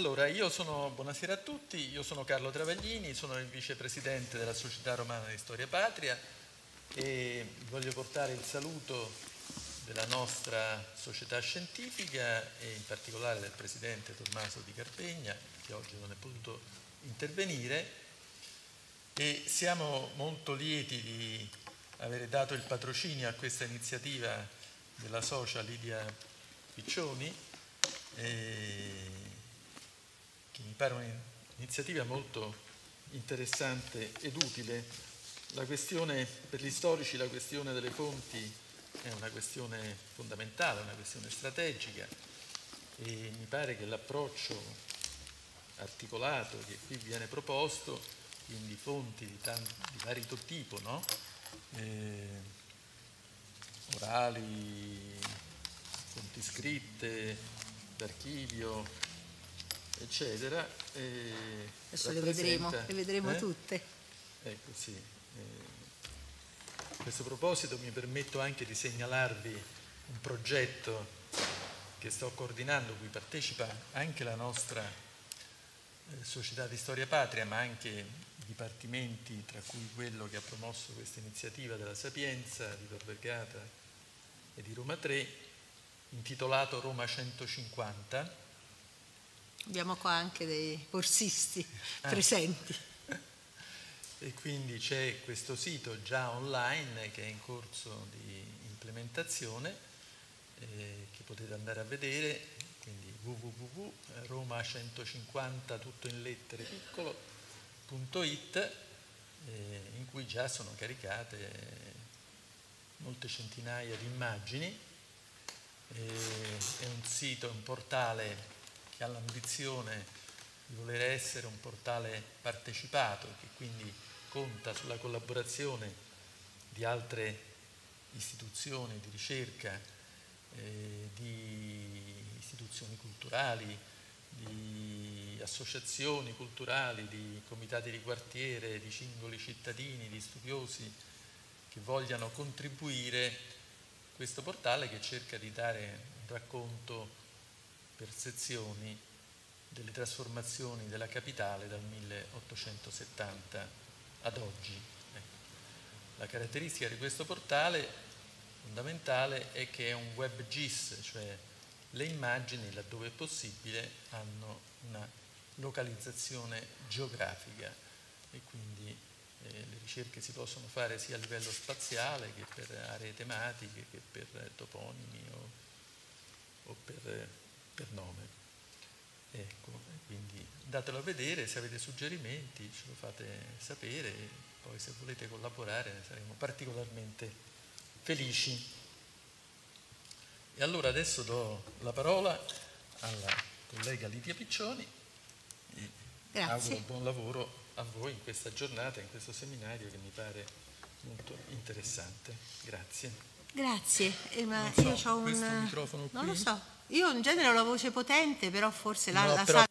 Allora, sono, buonasera a tutti, io sono Carlo Travaglini, sono il vicepresidente della Società Romana di Storia Patria e voglio portare il saluto della nostra società scientifica e in particolare del presidente Tommaso Di Carpegna, che oggi non è potuto intervenire. E siamo molto lieti di avere dato il patrocinio a questa iniziativa della socia Lidia Piccioni. E pare un'iniziativa molto interessante ed utile. La questione per gli storici, la questione delle fonti è una questione fondamentale, una questione strategica e mi pare che l'approccio articolato che qui viene proposto, quindi fonti di, tanto, di vario tipo, no? eh, orali, fonti scritte, d'archivio, eccetera. E Adesso le vedremo, le vedremo eh? tutte. Ecco, sì. Eh. a questo proposito mi permetto anche di segnalarvi un progetto che sto coordinando, cui partecipa anche la nostra eh, società di storia patria, ma anche i dipartimenti, tra cui quello che ha promosso questa iniziativa della Sapienza di Tor Vergata e di Roma 3, intitolato Roma 150 Abbiamo qua anche dei borsisti ah. presenti. E quindi c'è questo sito già online che è in corso di implementazione, eh, che potete andare a vedere, quindi www.roma150 tutto in lettere piccolo.it eh, in cui già sono caricate molte centinaia di immagini, eh, è un sito, un portale che ha l'ambizione di voler essere un portale partecipato, che quindi conta sulla collaborazione di altre istituzioni di ricerca, eh, di istituzioni culturali, di associazioni culturali, di comitati di quartiere, di singoli cittadini, di studiosi che vogliano contribuire a questo portale che cerca di dare un racconto per sezioni delle trasformazioni della capitale dal 1870 ad oggi. Ecco. La caratteristica di questo portale fondamentale è che è un web GIS, cioè le immagini, laddove è possibile, hanno una localizzazione geografica e quindi eh, le ricerche si possono fare sia a livello spaziale che per aree tematiche, che per toponimi o, o per per nome. Ecco, quindi datelo a vedere, se avete suggerimenti ce lo fate sapere, poi se volete collaborare ne saremo particolarmente felici. E allora adesso do la parola alla collega Lidia Piccioni e Grazie. auguro buon lavoro a voi in questa giornata, in questo seminario che mi pare molto interessante. Grazie. Grazie, eh, ma so, io ho un... microfono qui. Non lo so. Io in genere ho la voce potente, però forse la, no, la però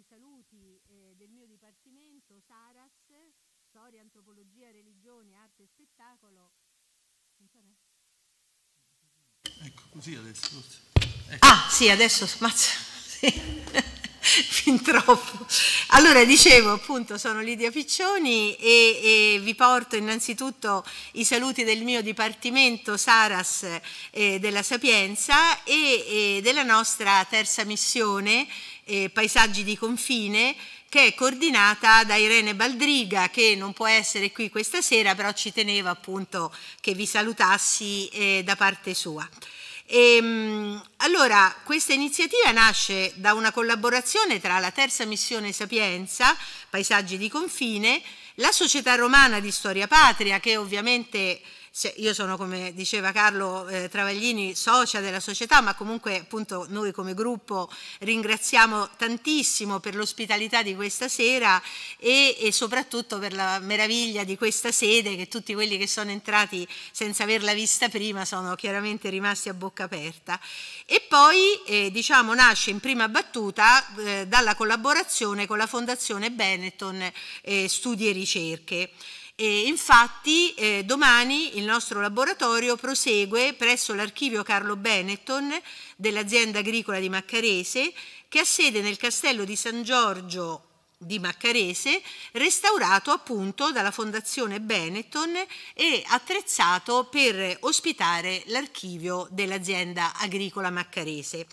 i saluti eh, del mio dipartimento, Saras, Storia, Antropologia, Religione, Arte e Spettacolo. Ecco, così adesso. Ecco. Ah, sì, adesso smazza. Sì. fin troppo. Allora, dicevo appunto, sono Lidia Piccioni e, e, vi porto innanzitutto i saluti del mio dipartimento Saras eh, della Sapienza e, e della nostra terza missione eh, Paesaggi di Confine che è coordinata da Irene Baldriga che non può essere qui questa sera però ci teneva appunto che vi salutassi eh, da parte sua. E, ehm, allora, questa iniziativa nasce da una collaborazione tra la terza missione Sapienza, Paesaggi di Confine, la Società Romana di Storia Patria, che ovviamente io sono come diceva Carlo eh, Travaglini socia della società ma comunque appunto noi come gruppo ringraziamo tantissimo per l'ospitalità di questa sera e, e, soprattutto per la meraviglia di questa sede che tutti quelli che sono entrati senza averla vista prima sono chiaramente rimasti a bocca aperta e poi eh, diciamo nasce in prima battuta eh, dalla collaborazione con la Fondazione Benetton eh, Studi e Ricerche. E infatti eh, domani il nostro laboratorio prosegue presso l'archivio Carlo Benetton dell'azienda agricola di Maccarese che ha sede nel castello di San Giorgio di Maccarese, restaurato appunto dalla Fondazione Benetton e attrezzato per ospitare l'archivio dell'azienda agricola Maccarese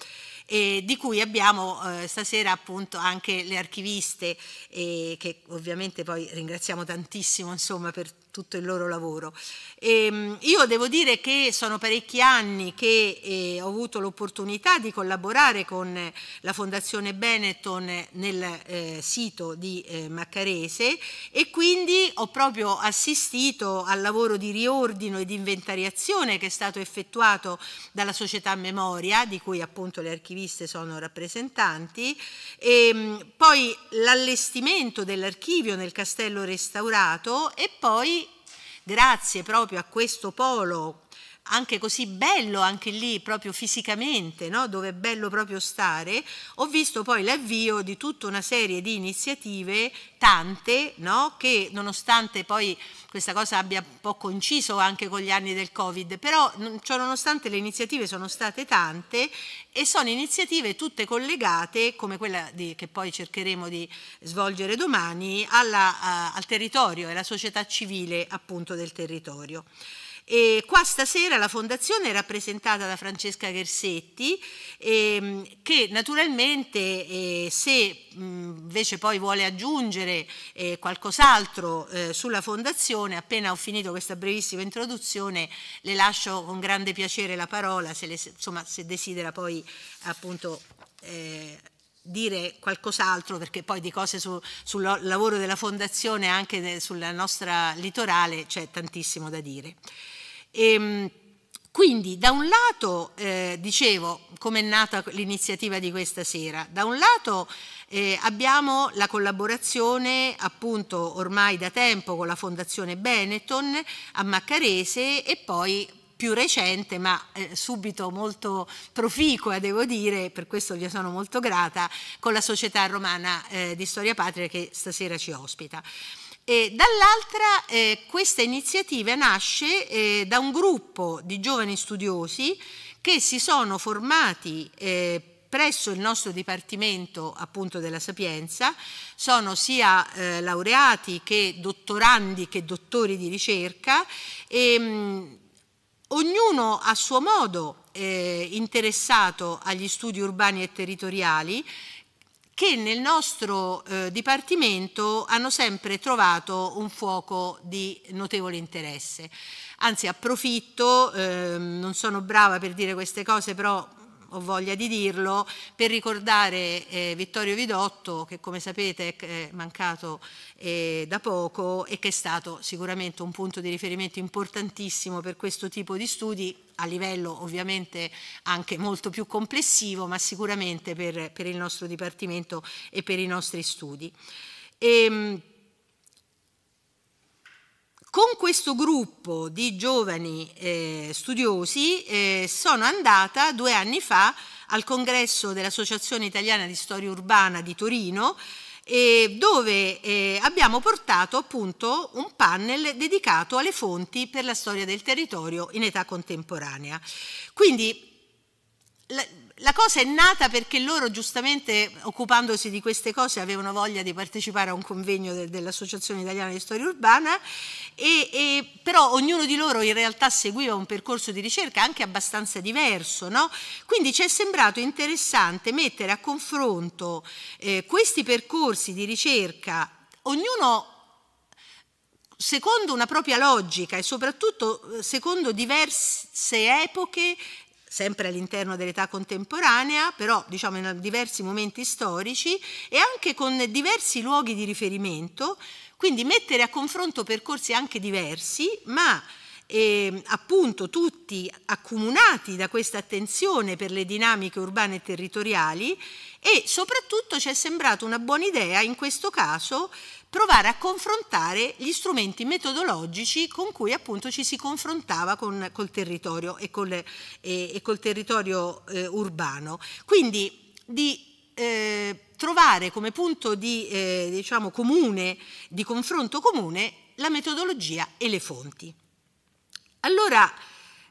eh, di cui abbiamo eh, stasera appunto anche le archiviste eh, che ovviamente poi ringraziamo tantissimo insomma per tutto il loro lavoro. E, ehm, io devo dire che sono parecchi anni che eh, ho avuto l'opportunità di collaborare con la Fondazione Benetton nel eh, sito di eh, Maccarese e quindi ho proprio assistito al lavoro di riordino e di inventariazione che è stato effettuato dalla società Memoria, di cui appunto le archivi archiviste sono rappresentanti, e, ehm, poi l'allestimento dell'archivio nel castello restaurato e poi grazie proprio a questo polo anche così bello anche lì proprio fisicamente, no? dove è bello proprio stare, ho visto poi l'avvio di tutta una serie di iniziative, tante, no? che nonostante poi questa cosa abbia un po' coinciso anche con gli anni del Covid, però cioè, nonostante le iniziative sono state tante e sono iniziative tutte collegate, come quella di, che poi cercheremo di svolgere domani, alla, a, eh, al territorio e alla società civile appunto del territorio. E qua stasera la fondazione è rappresentata da Francesca Gersetti, ehm, che naturalmente eh, se mh, invece poi vuole aggiungere eh, qualcos'altro eh, sulla fondazione, appena ho finito questa brevissima introduzione le lascio con grande piacere la parola se, le, insomma, se desidera poi appunto eh, dire qualcos'altro perché poi di cose su, sul lavoro della fondazione anche de, eh, sulla nostra litorale c'è tantissimo da dire. E, ehm, quindi da un lato, eh, dicevo, come è nata l'iniziativa di questa sera, da un lato eh, abbiamo la collaborazione appunto ormai da tempo con la Fondazione Benetton a Maccarese e poi più recente ma eh, subito molto proficua devo dire, per questo vi sono molto grata, con la Società Romana eh, di Storia Patria che stasera ci ospita. E dall'altra eh, questa iniziativa nasce eh, da un gruppo di giovani studiosi che si sono formati eh, presso il nostro Dipartimento appunto della Sapienza, sono sia eh, laureati che dottorandi che dottori di ricerca e mh, ognuno a suo modo eh, interessato agli studi urbani e territoriali che nel nostro eh, Dipartimento hanno sempre trovato un fuoco di notevole interesse. Anzi approfitto, eh, non sono brava per dire queste cose, però ho voglia di dirlo, per ricordare eh, Vittorio Vidotto che come sapete è mancato eh, da poco e che è stato sicuramente un punto di riferimento importantissimo per questo tipo di studi a livello ovviamente anche molto più complessivo ma sicuramente per, per il nostro dipartimento e per i nostri studi. E, ehm, con questo gruppo di giovani eh, studiosi eh, sono andata due anni fa al congresso dell'Associazione Italiana di Storia Urbana di Torino eh, dove eh, abbiamo portato appunto un panel dedicato alle fonti per la storia del territorio in età contemporanea. Quindi la, la cosa è nata perché loro giustamente occupandosi di queste cose avevano voglia di partecipare a un convegno de, dell'Associazione Italiana di Storia Urbana, e, e, però ognuno di loro in realtà seguiva un percorso di ricerca anche abbastanza diverso. No? Quindi ci è sembrato interessante mettere a confronto eh, questi percorsi di ricerca, ognuno secondo una propria logica e soprattutto eh, secondo diverse epoche sempre all'interno dell'età contemporanea, però diciamo in diversi momenti storici e anche con diversi luoghi di riferimento, quindi mettere a confronto percorsi anche diversi, ma eh, appunto tutti accomunati da questa attenzione per le dinamiche urbane e territoriali e soprattutto ci è sembrata una buona idea in questo caso provare a confrontare gli strumenti metodologici con cui appunto ci si confrontava con, col territorio e col, e, e col territorio eh, urbano. Quindi di eh, trovare come punto di, eh, diciamo, comune, di confronto comune la metodologia e le fonti. Allora,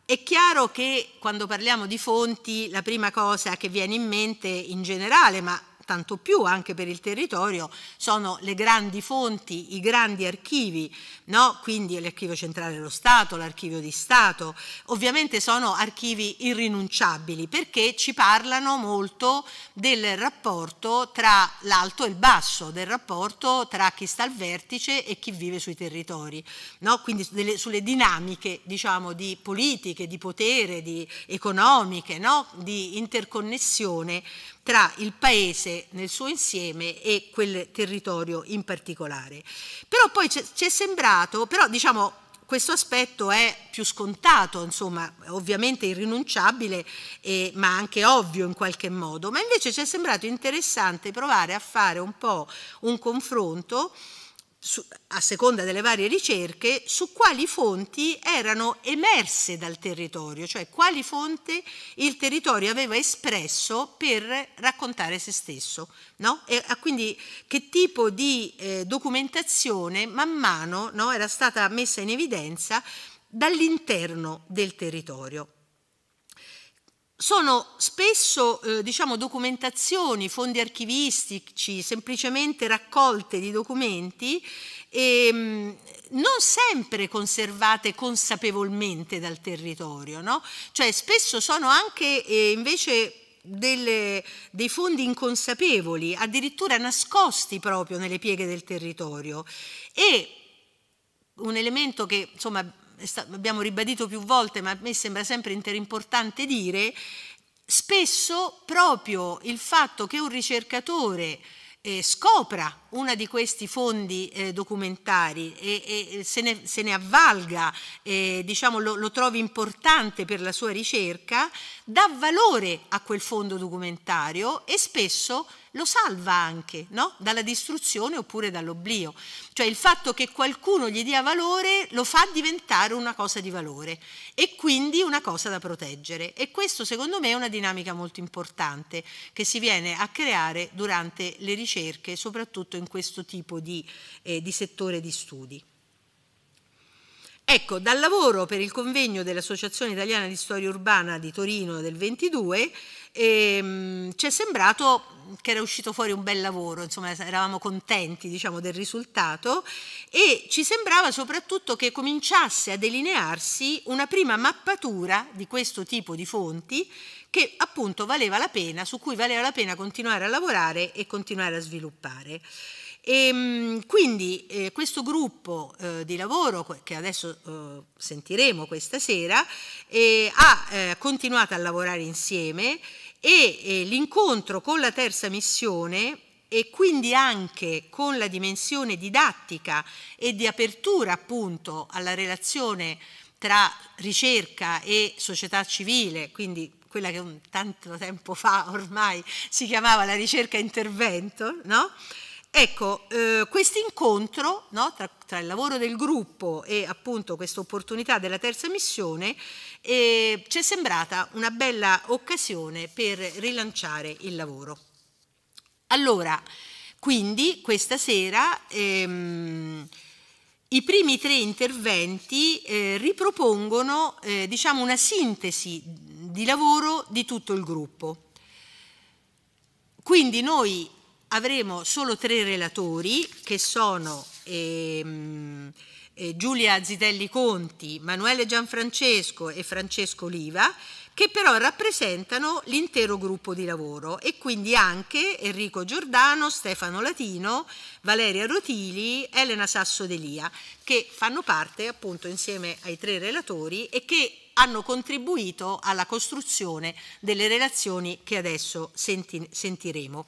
è chiaro che quando parliamo di fonti la prima cosa che viene in mente in generale, ma tanto più anche per il territorio, sono le grandi fonti, i grandi archivi, no? quindi l'archivio centrale dello Stato, l'archivio di Stato, ovviamente sono archivi irrinunciabili perché ci parlano molto del rapporto tra l'alto e il basso, del rapporto tra chi sta al vertice e chi vive sui territori, no? quindi delle, sulle dinamiche diciamo, di politiche, di potere, di economiche, no? di interconnessione tra il paese nel suo insieme e quel territorio in particolare. Però poi ci è sembrato, però diciamo questo aspetto è più scontato, insomma, ovviamente irrinunciabile, eh, ma anche ovvio in qualche modo, ma invece ci è sembrato interessante provare a fare un po' un confronto su, a seconda delle varie ricerche, su quali fonti erano emerse dal territorio, cioè quali fonti il territorio aveva espresso per raccontare se stesso. No? E, ah, quindi che tipo di eh, documentazione man mano no, era stata messa in evidenza dall'interno del territorio sono spesso eh, diciamo, documentazioni, fondi archivistici, semplicemente raccolte di documenti, e, ehm, mh, non sempre conservate consapevolmente dal territorio, no? cioè spesso sono anche eh, invece delle, dei fondi inconsapevoli, addirittura nascosti proprio nelle pieghe del territorio. E un elemento che insomma abbiamo ribadito più volte, ma a me sembra sempre interimportante dire, spesso proprio il fatto che un ricercatore eh, scopra una di questi fondi eh, documentari e, e se, ne, se, ne, avvalga, eh, diciamo, lo, lo, trovi importante per la sua ricerca, dà valore a quel fondo documentario e spesso lo salva anche no? dalla distruzione oppure dall'oblio. Cioè il fatto che qualcuno gli dia valore lo fa diventare una cosa di valore e quindi una cosa da proteggere. E questo secondo me è una dinamica molto importante che si viene a creare durante le ricerche, soprattutto in questo tipo di, eh, di settore di studi. Ecco, dal lavoro per il convegno dell'Associazione Italiana di Storia Urbana di Torino del 22 e mm, ci è sembrato che era uscito fuori un bel lavoro, insomma eravamo contenti diciamo, del risultato e ci sembrava soprattutto che cominciasse a delinearsi una prima mappatura di questo tipo di fonti che appunto valeva la pena, su cui valeva la pena continuare a lavorare e continuare a sviluppare. E, mm, quindi eh, questo gruppo eh, di lavoro che adesso eh, sentiremo questa sera eh, ha eh, continuato a lavorare insieme e eh, l'incontro con la terza missione e quindi anche con la dimensione didattica e di apertura appunto alla relazione tra ricerca e società civile, quindi quella che tanto tempo fa ormai si chiamava la ricerca intervento, no? Ecco, eh, questo incontro no, tra, tra, il lavoro del gruppo e appunto questa opportunità della terza missione eh, ci è sembrata una bella occasione per rilanciare il lavoro. Allora, quindi questa sera ehm, i primi tre interventi eh, ripropongono eh, diciamo una sintesi di lavoro di tutto il gruppo. Quindi noi avremo solo tre relatori che sono ehm, eh, Giulia Zitelli Conti, Manuele Gianfrancesco e Francesco Oliva che però rappresentano l'intero gruppo di lavoro e quindi anche Enrico Giordano, Stefano Latino, Valeria Rotili, Elena Sasso Delia, che fanno parte appunto insieme ai tre relatori e che hanno contribuito alla costruzione delle relazioni che adesso senti sentiremo.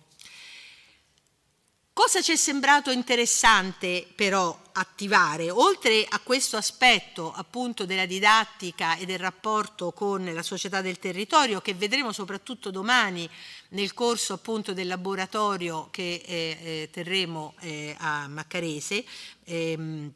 Cosa ci è sembrato interessante però attivare, oltre a questo aspetto appunto della didattica e del rapporto con la società del territorio che vedremo soprattutto domani nel corso appunto del laboratorio che eh, eh terremo eh, a Maccarese, ehm,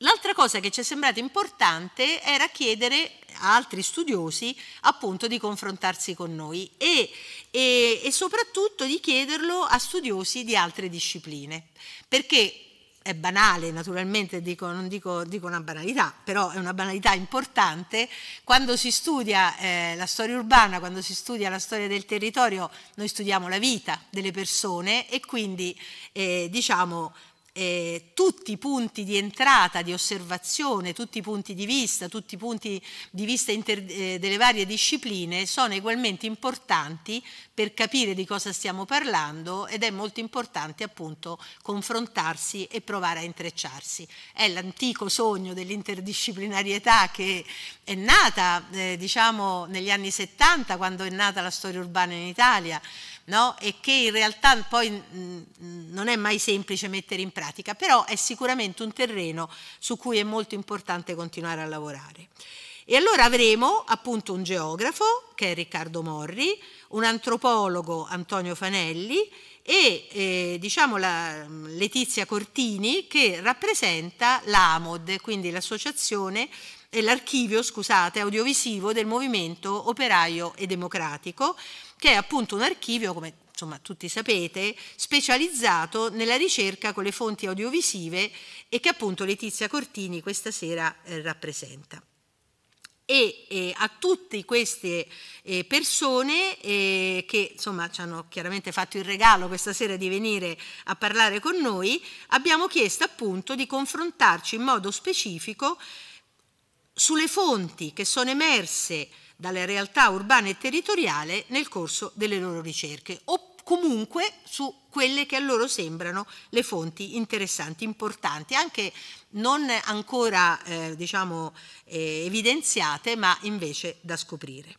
L'altra cosa che ci è sembrata importante era chiedere a altri studiosi appunto di confrontarsi con noi e, e, e soprattutto di chiederlo a studiosi di altre discipline, perché è banale naturalmente, dico, non dico, dico, una banalità, però è una banalità importante, quando si studia eh, la storia urbana, quando si studia la storia del territorio, noi studiamo la vita delle persone e quindi eh, diciamo eh, tutti i punti di entrata, di osservazione, tutti i punti di vista, tutti i punti di vista eh, delle varie discipline sono ugualmente importanti per capire di cosa stiamo parlando ed è molto importante appunto confrontarsi e provare a intrecciarsi. È l'antico sogno dell'interdisciplinarietà che è nata eh, diciamo negli anni 70 quando è nata la storia urbana in Italia no? e che in realtà poi mm, mm, non è mai semplice mettere in pratica, però è sicuramente un terreno su cui è molto importante continuare a lavorare. E allora avremo appunto un geografo, che è Riccardo Morri, un antropologo, Antonio Fanelli, e eh, diciamo la, mm, Letizia Cortini, che rappresenta l'AMOD, quindi l'associazione e l'archivio, scusate, audiovisivo del Movimento Operaio e Democratico, che è appunto un archivio, come insomma tutti sapete, specializzato nella ricerca con le fonti audiovisive e che appunto Letizia Cortini questa sera eh, rappresenta. E, e eh, a tutte queste eh, persone eh, che insomma ci hanno chiaramente fatto il regalo questa sera di venire a parlare con noi, abbiamo chiesto appunto di confrontarci in modo specifico sulle fonti che sono emerse dalle realtà urbane e territoriale nel corso delle loro ricerche o comunque su quelle che a loro sembrano le fonti interessanti, importanti, anche non ancora eh, diciamo, eh, evidenziate ma invece da scoprire.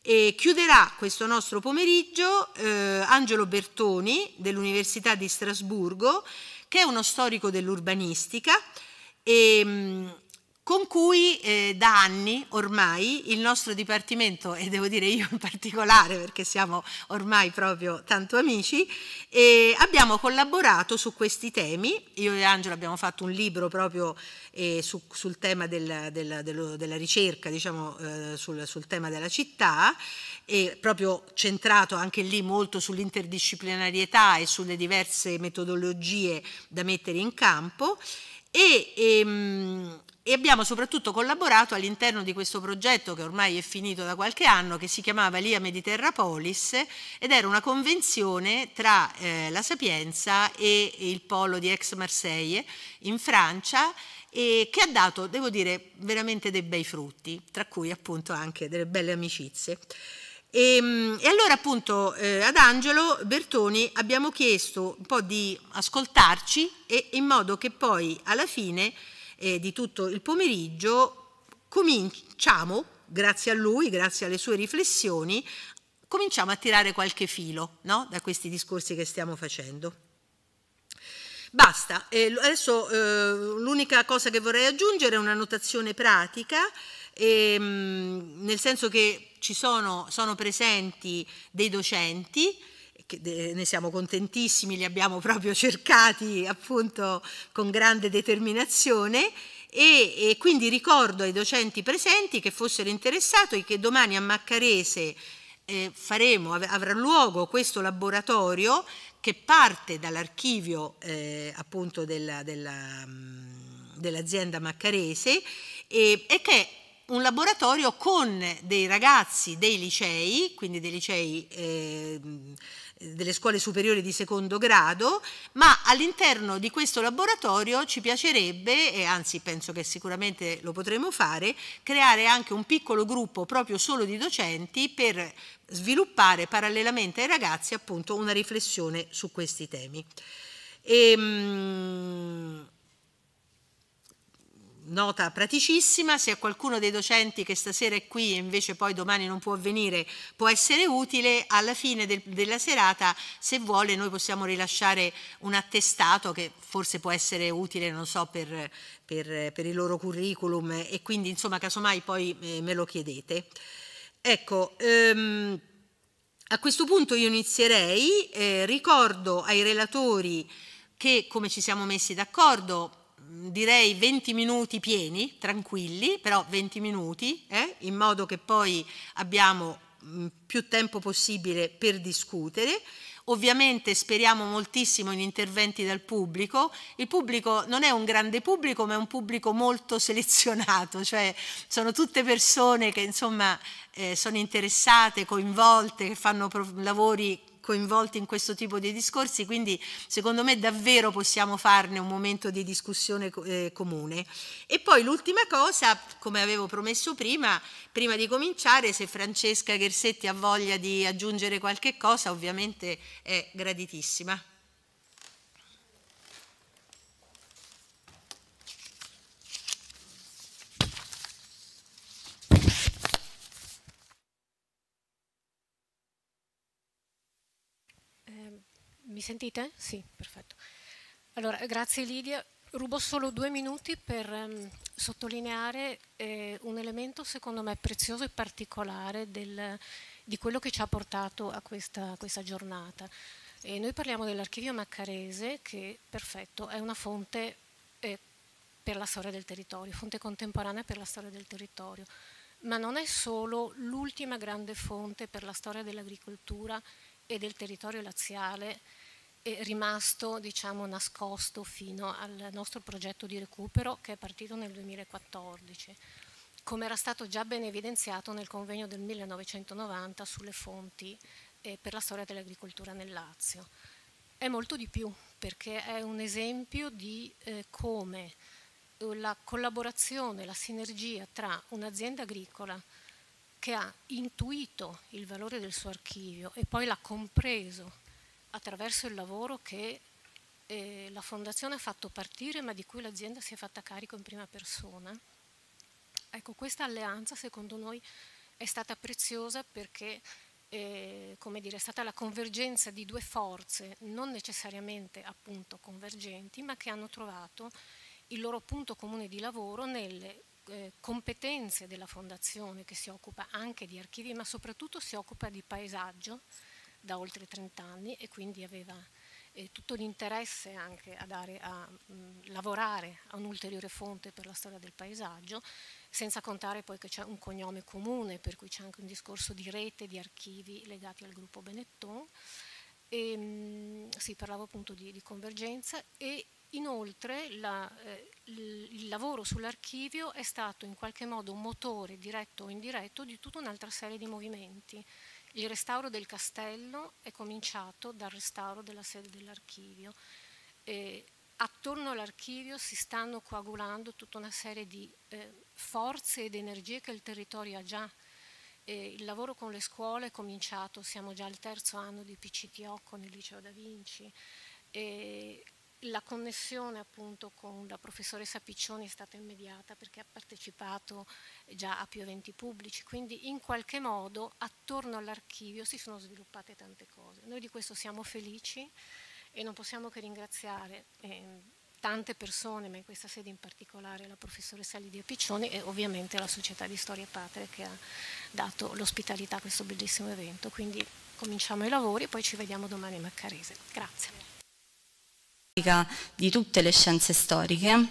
E chiuderà questo nostro pomeriggio eh, Angelo Bertoni dell'Università di Strasburgo che è uno storico dell'urbanistica e, mm, con cui eh, da anni ormai il nostro dipartimento, e devo dire io in particolare perché siamo ormai proprio tanto amici, eh, abbiamo collaborato su questi temi. Io e Angelo abbiamo fatto un libro proprio eh, su, sul tema del, del, dello, della ricerca, diciamo, eh, sul, sul, tema della città, e proprio centrato anche lì molto sull'interdisciplinarietà e sulle diverse metodologie da mettere in campo e, e, ehm, e abbiamo soprattutto collaborato all'interno di questo progetto che ormai è finito da qualche anno che si chiamava Lia Mediterrapolis ed era una convenzione tra eh, la Sapienza e il polo di Ex Marseille in Francia e che ha dato, devo dire, veramente dei bei frutti, tra cui appunto anche delle belle amicizie. E, ehm, e allora appunto eh, ad Angelo Bertoni abbiamo chiesto un po' di ascoltarci e in modo che poi alla fine eh, di tutto il pomeriggio cominciamo, grazie a lui, grazie alle sue riflessioni, cominciamo a tirare qualche filo no? da questi discorsi che stiamo facendo. Basta, eh, adesso eh, l'unica cosa che vorrei aggiungere è una notazione pratica, ehm, nel senso che ci sono, sono presenti dei docenti, ne siamo contentissimi, li abbiamo proprio cercati appunto con grande determinazione e, e, quindi ricordo ai docenti presenti che fossero interessati che domani a Maccarese eh, faremo, av avrà luogo questo laboratorio che parte dall'archivio eh, appunto mm, dell'azienda Maccarese e, e che un laboratorio con dei ragazzi dei licei, quindi dei licei eh, delle scuole superiori di secondo grado, ma all'interno di questo laboratorio ci piacerebbe, e anzi penso che sicuramente lo potremo fare, creare anche un piccolo gruppo proprio solo di docenti per sviluppare parallelamente ai ragazzi appunto una riflessione su questi temi. E, ehm, mh, nota praticissima, se a qualcuno dei docenti che stasera è qui e invece poi domani non può venire può essere utile, alla fine del, della serata se vuole noi possiamo rilasciare un attestato che forse può essere utile, non so, per, per, per il loro curriculum e quindi insomma casomai poi eh, me lo chiedete. Ecco, ehm, a questo punto io inizierei, eh, ricordo ai relatori che come ci siamo messi d'accordo direi 20 minuti pieni, tranquilli, però 20 minuti, eh, in modo che poi abbiamo mm, più tempo possibile per discutere. Ovviamente speriamo moltissimo in interventi dal pubblico. Il pubblico non è un grande pubblico, ma è un pubblico molto selezionato, cioè sono tutte persone che insomma eh, sono interessate, coinvolte, che fanno lavori coinvolti in questo tipo di discorsi, quindi secondo me davvero possiamo farne un momento di discussione eh, comune. E poi l'ultima cosa, come avevo promesso prima, prima di cominciare, se Francesca Ghersetti ha voglia di aggiungere qualche cosa, ovviamente è graditissima. Mi sentite? Sì, perfetto. Allora, grazie Lidia. Rubo solo due minuti per um, sottolineare eh, un elemento secondo me prezioso e particolare del, di quello che ci ha portato a questa, a questa giornata. E noi parliamo dell'archivio maccarese che, perfetto, è una fonte eh, per la storia del territorio, fonte contemporanea per la storia del territorio, ma non è solo l'ultima grande fonte per la storia dell'agricoltura e del territorio laziale è rimasto diciamo, nascosto fino al nostro progetto di recupero che è partito nel 2014, come era stato già ben evidenziato nel convegno del 1990 sulle fonti eh, per la storia dell'agricoltura nel Lazio. È molto di più perché è un esempio di eh, come la collaborazione, la sinergia tra un'azienda agricola che ha intuito il valore del suo archivio e poi l'ha compreso attraverso il lavoro che eh, la fondazione ha fatto partire ma di cui l'azienda si è fatta carico in prima persona. Ecco, questa alleanza secondo noi è stata preziosa perché eh, come dire, è stata la convergenza di due forze non necessariamente appunto convergenti ma che hanno trovato il loro punto comune di lavoro nelle eh, competenze della fondazione che si occupa anche di archivi ma soprattutto si occupa di paesaggio da oltre 30 anni e quindi aveva eh, tutto l'interesse anche a, dare, a mh, mm, lavorare a un'ulteriore fonte per la storia del paesaggio, senza contare poi che c'è un cognome comune, per cui c'è anche un discorso di rete, di archivi legati al gruppo Benetton. E, mh, mm, si parlava appunto di, di convergenza e Inoltre la, eh, il lavoro sull'archivio è stato in qualche modo un motore diretto o indiretto di tutta un'altra serie di movimenti il restauro del castello è cominciato dal restauro della sede dell'archivio. E attorno all'archivio si stanno coagulando tutta una serie di eh, forze ed energie che il territorio ha già. E il lavoro con le scuole è cominciato, siamo già al terzo anno di PCTO con il liceo da Vinci. E la connessione appunto con la professoressa Piccioni è stata immediata perché ha partecipato già a più eventi pubblici, quindi in qualche modo attorno all'archivio si sono sviluppate tante cose. Noi di questo siamo felici e non possiamo che ringraziare eh, tante persone, ma in questa sede in particolare la professoressa Lidia Piccioni e ovviamente la Società di Storia Patria che ha dato l'ospitalità a questo bellissimo evento. Quindi cominciamo i lavori e poi ci vediamo domani a Maccarese. Grazie di tutte le scienze storiche,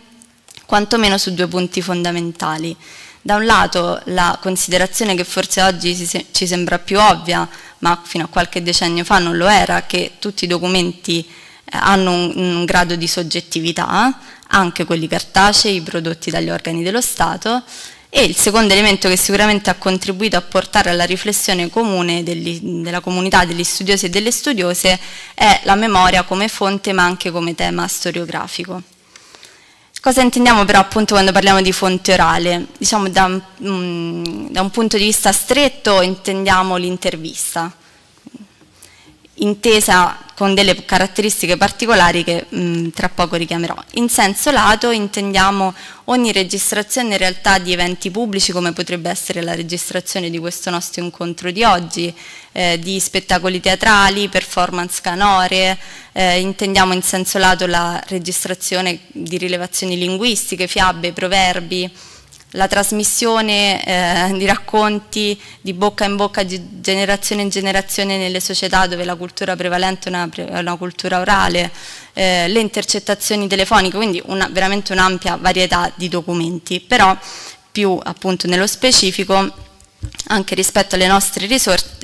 quantomeno su due punti fondamentali. Da un lato la considerazione che forse oggi ci sembra più ovvia, ma fino a qualche decennio fa non lo era, che tutti i documenti eh, hanno un, un grado di soggettività, anche quelli cartacei prodotti dagli organi dello Stato, e il secondo elemento che sicuramente ha contribuito a portare alla riflessione comune degli, della comunità degli studiosi e delle studiose è la memoria come fonte ma anche come tema storiografico. Cosa intendiamo però appunto quando parliamo di fonte orale? Diciamo da, mh, mm, da un punto di vista stretto intendiamo l'intervista, intesa con delle caratteristiche particolari che mh, mm, tra poco richiamerò. In senso lato intendiamo ogni registrazione in realtà di eventi pubblici come potrebbe essere la registrazione di questo nostro incontro di oggi, eh, di spettacoli teatrali, performance canore, eh, intendiamo in senso lato la registrazione di rilevazioni linguistiche, fiabe, proverbi, la trasmissione eh, di racconti di bocca in bocca, di generazione in generazione nelle società dove la cultura prevalente è una, una cultura orale, eh, le intercettazioni telefoniche, quindi una, veramente un'ampia varietà di documenti, però più appunto nello specifico anche rispetto alle nostre,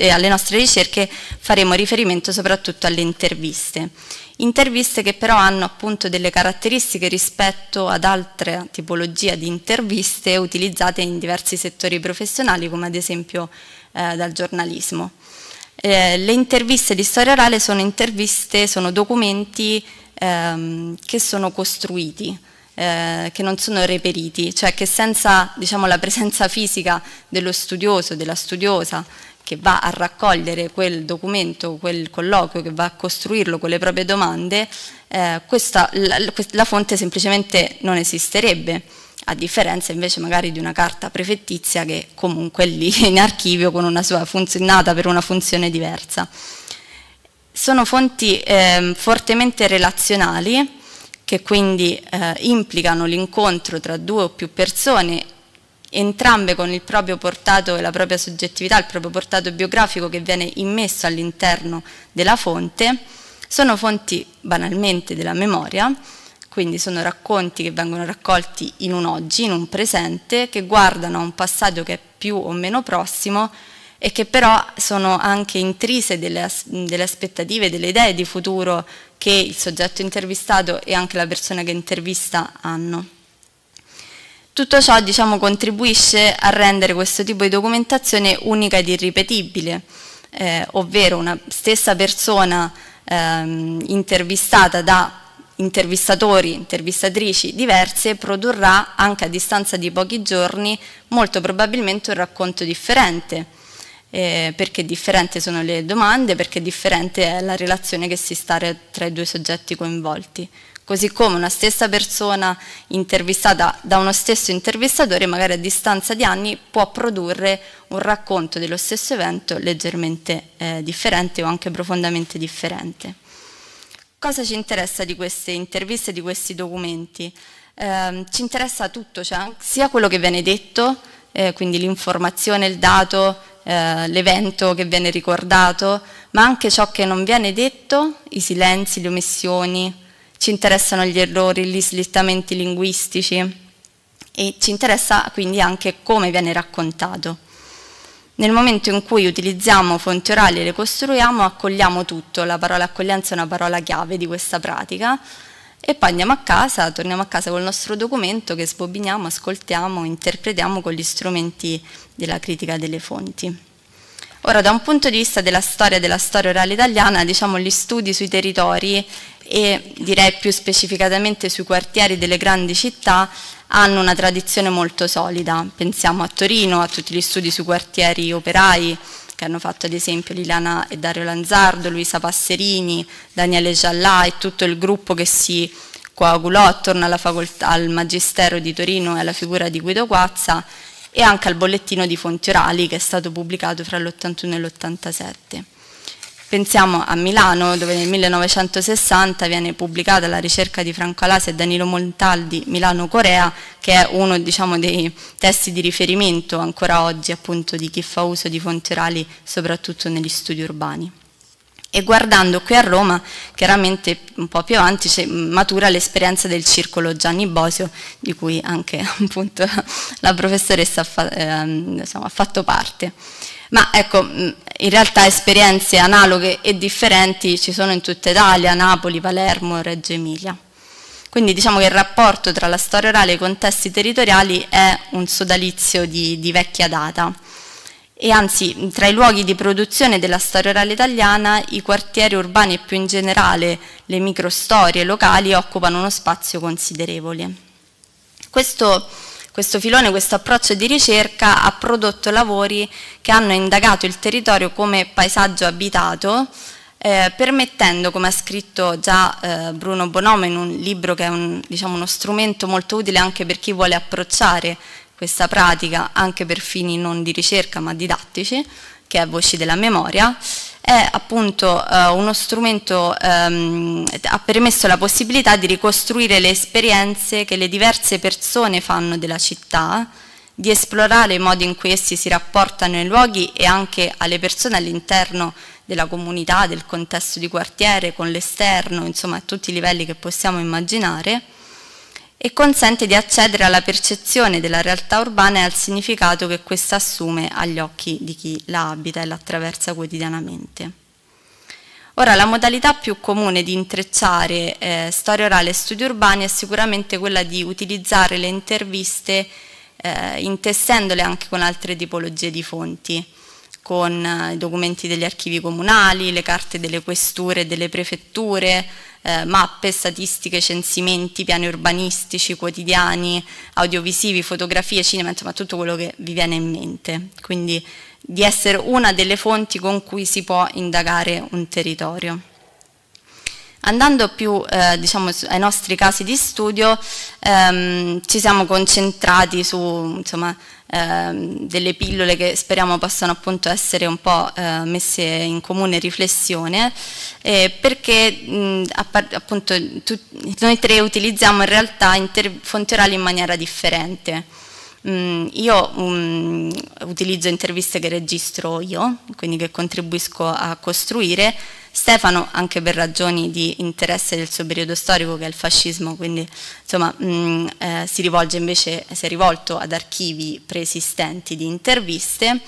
alle nostre ricerche faremo riferimento soprattutto alle interviste interviste che però hanno appunto delle caratteristiche rispetto ad altre tipologie di interviste utilizzate in diversi settori professionali come ad esempio eh, dal giornalismo. Eh, le interviste di storia orale sono interviste, sono documenti ehm, che sono costruiti, eh, che non sono reperiti, cioè che senza diciamo, la presenza fisica dello studioso, della studiosa che va a raccogliere quel documento, quel colloquio, che va a costruirlo con le proprie domande, eh, questa, la, la fonte semplicemente non esisterebbe a differenza invece magari di una carta prefettizia che comunque è lì in archivio con una sua nata per una funzione diversa. Sono fonti eh, fortemente relazionali che quindi eh, implicano l'incontro tra due o più persone entrambe con il proprio portato e la propria soggettività, il proprio portato biografico che viene immesso all'interno della fonte, sono fonti banalmente della memoria, quindi sono racconti che vengono raccolti in un oggi, in un presente, che guardano a un passato che è più o meno prossimo e che però sono anche intrise delle, delle, aspettative, delle idee di futuro che il soggetto intervistato e anche la persona che intervista hanno. Tutto ciò diciamo, contribuisce a rendere questo tipo di documentazione unica ed irripetibile, eh, ovvero una stessa persona ehm, intervistata da intervistatori, intervistatrici diverse produrrà anche a distanza di pochi giorni molto probabilmente un racconto differente, eh, perché differenti sono le domande, perché differente è la relazione che si sta tra i due soggetti coinvolti. Così come una stessa persona intervistata da uno stesso intervistatore, magari a distanza di anni, può produrre un racconto dello stesso evento leggermente eh, differente o anche profondamente differente. Cosa ci interessa di queste interviste, di questi documenti? Eh, ci interessa tutto, cioè sia quello che viene detto, eh, quindi l'informazione, il dato, eh, l'evento che viene ricordato, ma anche ciò che non viene detto, i silenzi, le omissioni, ci interessano gli errori, gli slittamenti linguistici e ci interessa quindi anche come viene raccontato. Nel momento in cui utilizziamo fonti orali e le costruiamo, accogliamo tutto, la parola accoglienza è una parola chiave di questa pratica, e poi andiamo a casa, torniamo a casa col nostro documento che sbobiniamo, ascoltiamo, interpretiamo con gli strumenti della critica delle fonti. Ora, da un punto di vista della storia della storia orale italiana, diciamo, gli studi sui territori e direi più specificatamente sui quartieri delle grandi città hanno una tradizione molto solida. Pensiamo a Torino, a tutti gli studi sui quartieri operai che hanno fatto ad esempio Liliana e Dario Lanzardo, Luisa Passerini, Daniele Giallà e tutto il gruppo che si coagulò attorno facoltà, al Magistero di Torino e alla figura di Guido Quazza e anche al bollettino di fonti orali che è stato pubblicato fra l'81 e l'87. Pensiamo a Milano, dove nel 1960 viene pubblicata la ricerca di Franco Alasi e Danilo Montaldi, Milano-Corea, che è uno diciamo, dei testi di riferimento ancora oggi appunto, di chi fa uso di fonti orali soprattutto negli studi urbani e guardando qui a Roma, chiaramente un po' più avanti, matura l'esperienza del circolo Gianni Bosio, di cui anche appunto la professoressa ha, fa ehm, diciamo, ha fatto parte. Ma ecco, mm, in realtà esperienze analoghe e differenti ci sono in tutta Italia, Napoli, Palermo, Reggio Emilia. Quindi diciamo che il rapporto tra la storia orale e i contesti territoriali è un sodalizio di, di vecchia data e anzi tra i luoghi di produzione della storia orale italiana i quartieri urbani e più in generale le microstorie locali occupano uno spazio considerevole. Questo, questo filone, questo approccio di ricerca ha prodotto lavori che hanno indagato il territorio come paesaggio abitato, eh, permettendo, come ha scritto già eh, Bruno Bonomo in un libro che è un, diciamo, uno strumento molto utile anche per chi vuole approcciare questa pratica anche per fini non di ricerca ma didattici, che è Voci della Memoria, è appunto eh, uno strumento ehm, ha permesso la possibilità di ricostruire le esperienze che le diverse persone fanno della città, di esplorare i modi in cui essi si rapportano ai luoghi e anche alle persone all'interno della comunità, del contesto di quartiere, con l'esterno, insomma a tutti i livelli che possiamo immaginare e consente di accedere alla percezione della realtà urbana e al significato che questa assume agli occhi di chi la abita e la attraversa quotidianamente. Ora, la modalità più comune di intrecciare eh, storia orale e studi urbani è sicuramente quella di utilizzare le interviste eh, intessendole anche con altre tipologie di fonti con eh, i documenti degli archivi comunali, le carte delle questure e delle prefetture, eh, mappe, statistiche, censimenti, piani urbanistici, quotidiani, audiovisivi, fotografie, cinema, insomma tutto quello che vi viene in mente. Quindi di essere una delle fonti con cui si può indagare un territorio. Andando più eh, diciamo, ai nostri casi di studio, ehm, ci siamo concentrati su insomma, ehm, delle pillole che speriamo possano appunto essere un po' eh, messe in comune riflessione, eh, perché mh, appunto noi tre utilizziamo in realtà fonti orali in maniera differente. Mm, io um, utilizzo interviste che registro io, quindi che contribuisco a costruire, Stefano, anche per ragioni di interesse del suo periodo storico che è il fascismo, quindi insomma, mh, mm, eh, si, invece, si è rivolto ad archivi preesistenti di interviste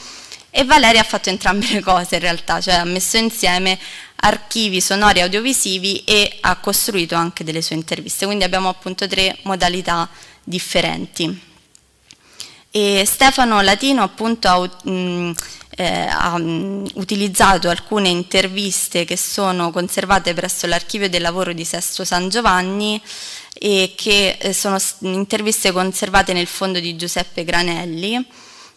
e Valeria ha fatto entrambe le cose in realtà, cioè ha messo insieme archivi sonori e audiovisivi e ha costruito anche delle sue interviste, quindi abbiamo appunto tre modalità differenti. E Stefano Latino appunto ha mm, eh, ha mm, utilizzato alcune interviste che sono conservate presso l'archivio del lavoro di Sesto San Giovanni e che eh, sono interviste conservate nel fondo di Giuseppe Granelli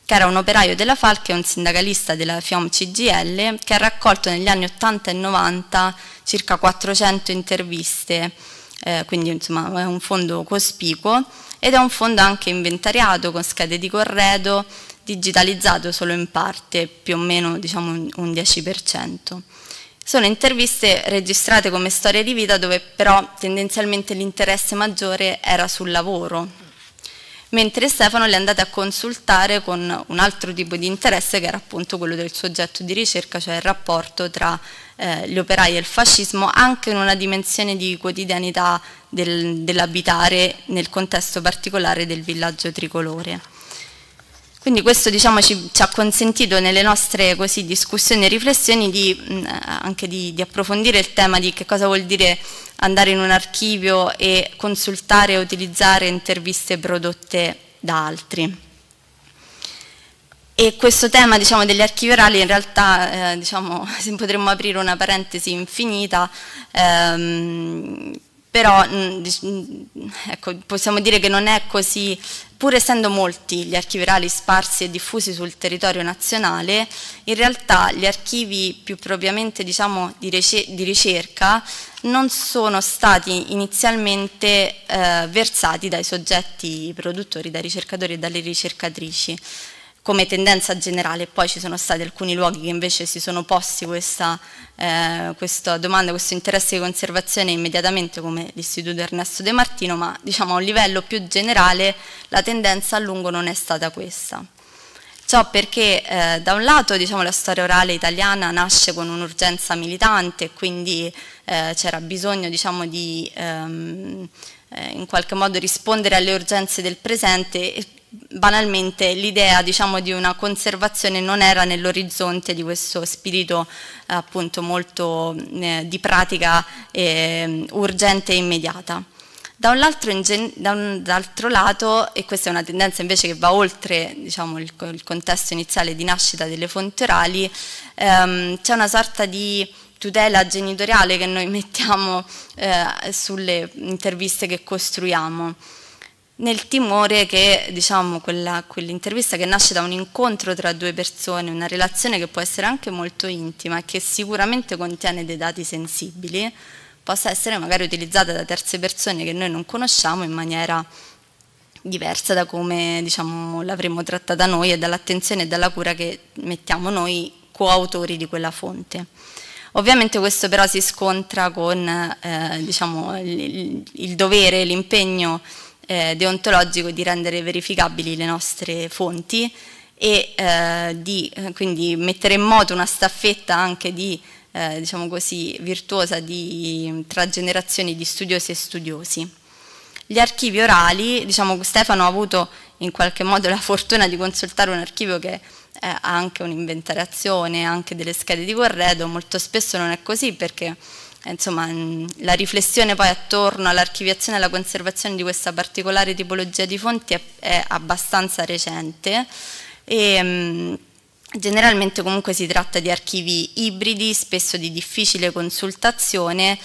che era un operaio della FALC e un sindacalista della FIOM CGL, che ha raccolto negli anni 80 e 90 circa 400 interviste, eh, quindi insomma è un fondo cospicuo, ed è un fondo anche inventariato con schede di corredo, digitalizzato solo in parte, più o meno diciamo un 10%. Sono interviste registrate come storie di vita dove però tendenzialmente l'interesse maggiore era sul lavoro, mentre Stefano le è andate a consultare con un altro tipo di interesse che era appunto quello del suo oggetto di ricerca, cioè il rapporto tra eh, gli operai e il fascismo anche in una dimensione di quotidianità del, dell'abitare nel contesto particolare del villaggio tricolore. Quindi questo diciamo, ci, ci, ha consentito nelle nostre così, discussioni e riflessioni di, mh, mm, anche di, di, approfondire il tema di che cosa vuol dire andare in un archivio e consultare e utilizzare interviste prodotte da altri. E questo tema diciamo, degli archivi orali in realtà eh, diciamo, potremmo aprire una parentesi infinita ehm, però mm, mm, ecco, possiamo dire che non è così, pur essendo molti gli archivi orali sparsi e diffusi sul territorio nazionale, in realtà gli archivi più propriamente diciamo, di, ricerca non sono stati inizialmente eh, versati dai soggetti produttori, dai ricercatori e dalle ricercatrici come tendenza generale. Poi ci sono stati alcuni luoghi che invece si sono posti questa, eh, questa domanda, questo interesse di conservazione immediatamente come l'Istituto Ernesto De Martino, ma diciamo a un livello più generale la tendenza a lungo non è stata questa. Ciò perché eh, da un lato diciamo, la storia orale italiana nasce con un'urgenza militante, quindi eh, c'era bisogno diciamo, di... Ehm, eh, in qualche modo rispondere alle urgenze del presente e banalmente l'idea diciamo, di una conservazione non era nell'orizzonte di questo spirito eh, appunto molto eh, di pratica eh, urgente e immediata. Da un, da un altro lato, e questa è una tendenza invece che va oltre diciamo, il, il, contesto iniziale di nascita delle fonti orali, ehm, c'è una sorta di tutela genitoriale che noi mettiamo eh, sulle interviste che costruiamo nel timore che diciamo, quell'intervista che nasce da un incontro tra due persone, una relazione che può essere anche molto intima e che sicuramente contiene dei dati sensibili, possa essere magari utilizzata da terze persone che noi non conosciamo in maniera diversa da come diciamo, l'avremmo trattata noi e dall'attenzione e dalla cura che mettiamo noi coautori di quella fonte. Ovviamente questo però si scontra con eh, diciamo, il, il dovere, l'impegno eh, deontologico di rendere verificabili le nostre fonti e eh, di eh, quindi mettere in moto una staffetta anche di, eh, diciamo così, virtuosa di, tra generazioni di studiosi e studiosi. Gli archivi orali, diciamo, Stefano ha avuto in qualche modo la fortuna di consultare un archivio che eh, ha anche un'inventariazione, anche delle schede di corredo, molto spesso non è così perché eh, insomma, mm, la riflessione poi attorno all'archiviazione e alla conservazione di questa particolare tipologia di fonti è, è abbastanza recente e mm, generalmente comunque si tratta di archivi ibridi, spesso di difficile consultazione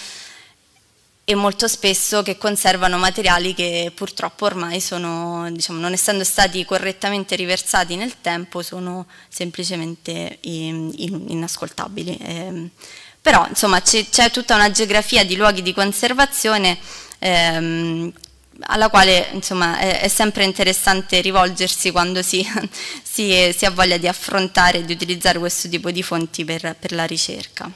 e molto spesso che conservano materiali che purtroppo ormai sono, diciamo, non essendo stati correttamente riversati nel tempo, sono semplicemente in, in, inascoltabili. Eh, però insomma c'è tutta una geografia di luoghi di conservazione ehm, alla quale insomma, è, è, sempre interessante rivolgersi quando si, si, si, ha voglia di affrontare e di utilizzare questo tipo di fonti per, per la ricerca.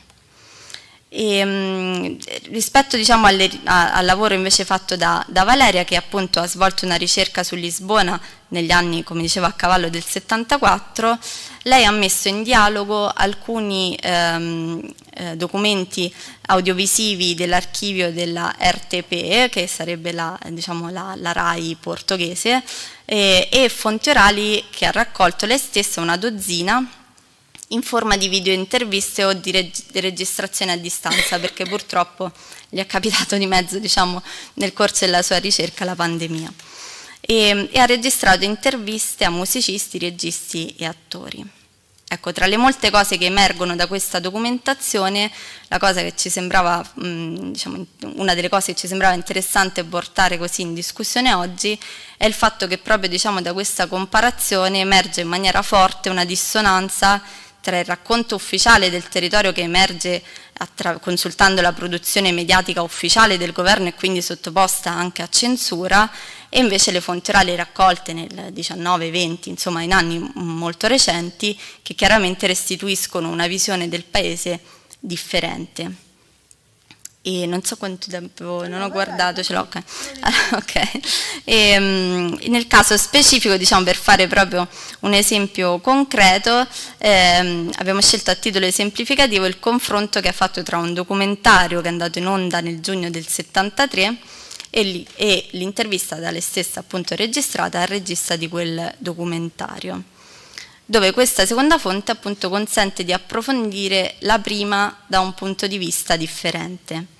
E, ehm, rispetto diciamo, alle, a, al lavoro invece fatto da, da, Valeria che appunto ha svolto una ricerca su Lisbona negli anni, come diceva, a cavallo del 74, lei ha messo in dialogo alcuni ehm, eh, documenti audiovisivi dell'archivio della RTP, che sarebbe la, diciamo, la, la RAI portoghese, eh, e fonti orali che ha raccolto lei stessa una dozzina in forma di video interviste o di, reg registrazione a distanza, perché purtroppo gli è capitato di mezzo diciamo, nel corso della sua ricerca la pandemia. E, ehm, e ha registrato interviste a musicisti, registi e attori. Ecco, tra le molte cose che emergono da questa documentazione, sembrava, mh, diciamo, una delle cose che ci sembrava interessante portare così in discussione oggi è il fatto che proprio diciamo, da questa comparazione emerge in maniera forte una dissonanza tra il racconto ufficiale del territorio che emerge consultando la produzione mediatica ufficiale del governo e quindi sottoposta anche a censura e invece le fonti orali raccolte nel 19-20, insomma in anni molto recenti, che chiaramente restituiscono una visione del paese differente e non so quanto tempo, non ho guardato, ce l'ho, ok. Ah, okay. E, ehm, nel caso specifico, diciamo, per fare proprio un esempio concreto, ehm, abbiamo scelto a titolo esemplificativo il confronto che ha fatto tra un documentario che è andato in onda nel giugno del 73 e l'intervista da lei stessa appunto registrata al regista di quel documentario, dove questa seconda fonte appunto consente di approfondire la prima da un punto di vista differente.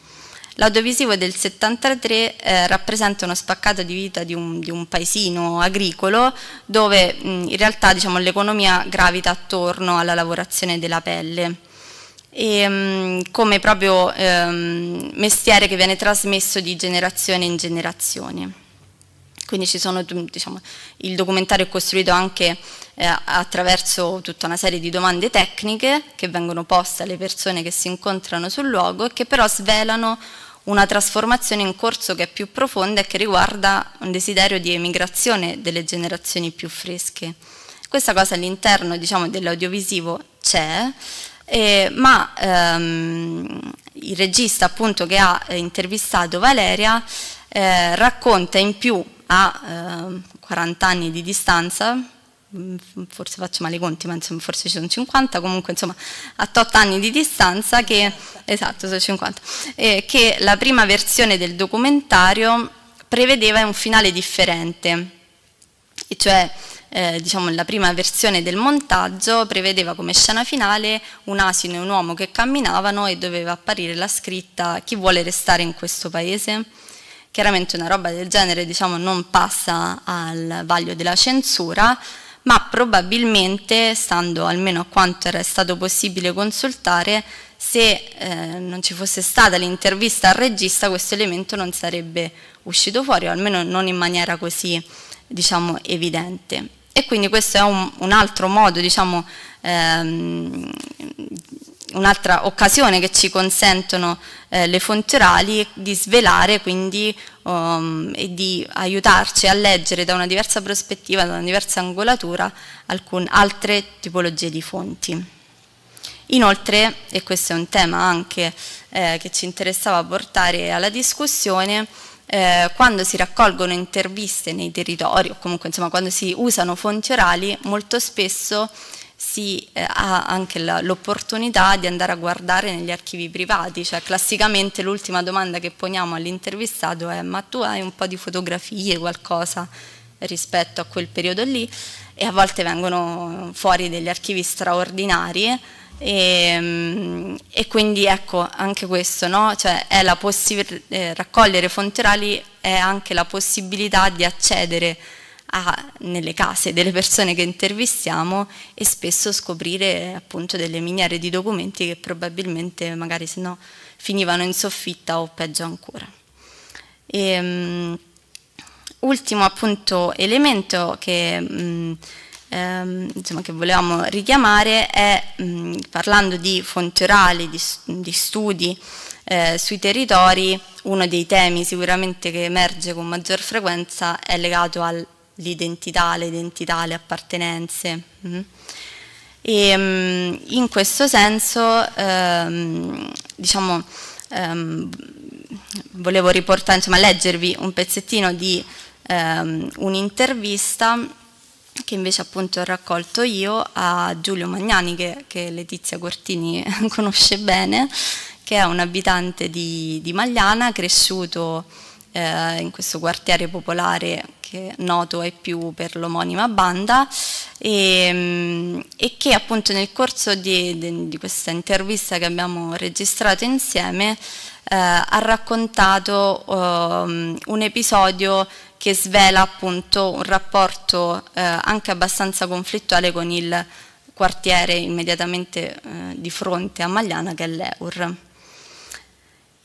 L'audiovisivo del 73 eh, rappresenta uno spaccato di vita di un, di un paesino agricolo dove mh, in realtà diciamo, l'economia gravita attorno alla lavorazione della pelle. E, mh, come proprio ehm, mestiere che viene trasmesso di generazione in generazione quindi sono, diciamo, il documentario è costruito anche eh, attraverso tutta una serie di domande tecniche che vengono poste alle persone che si incontrano sul luogo e che però svelano una trasformazione in corso che è più profonda e che riguarda un desiderio di emigrazione delle generazioni più fresche. Questa cosa all'interno diciamo, dell'audiovisivo c'è, eh, ma ehm, il regista appunto che ha intervistato Valeria eh, racconta in più a eh, 40 anni di distanza Mm, forse faccio male i conti, ma insomma, forse ci sono 50, comunque insomma a 8 anni di distanza che, esatto, sono 50, eh, che la prima versione del documentario prevedeva un finale differente, e cioè eh, diciamo, la prima versione del montaggio prevedeva come scena finale un asino e un uomo che camminavano e doveva apparire la scritta chi vuole restare in questo paese. Chiaramente una roba del genere diciamo, non passa al vaglio della censura, ma probabilmente, stando almeno a quanto era stato possibile consultare, se eh, non ci fosse stata l'intervista al regista questo elemento non sarebbe uscito fuori, o almeno non in maniera così diciamo, evidente. E quindi questo è un, un altro modo diciamo, ehm, un'altra occasione che ci consentono eh, le fonti orali di svelare quindi um, e di aiutarci a leggere da una diversa prospettiva, da una diversa angolatura alcune altre tipologie di fonti. Inoltre, e questo è un tema anche eh, che ci interessava portare alla discussione, eh, quando si raccolgono interviste nei territori o comunque insomma, quando si usano fonti orali, molto spesso si eh, ha anche l'opportunità di andare a guardare negli archivi privati, cioè classicamente l'ultima domanda che poniamo all'intervistato è ma tu hai un po' di fotografie, qualcosa rispetto a quel periodo lì e a volte vengono fuori degli archivi straordinari e, ehm, e quindi ecco anche questo, no? cioè eh, raccogliere fonti orali è anche la possibilità di accedere a a, nelle case delle persone che intervistiamo e spesso scoprire appunto delle miniere di documenti che probabilmente magari se no finivano in soffitta o peggio ancora. E, um, ultimo appunto elemento che, um, ehm, insomma, che volevamo richiamare è, um, parlando di fonti orali, di, di studi, eh, sui territori uno dei temi sicuramente che emerge con maggior frequenza è legato al l'identità, le identità, le appartenenze. Mm. E, mm, in questo senso, ehm, diciamo, ehm, volevo riportare, insomma, leggervi un pezzettino di ehm, un'intervista che invece appunto ho raccolto io a Giulio Magnani, che, che Letizia Cortini conosce bene, che è un abitante di, di Magliana, cresciuto eh, in questo quartiere popolare che noto è più per l'omonima banda e, ehm, e, che appunto nel corso di, di, di, questa intervista che abbiamo registrato insieme eh, ha raccontato eh, un episodio che svela appunto un rapporto eh, anche abbastanza conflittuale con il quartiere immediatamente eh, di fronte a Magliana che è l'Eur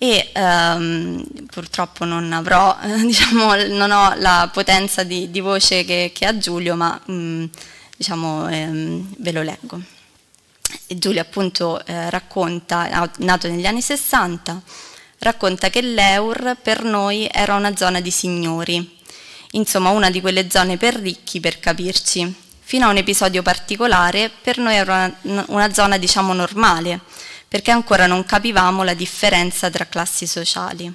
e ehm, purtroppo non avrò, eh, diciamo, non ho la potenza di, di voce che, che, ha Giulio, ma mh, mm, diciamo, ehm, ve lo leggo. E Giulio appunto eh, racconta, nato negli anni 60, racconta che l'Eur per noi era una zona di signori, insomma una di quelle zone per ricchi per capirci, fino a un episodio particolare per noi era una, una zona diciamo normale, perché ancora non capivamo la differenza tra classi sociali.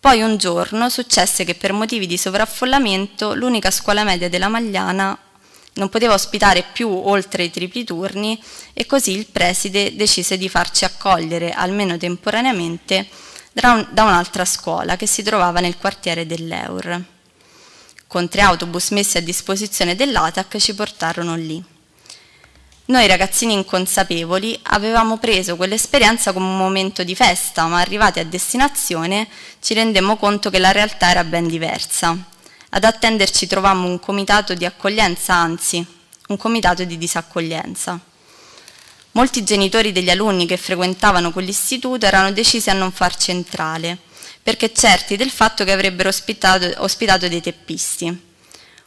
Poi un giorno successe che per motivi di sovraffollamento l'unica scuola media della Magliana non poteva ospitare più oltre i tripli turni e così il preside decise di farci accogliere, almeno temporaneamente, da un'altra scuola che si trovava nel quartiere dell'Eur. Con tre autobus messi a disposizione dell'ATAC ci portarono lì. Noi ragazzini inconsapevoli avevamo preso quell'esperienza come un momento di festa, ma arrivati a destinazione ci rendemmo conto che la realtà era ben diversa. Ad attenderci trovammo un comitato di accoglienza, anzi, un comitato di disaccoglienza. Molti genitori degli alunni che frequentavano quell'istituto erano decisi a non farci entrare, perché certi del fatto che avrebbero ospitato, ospitato dei teppisti.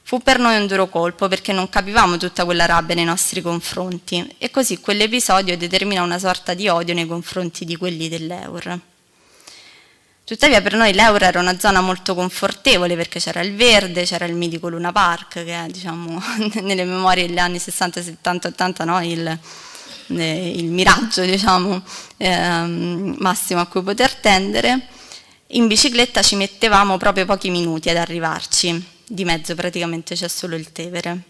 Fu per noi un duro colpo perché non capivamo tutta quella rabbia nei nostri confronti e così quell'episodio determina una sorta di odio nei confronti di quelli dell'Eur. Tuttavia per noi l'Eur era una zona molto confortevole perché c'era il verde, c'era il mitico Luna Park che è diciamo, nelle memorie degli anni 60, 70, 80 no? il, eh, il miraggio diciamo, ehm, massimo a cui poter tendere. In bicicletta ci mettevamo proprio pochi minuti ad arrivarci di mezzo praticamente c'è solo il Tevere.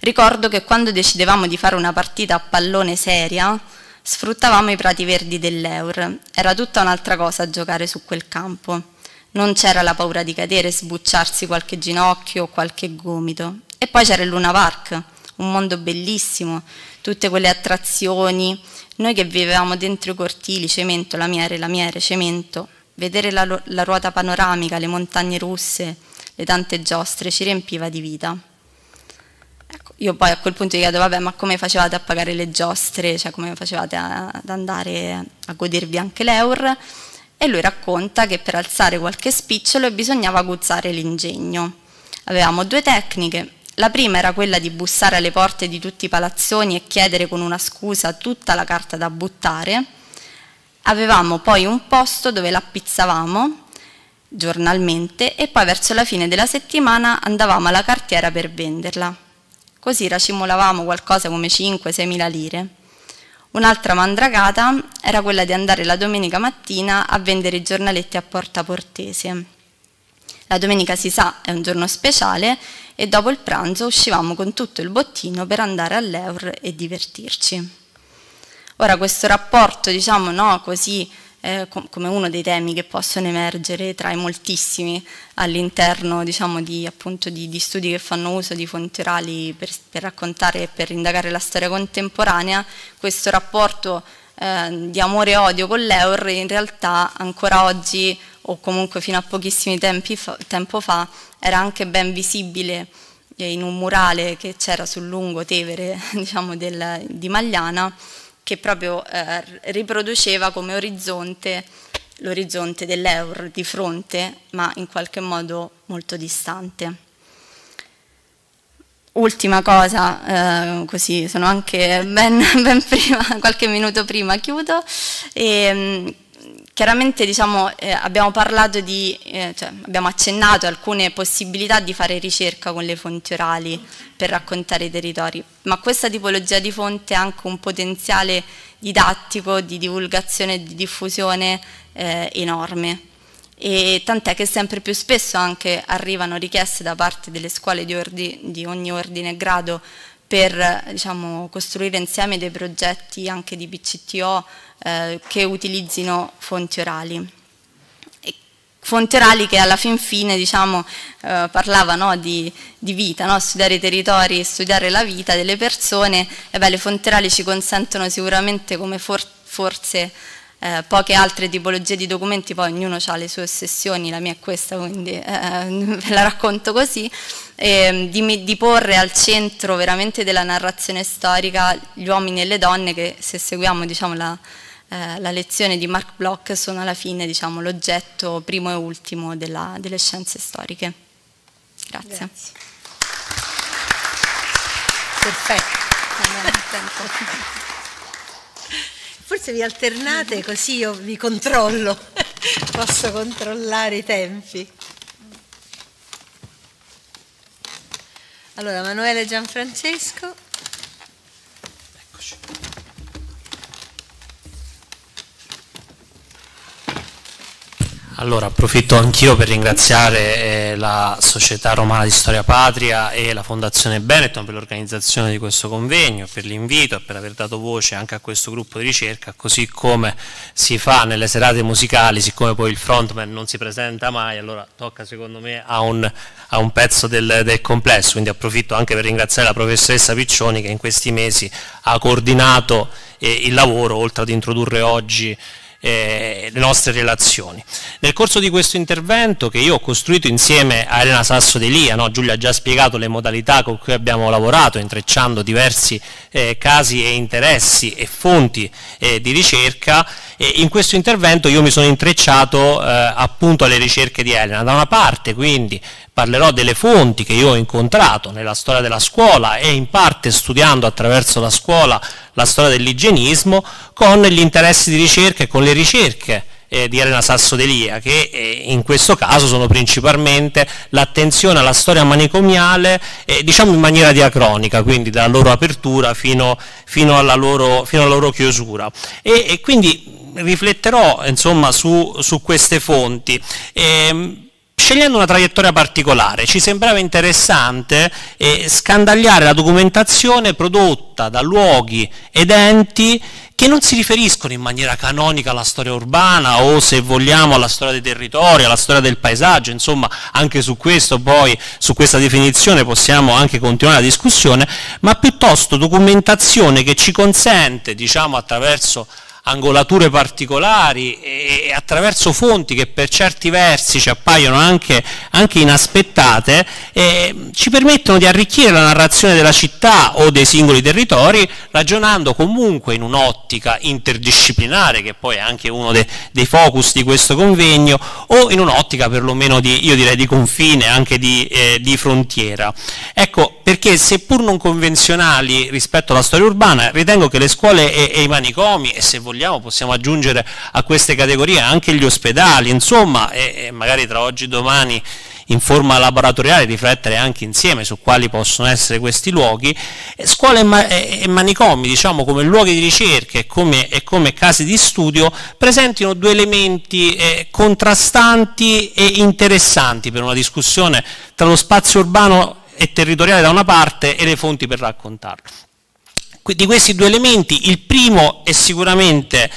Ricordo che quando decidevamo di fare una partita a pallone seria, sfruttavamo i prati verdi dell'Eur. Era tutta un'altra cosa giocare su quel campo. Non c'era la paura di cadere, sbucciarsi qualche ginocchio o qualche gomito. E poi c'era il Luna Park, un mondo bellissimo, tutte quelle attrazioni. Noi che vivevamo dentro i cortili, cemento, lamiere, lamiere, cemento, vedere la, la ruota panoramica, le montagne russe, le tante giostre, ci riempiva di vita. Ecco, io poi a quel punto gli chiedo, vabbè, ma come facevate a pagare le giostre, cioè come facevate a, ad andare a godervi anche l'Eur? E lui racconta che per alzare qualche spicciolo bisognava aguzzare l'ingegno. Avevamo due tecniche, la prima era quella di bussare alle porte di tutti i palazzoni e chiedere con una scusa tutta la carta da buttare. Avevamo poi un posto dove l'appizzavamo giornalmente e poi verso la fine della settimana andavamo alla cartiera per venderla. Così racimolavamo qualcosa come 5-6 mila lire. Un'altra mandragata era quella di andare la domenica mattina a vendere i giornaletti a Porta Portese. La domenica si sa è un giorno speciale e dopo il pranzo uscivamo con tutto il bottino per andare all'Eur e divertirci. Ora questo rapporto, diciamo, no, così eh, com come uno dei temi che possono emergere tra i moltissimi all'interno diciamo, di, di, di, studi che fanno uso di fonti orali per, per raccontare e per indagare la storia contemporanea, questo rapporto eh, di amore e odio con l'Eur in realtà ancora oggi o comunque fino a pochissimi fa, tempo fa era anche ben visibile eh, in un murale che c'era sul lungo Tevere diciamo, del, di Magliana che proprio eh, riproduceva come orizzonte l'orizzonte dell'euro di fronte, ma in qualche modo molto distante. Ultima cosa, eh, così sono anche ben, ben prima, qualche minuto prima chiudo, e, ehm, Chiaramente diciamo, eh, abbiamo, di, eh, cioè, abbiamo accennato alcune possibilità di fare ricerca con le fonti orali per raccontare i territori, ma questa tipologia di fonte ha anche un potenziale didattico, di divulgazione e di diffusione eh, enorme. tant'è che sempre più spesso anche arrivano richieste da parte delle scuole di, ordine, di ogni ordine e grado per diciamo, costruire insieme dei progetti anche di PCTO eh, che utilizzino fonti orali. E fonti orali che alla fin fine diciamo, eh, parlavano di, di, vita, no? studiare i territori, studiare la vita delle persone, e beh, le fonti orali ci consentono sicuramente come for forse eh, poche altre tipologie di documenti, poi ognuno ha le sue ossessioni, la mia è questa, quindi eh, ve la racconto così, eh, di, di, porre al centro veramente della narrazione storica gli uomini e le donne che se seguiamo diciamo, la, eh, la lezione di Mark Bloch sono alla fine diciamo, l'oggetto primo e ultimo della, delle scienze storiche. Grazie. Grazie. Perfetto. Forse vi alternate così io vi controllo, posso controllare i tempi. Allora, Manuele Gianfrancesco. Eccoci. Allora approfitto anch'io per ringraziare eh, la Società Romana di Storia Patria e la Fondazione Benetton per l'organizzazione di questo convegno, per l'invito, e per aver dato voce anche a questo gruppo di ricerca, così come si fa nelle serate musicali, siccome poi il frontman non si presenta mai, allora tocca secondo me a un, a un pezzo del, del complesso, quindi approfitto anche per ringraziare la professoressa Piccioni che in questi mesi ha coordinato eh, il lavoro, oltre ad introdurre oggi eh, le nostre relazioni. Nel corso di questo intervento che io ho costruito insieme a Elena Sasso Delia, no? Giulia ha già spiegato le modalità con cui abbiamo lavorato, intrecciando diversi eh, casi e interessi e fonti eh, di ricerca, e in questo intervento io mi sono intrecciato eh, appunto alle ricerche di Elena. Da una parte quindi parlerò delle fonti che io ho incontrato nella storia della scuola e in parte studiando attraverso la scuola la storia dell'igienismo con gli interessi di ricerca e con le ricerche eh, di Elena Sassodelia che eh, in questo caso sono principalmente l'attenzione alla storia manicomiale eh, diciamo in maniera diacronica quindi dalla loro apertura fino, fino, alla, loro, fino alla, loro, chiusura e, e quindi rifletterò insomma, su, su, queste fonti ehm, scegliendo una traiettoria particolare ci sembrava interessante eh, scandagliare la documentazione prodotta da luoghi ed enti che non si riferiscono in maniera canonica alla storia urbana o se vogliamo alla storia dei territori, alla storia del paesaggio, insomma anche su questo poi, su questa definizione possiamo anche continuare la discussione, ma piuttosto documentazione che ci consente, diciamo attraverso angolature particolari e, attraverso fonti che per certi versi ci appaiono anche, anche inaspettate, eh, ci permettono di arricchire la narrazione della città o dei singoli territori, ragionando comunque in un'ottica interdisciplinare, che poi è anche uno de, dei focus di questo convegno, o in un'ottica perlomeno di, io direi, di confine, anche di, eh, di frontiera. Ecco, perché seppur non convenzionali rispetto alla storia urbana, ritengo che le scuole e, e, i manicomi, e se vogliamo possiamo aggiungere a queste categorie anche gli ospedali, insomma, e, e magari tra oggi e domani in forma laboratoriale riflettere anche insieme su quali possono essere questi luoghi, eh, scuole e, ma e manicomi, diciamo come luoghi di ricerca e come, e come casi di studio, presentino due elementi eh, contrastanti e interessanti per una discussione tra lo spazio urbano e territoriale da una parte e le fonti per raccontarlo. Di questi due elementi, il primo è sicuramente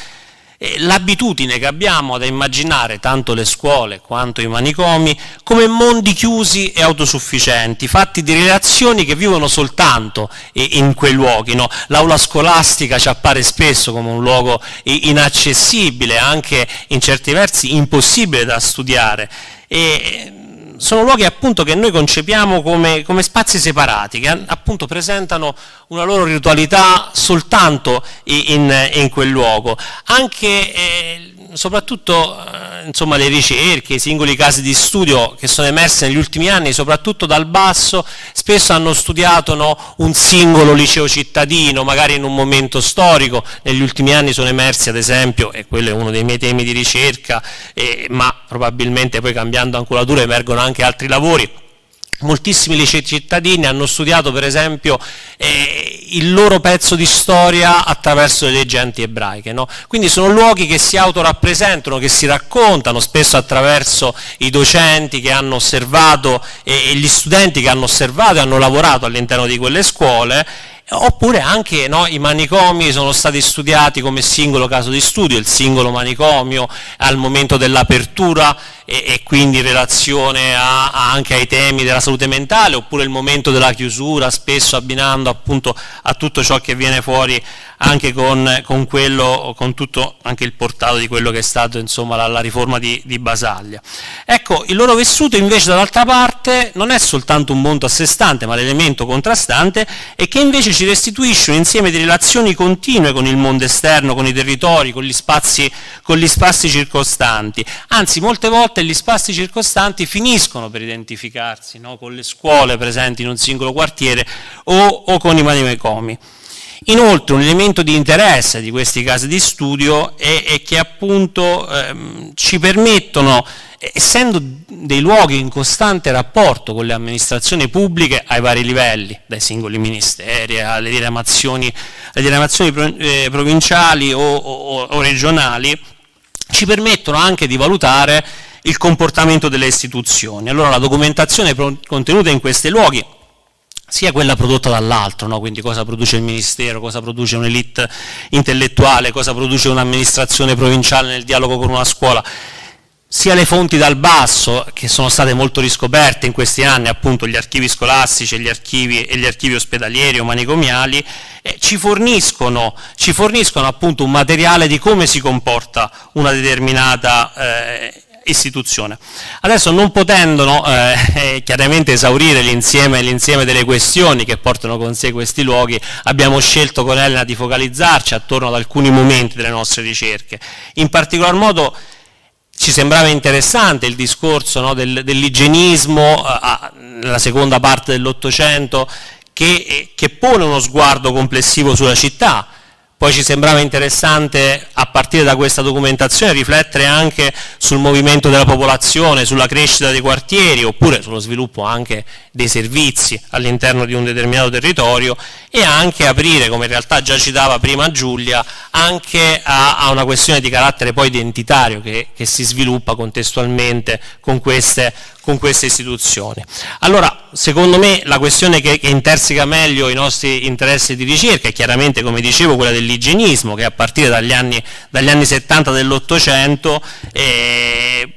eh, l'abitudine che abbiamo ad immaginare tanto le scuole quanto i manicomi come mondi chiusi e autosufficienti, fatti di relazioni che vivono soltanto in quei luoghi. No? L'aula scolastica ci appare spesso come un luogo inaccessibile, anche in certi versi impossibile da studiare. E sono luoghi appunto che noi concepiamo come, come, spazi separati, che appunto presentano una loro ritualità soltanto in, in quel luogo. Anche eh, soprattutto eh, insomma, le ricerche, i singoli casi di studio che sono emersi negli ultimi anni, soprattutto dal basso, spesso hanno studiato no, un singolo liceo cittadino, magari in un momento storico, negli ultimi anni sono emersi ad esempio, e quello è uno dei miei temi di ricerca, eh, ma probabilmente poi cambiando ancolatura emergono anche altri lavori, Moltissimi cittadini hanno studiato per esempio eh, il loro pezzo di storia attraverso le leggenti ebraiche, no? quindi sono luoghi che si autorappresentano, che si raccontano spesso attraverso i docenti che hanno osservato e, e gli studenti che hanno osservato e hanno lavorato all'interno di quelle scuole Oppure anche no, i manicomi sono stati studiati come singolo caso di studio, il singolo manicomio al momento dell'apertura e, e, quindi in relazione a, a anche ai temi della salute mentale, oppure il momento della chiusura, spesso abbinando appunto a tutto ciò che viene fuori anche con, con, quello, con tutto anche il portato di quello che è stato insomma, la, la, riforma di, di, Basaglia. Ecco, il loro vessuto invece dall'altra parte non è soltanto un mondo a sé stante, ma l'elemento contrastante e che invece ci restituisce un insieme di relazioni continue con il mondo esterno, con i territori, con gli spazi, con gli spazi circostanti. Anzi, molte volte gli spazi circostanti finiscono per identificarsi no? con le scuole presenti in un singolo quartiere o, o con i manicomi. Inoltre un elemento di interesse di questi casi di studio è, è che appunto ehm, ci permettono, essendo dei luoghi in costante rapporto con le amministrazioni pubbliche ai vari livelli, dai singoli ministeri alle diramazioni, alle diramazioni pro, eh, provinciali o, o, o regionali, ci permettono anche di valutare il comportamento delle istituzioni. Allora la documentazione contenuta in questi luoghi sia quella prodotta dall'altro, no? quindi cosa produce il Ministero, cosa produce un'elite intellettuale, cosa produce un'amministrazione provinciale nel dialogo con una scuola, sia le fonti dal basso che sono state molto riscoperte in questi anni, appunto gli archivi scolastici gli archivi, e gli archivi ospedalieri o manicomiali, eh, ci, forniscono, ci, forniscono, appunto un materiale di come si comporta una determinata eh, istituzione. Adesso non potendo no, eh, eh, chiaramente esaurire l'insieme, delle questioni che portano con sé questi luoghi, abbiamo scelto con Elena di focalizzarci attorno ad alcuni momenti delle nostre ricerche. In particolar modo ci sembrava interessante il discorso no, del, dell'igienismo eh, nella seconda parte dell'Ottocento che, eh, che pone uno sguardo complessivo sulla città, poi ci sembrava interessante a partire da questa documentazione riflettere anche sul movimento della popolazione, sulla crescita dei quartieri oppure sullo sviluppo anche dei servizi all'interno di un determinato territorio e anche aprire, come in realtà già citava prima Giulia, anche a, a una questione di carattere poi identitario che, che si sviluppa contestualmente con queste con queste istituzioni. Allora, secondo me la questione che, che intersica meglio i nostri interessi di ricerca è chiaramente, come dicevo, quella dell'igienismo, che a partire dagli anni, dagli anni 70 dell'Ottocento eh,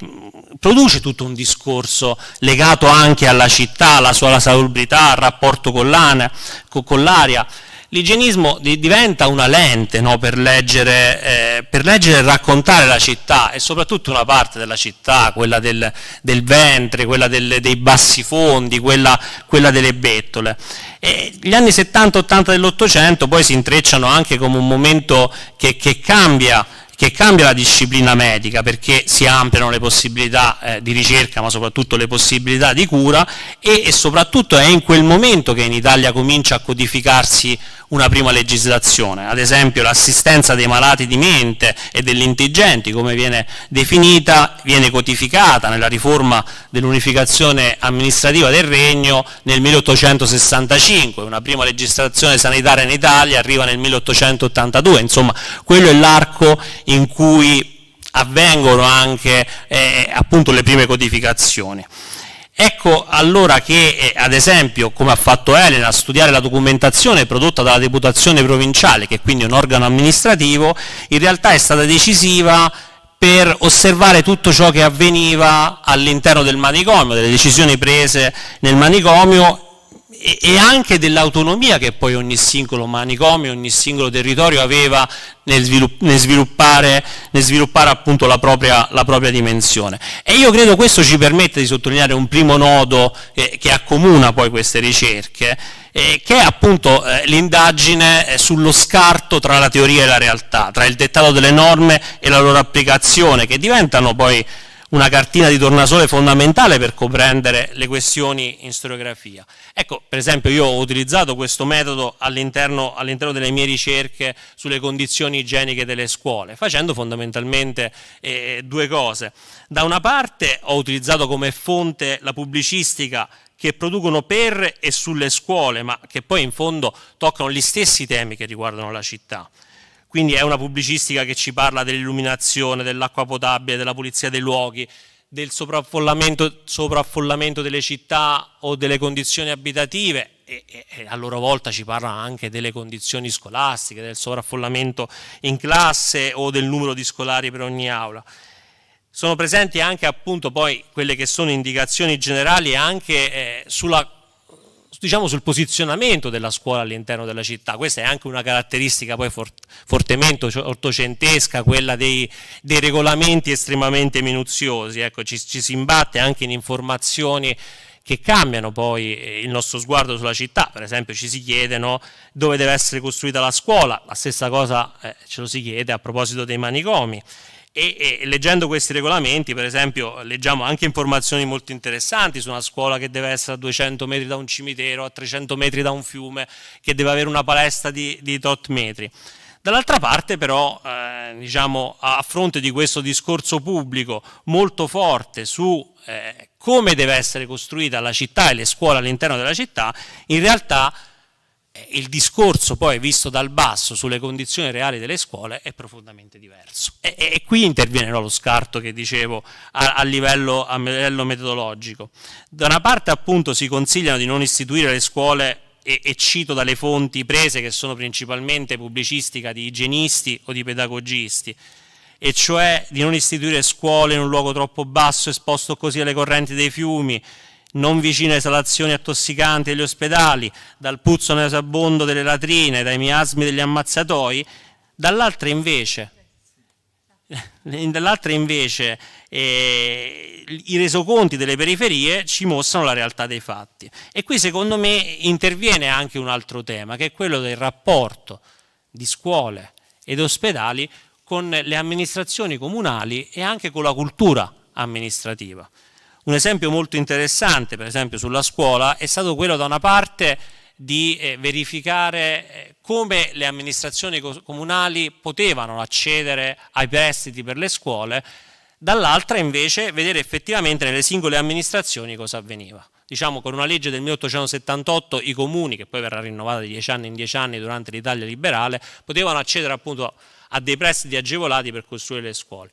produce tutto un discorso legato anche alla città, alla sua salubrità, al rapporto con l'aria l'igienismo diventa una lente no, per, leggere, eh, per, leggere, e raccontare la città e soprattutto una parte della città, quella del, del ventre, quella del, dei bassi fondi, quella, quella delle bettole. E gli anni 70-80 dell'Ottocento poi si intrecciano anche come un momento che, che cambia che cambia la disciplina medica perché si ampliano le possibilità eh, di ricerca ma soprattutto le possibilità di cura e, e, soprattutto è in quel momento che in Italia comincia a codificarsi una prima legislazione, ad esempio l'assistenza dei malati di mente e degli indigenti, come viene definita, viene codificata nella riforma dell'unificazione amministrativa del Regno nel 1865, una prima legislazione sanitaria in Italia arriva nel 1882, insomma quello è l'arco in cui avvengono anche eh, appunto le prime codificazioni. Ecco allora che, eh, ad esempio, come ha fatto Elena, studiare la documentazione prodotta dalla deputazione provinciale, che è quindi un organo amministrativo, in realtà è stata decisiva per osservare tutto ciò che avveniva all'interno del manicomio, delle decisioni prese nel manicomio e, e anche dell'autonomia che poi ogni singolo manicomio, ogni singolo territorio aveva nel, svilupp nel sviluppare, nel sviluppare appunto la propria, la propria, dimensione. E io credo questo ci permette di sottolineare un primo nodo eh, che accomuna poi queste ricerche, eh, che è appunto eh, l'indagine eh, sullo scarto tra la teoria e la realtà, tra il dettato delle norme e la loro applicazione, che diventano poi una cartina di tornasole fondamentale per comprendere le questioni in storiografia. Ecco, per esempio io ho utilizzato questo metodo all'interno all delle mie ricerche sulle condizioni igieniche delle scuole, facendo fondamentalmente eh, due cose. Da una parte ho utilizzato come fonte la pubblicistica che producono per e sulle scuole, ma che poi in fondo toccano gli stessi temi che riguardano la città. Quindi è una pubblicistica che ci parla dell'illuminazione, dell'acqua potabile, della pulizia dei luoghi, del sovraffollamento, sovraffollamento, delle città o delle condizioni abitative e, e, e, a loro volta ci parla anche delle condizioni scolastiche, del sovraffollamento in classe o del numero di scolari per ogni aula. Sono presenti anche appunto poi quelle che sono indicazioni generali anche eh, sulla diciamo, sul posizionamento della scuola all'interno della città. Questa è anche una caratteristica poi fortemente ottocentesca, quella dei, dei regolamenti estremamente minuziosi. Ecco, ci, ci si imbatte anche in informazioni che cambiano poi eh, il nostro sguardo sulla città, per esempio ci si chiede no, dove deve essere costruita la scuola, la stessa cosa eh, ce lo si chiede a proposito dei manicomi e, e, leggendo questi regolamenti, per esempio, leggiamo anche informazioni molto interessanti su una scuola che deve essere a 200 metri da un cimitero, a 300 metri da un fiume, che deve avere una palestra di, di tot metri. Dall'altra parte però, eh, diciamo, a fronte di questo discorso pubblico molto forte su eh, come deve essere costruita la città e le scuole all'interno della città, in realtà eh, il discorso poi visto dal basso sulle condizioni reali delle scuole è profondamente diverso. E, e, e qui interviene no, lo scarto che dicevo a, a, livello, a, livello, metodologico. Da una parte appunto si consigliano di non istituire le scuole e, e cito dalle fonti prese che sono principalmente pubblicistica di igienisti o di pedagogisti, e cioè di non istituire scuole in un luogo troppo basso esposto così alle correnti dei fiumi non vicine ai salazioni attossicanti degli ospedali, dal puzzo nauseabondo delle latrine, dai miasmi degli ammazzatoi, dall'altra invece, dall'altra invece eh, i resoconti delle periferie ci mostrano la realtà dei fatti. E qui secondo me interviene anche un altro tema, che è quello del rapporto di scuole ed ospedali con le amministrazioni comunali e anche con la cultura amministrativa. Un esempio molto interessante, per esempio, sulla scuola è stato quello da una parte di eh, verificare eh, come le amministrazioni comunali potevano accedere ai prestiti per le scuole, dall'altra invece vedere effettivamente nelle singole amministrazioni cosa avveniva. Diciamo con una legge del 1878 i comuni, che poi verrà rinnovata di dieci anni in dieci anni durante l'Italia liberale, potevano accedere appunto a dei prestiti agevolati per costruire le scuole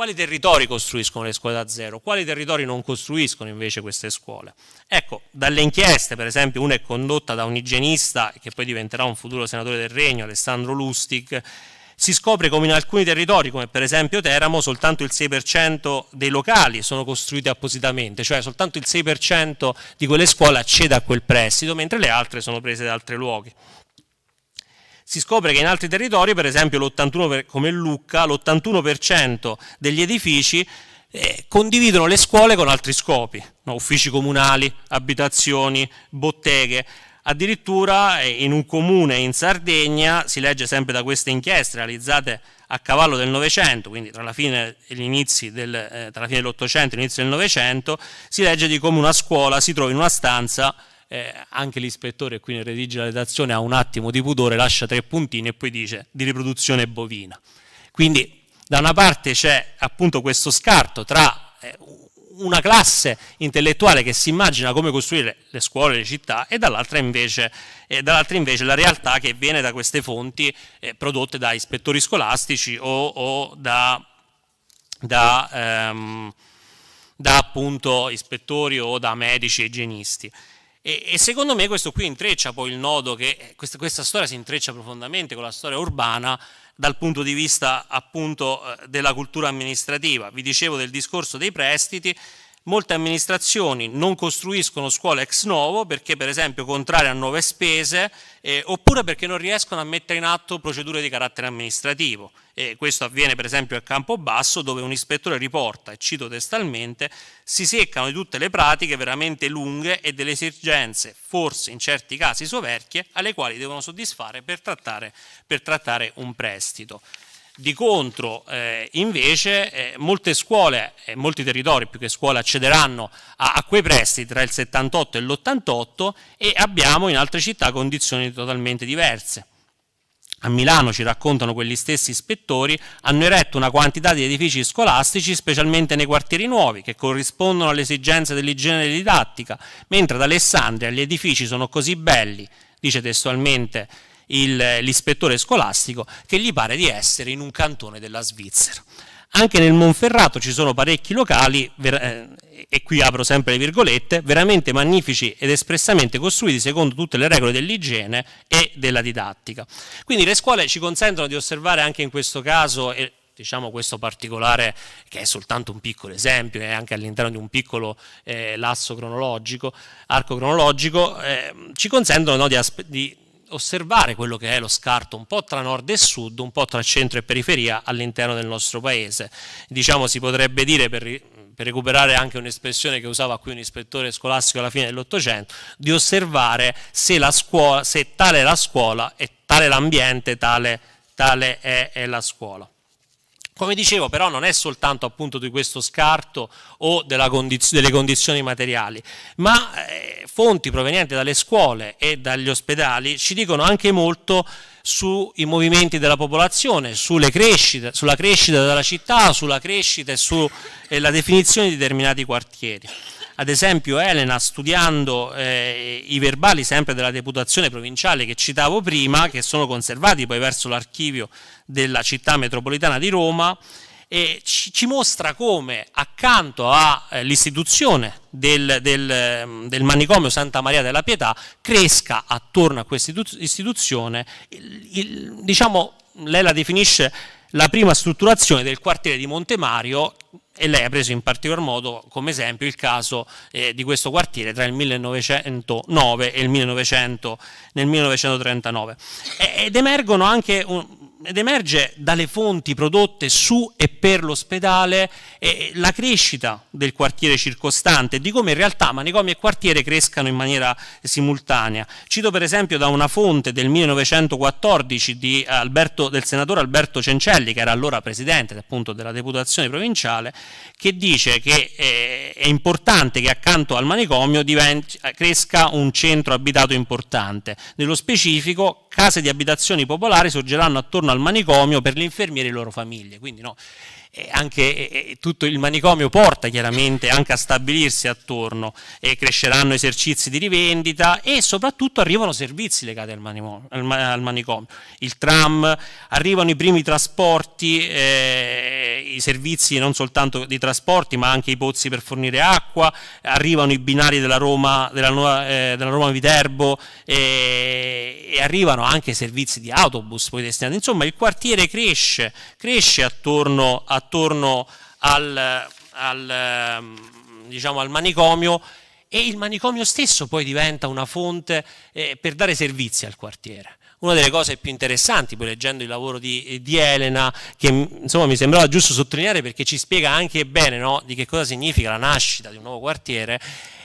quali territori costruiscono le scuole da zero, quali territori non costruiscono invece queste scuole. Ecco, dalle inchieste, per esempio, una è condotta da un igienista che poi diventerà un futuro senatore del Regno, Alessandro Lustig, si scopre come in alcuni territori, come per esempio Teramo, soltanto il 6% dei locali sono costruiti appositamente, cioè soltanto il 6% di quelle scuole accede a quel prestito, mentre le altre sono prese da altri luoghi si scopre che in altri territori, per esempio come Lucca, l'81% degli edifici eh, condividono le scuole con altri scopi, no? uffici comunali, abitazioni, botteghe. Addirittura eh, in un comune in Sardegna, si legge sempre da queste inchieste realizzate a cavallo del Novecento, quindi tra la fine, del, eh, tra la fine dell'Ottocento e l'inizio del Novecento, si legge di come una scuola si trovi in una stanza eh, anche l'ispettore qui nel redige la redazione ha un attimo di pudore, lascia tre puntini e poi dice di riproduzione bovina. Quindi da una parte c'è appunto questo scarto tra eh, una classe intellettuale che si immagina come costruire le scuole, le città e dall'altra invece, eh, dall invece, la realtà che viene da queste fonti eh, prodotte da ispettori scolastici o, o da, da, ehm, da, appunto ispettori o da medici e igienisti. E, e, secondo me questo qui intreccia poi il nodo che eh, questa, questa, storia si intreccia profondamente con la storia urbana dal punto di vista appunto eh, della cultura amministrativa. Vi dicevo del discorso dei prestiti, Molte amministrazioni non costruiscono scuole ex novo perché per esempio contrarie a nuove spese eh, oppure perché non riescono a mettere in atto procedure di carattere amministrativo. E questo avviene per esempio a Campobasso dove un ispettore riporta, e cito testualmente, si seccano di tutte le pratiche veramente lunghe e delle esigenze, forse in certi casi soverchie, alle quali devono soddisfare per trattare, per trattare un prestito. Di contro, eh, invece, eh, molte scuole e eh, molti territori, più che scuole, accederanno a, a quei prestiti tra il 78 e l'88 e abbiamo in altre città condizioni totalmente diverse. A Milano, ci raccontano quegli stessi ispettori, hanno eretto una quantità di edifici scolastici, specialmente nei quartieri nuovi, che corrispondono alle esigenze dell'igiene didattica, mentre ad Alessandria gli edifici sono così belli, dice testualmente l'ispettore scolastico che gli pare di essere in un cantone della Svizzera. Anche nel Monferrato ci sono parecchi locali, eh, e qui apro sempre le virgolette, veramente magnifici ed espressamente costruiti secondo tutte le regole dell'igiene e della didattica. Quindi le scuole ci consentono di osservare anche in questo caso, e diciamo questo particolare che è soltanto un piccolo esempio, è anche all'interno di un piccolo eh, lasso cronologico, arco cronologico, eh, ci consentono no, di, di osservare quello che è lo scarto un po' tra nord e sud, un po' tra centro e periferia all'interno del nostro paese. Diciamo si potrebbe dire per, per recuperare anche un'espressione che usava qui un ispettore scolastico alla fine dell'Ottocento, di osservare se, scuola, se, tale è la scuola e tale l'ambiente, tale, tale è, è la scuola. Come dicevo però non è soltanto appunto di questo scarto o condizio, delle condizioni materiali, ma eh, fonti provenienti dalle scuole e dagli ospedali ci dicono anche molto sui movimenti della popolazione, crescite, sulla crescita della città, sulla crescita e sulla eh, definizione di determinati quartieri ad esempio Elena studiando eh, i verbali sempre della deputazione provinciale che citavo prima, che sono conservati poi verso l'archivio della città metropolitana di Roma, e ci, ci mostra come accanto all'istituzione eh, del, del, mm, del, manicomio Santa Maria della Pietà cresca attorno a questa istituzione, diciamo, lei la definisce la prima strutturazione del quartiere di Montemario e lei ha preso in particolar modo come esempio il caso eh, di questo quartiere tra il 1909 e il 1900, nel 1939. Ed emergono anche un, ed emerge dalle fonti prodotte su e per l'ospedale eh, la crescita del quartiere circostante e di come in realtà manicomi e quartiere crescano in maniera simultanea. Cito per esempio da una fonte del 1914 di Alberto, del senatore Alberto Cencelli, che era allora presidente appunto, della deputazione provinciale, che dice che eh, è importante che accanto al manicomio cresca un centro abitato importante. Nello specifico, case di abitazioni popolari sorgeranno attorno al manicomio per gli infermieri e le loro famiglie. Quindi no, eh, anche eh, eh, tutto il manicomio porta chiaramente anche a stabilirsi attorno e cresceranno esercizi di rivendita e soprattutto arrivano servizi legati al, manicomio, il tram, arrivano i primi trasporti, eh, i servizi non soltanto di trasporti ma anche i pozzi per fornire acqua, arrivano i binari della Roma, della nuova, eh, della Roma Viterbo eh, e arrivano anche servizi di autobus poi destinati, insomma il quartiere cresce, cresce attorno a attorno al, al, ehm, diciamo, al manicomio e il manicomio stesso poi diventa una fonte eh, per dare servizi al quartiere. Una delle cose più interessanti, poi leggendo il lavoro di, eh, di Elena, che mm, insomma, mi sembrava giusto sottolineare perché ci spiega anche bene no, di che cosa significa la nascita di un nuovo quartiere,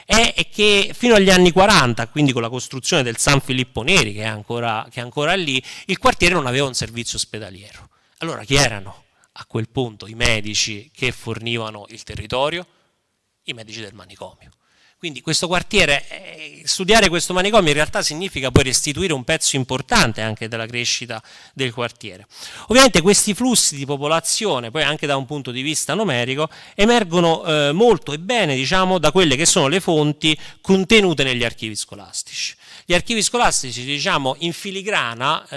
è che fino agli anni 40, quindi con la costruzione del San Filippo Neri, che è ancora, che è ancora lì, il quartiere non aveva un servizio ospedaliero. Allora chi erano? a quel punto i medici che fornivano il territorio, i medici del manicomio. Quindi questo quartiere, eh, studiare questo manicomio in realtà significa poi restituire un pezzo importante anche della crescita del quartiere. Ovviamente questi flussi di popolazione, poi anche da un punto di vista numerico, emergono eh, molto e bene diciamo, da quelle che sono le fonti contenute negli archivi scolastici. Gli archivi scolastici, diciamo, in filigrana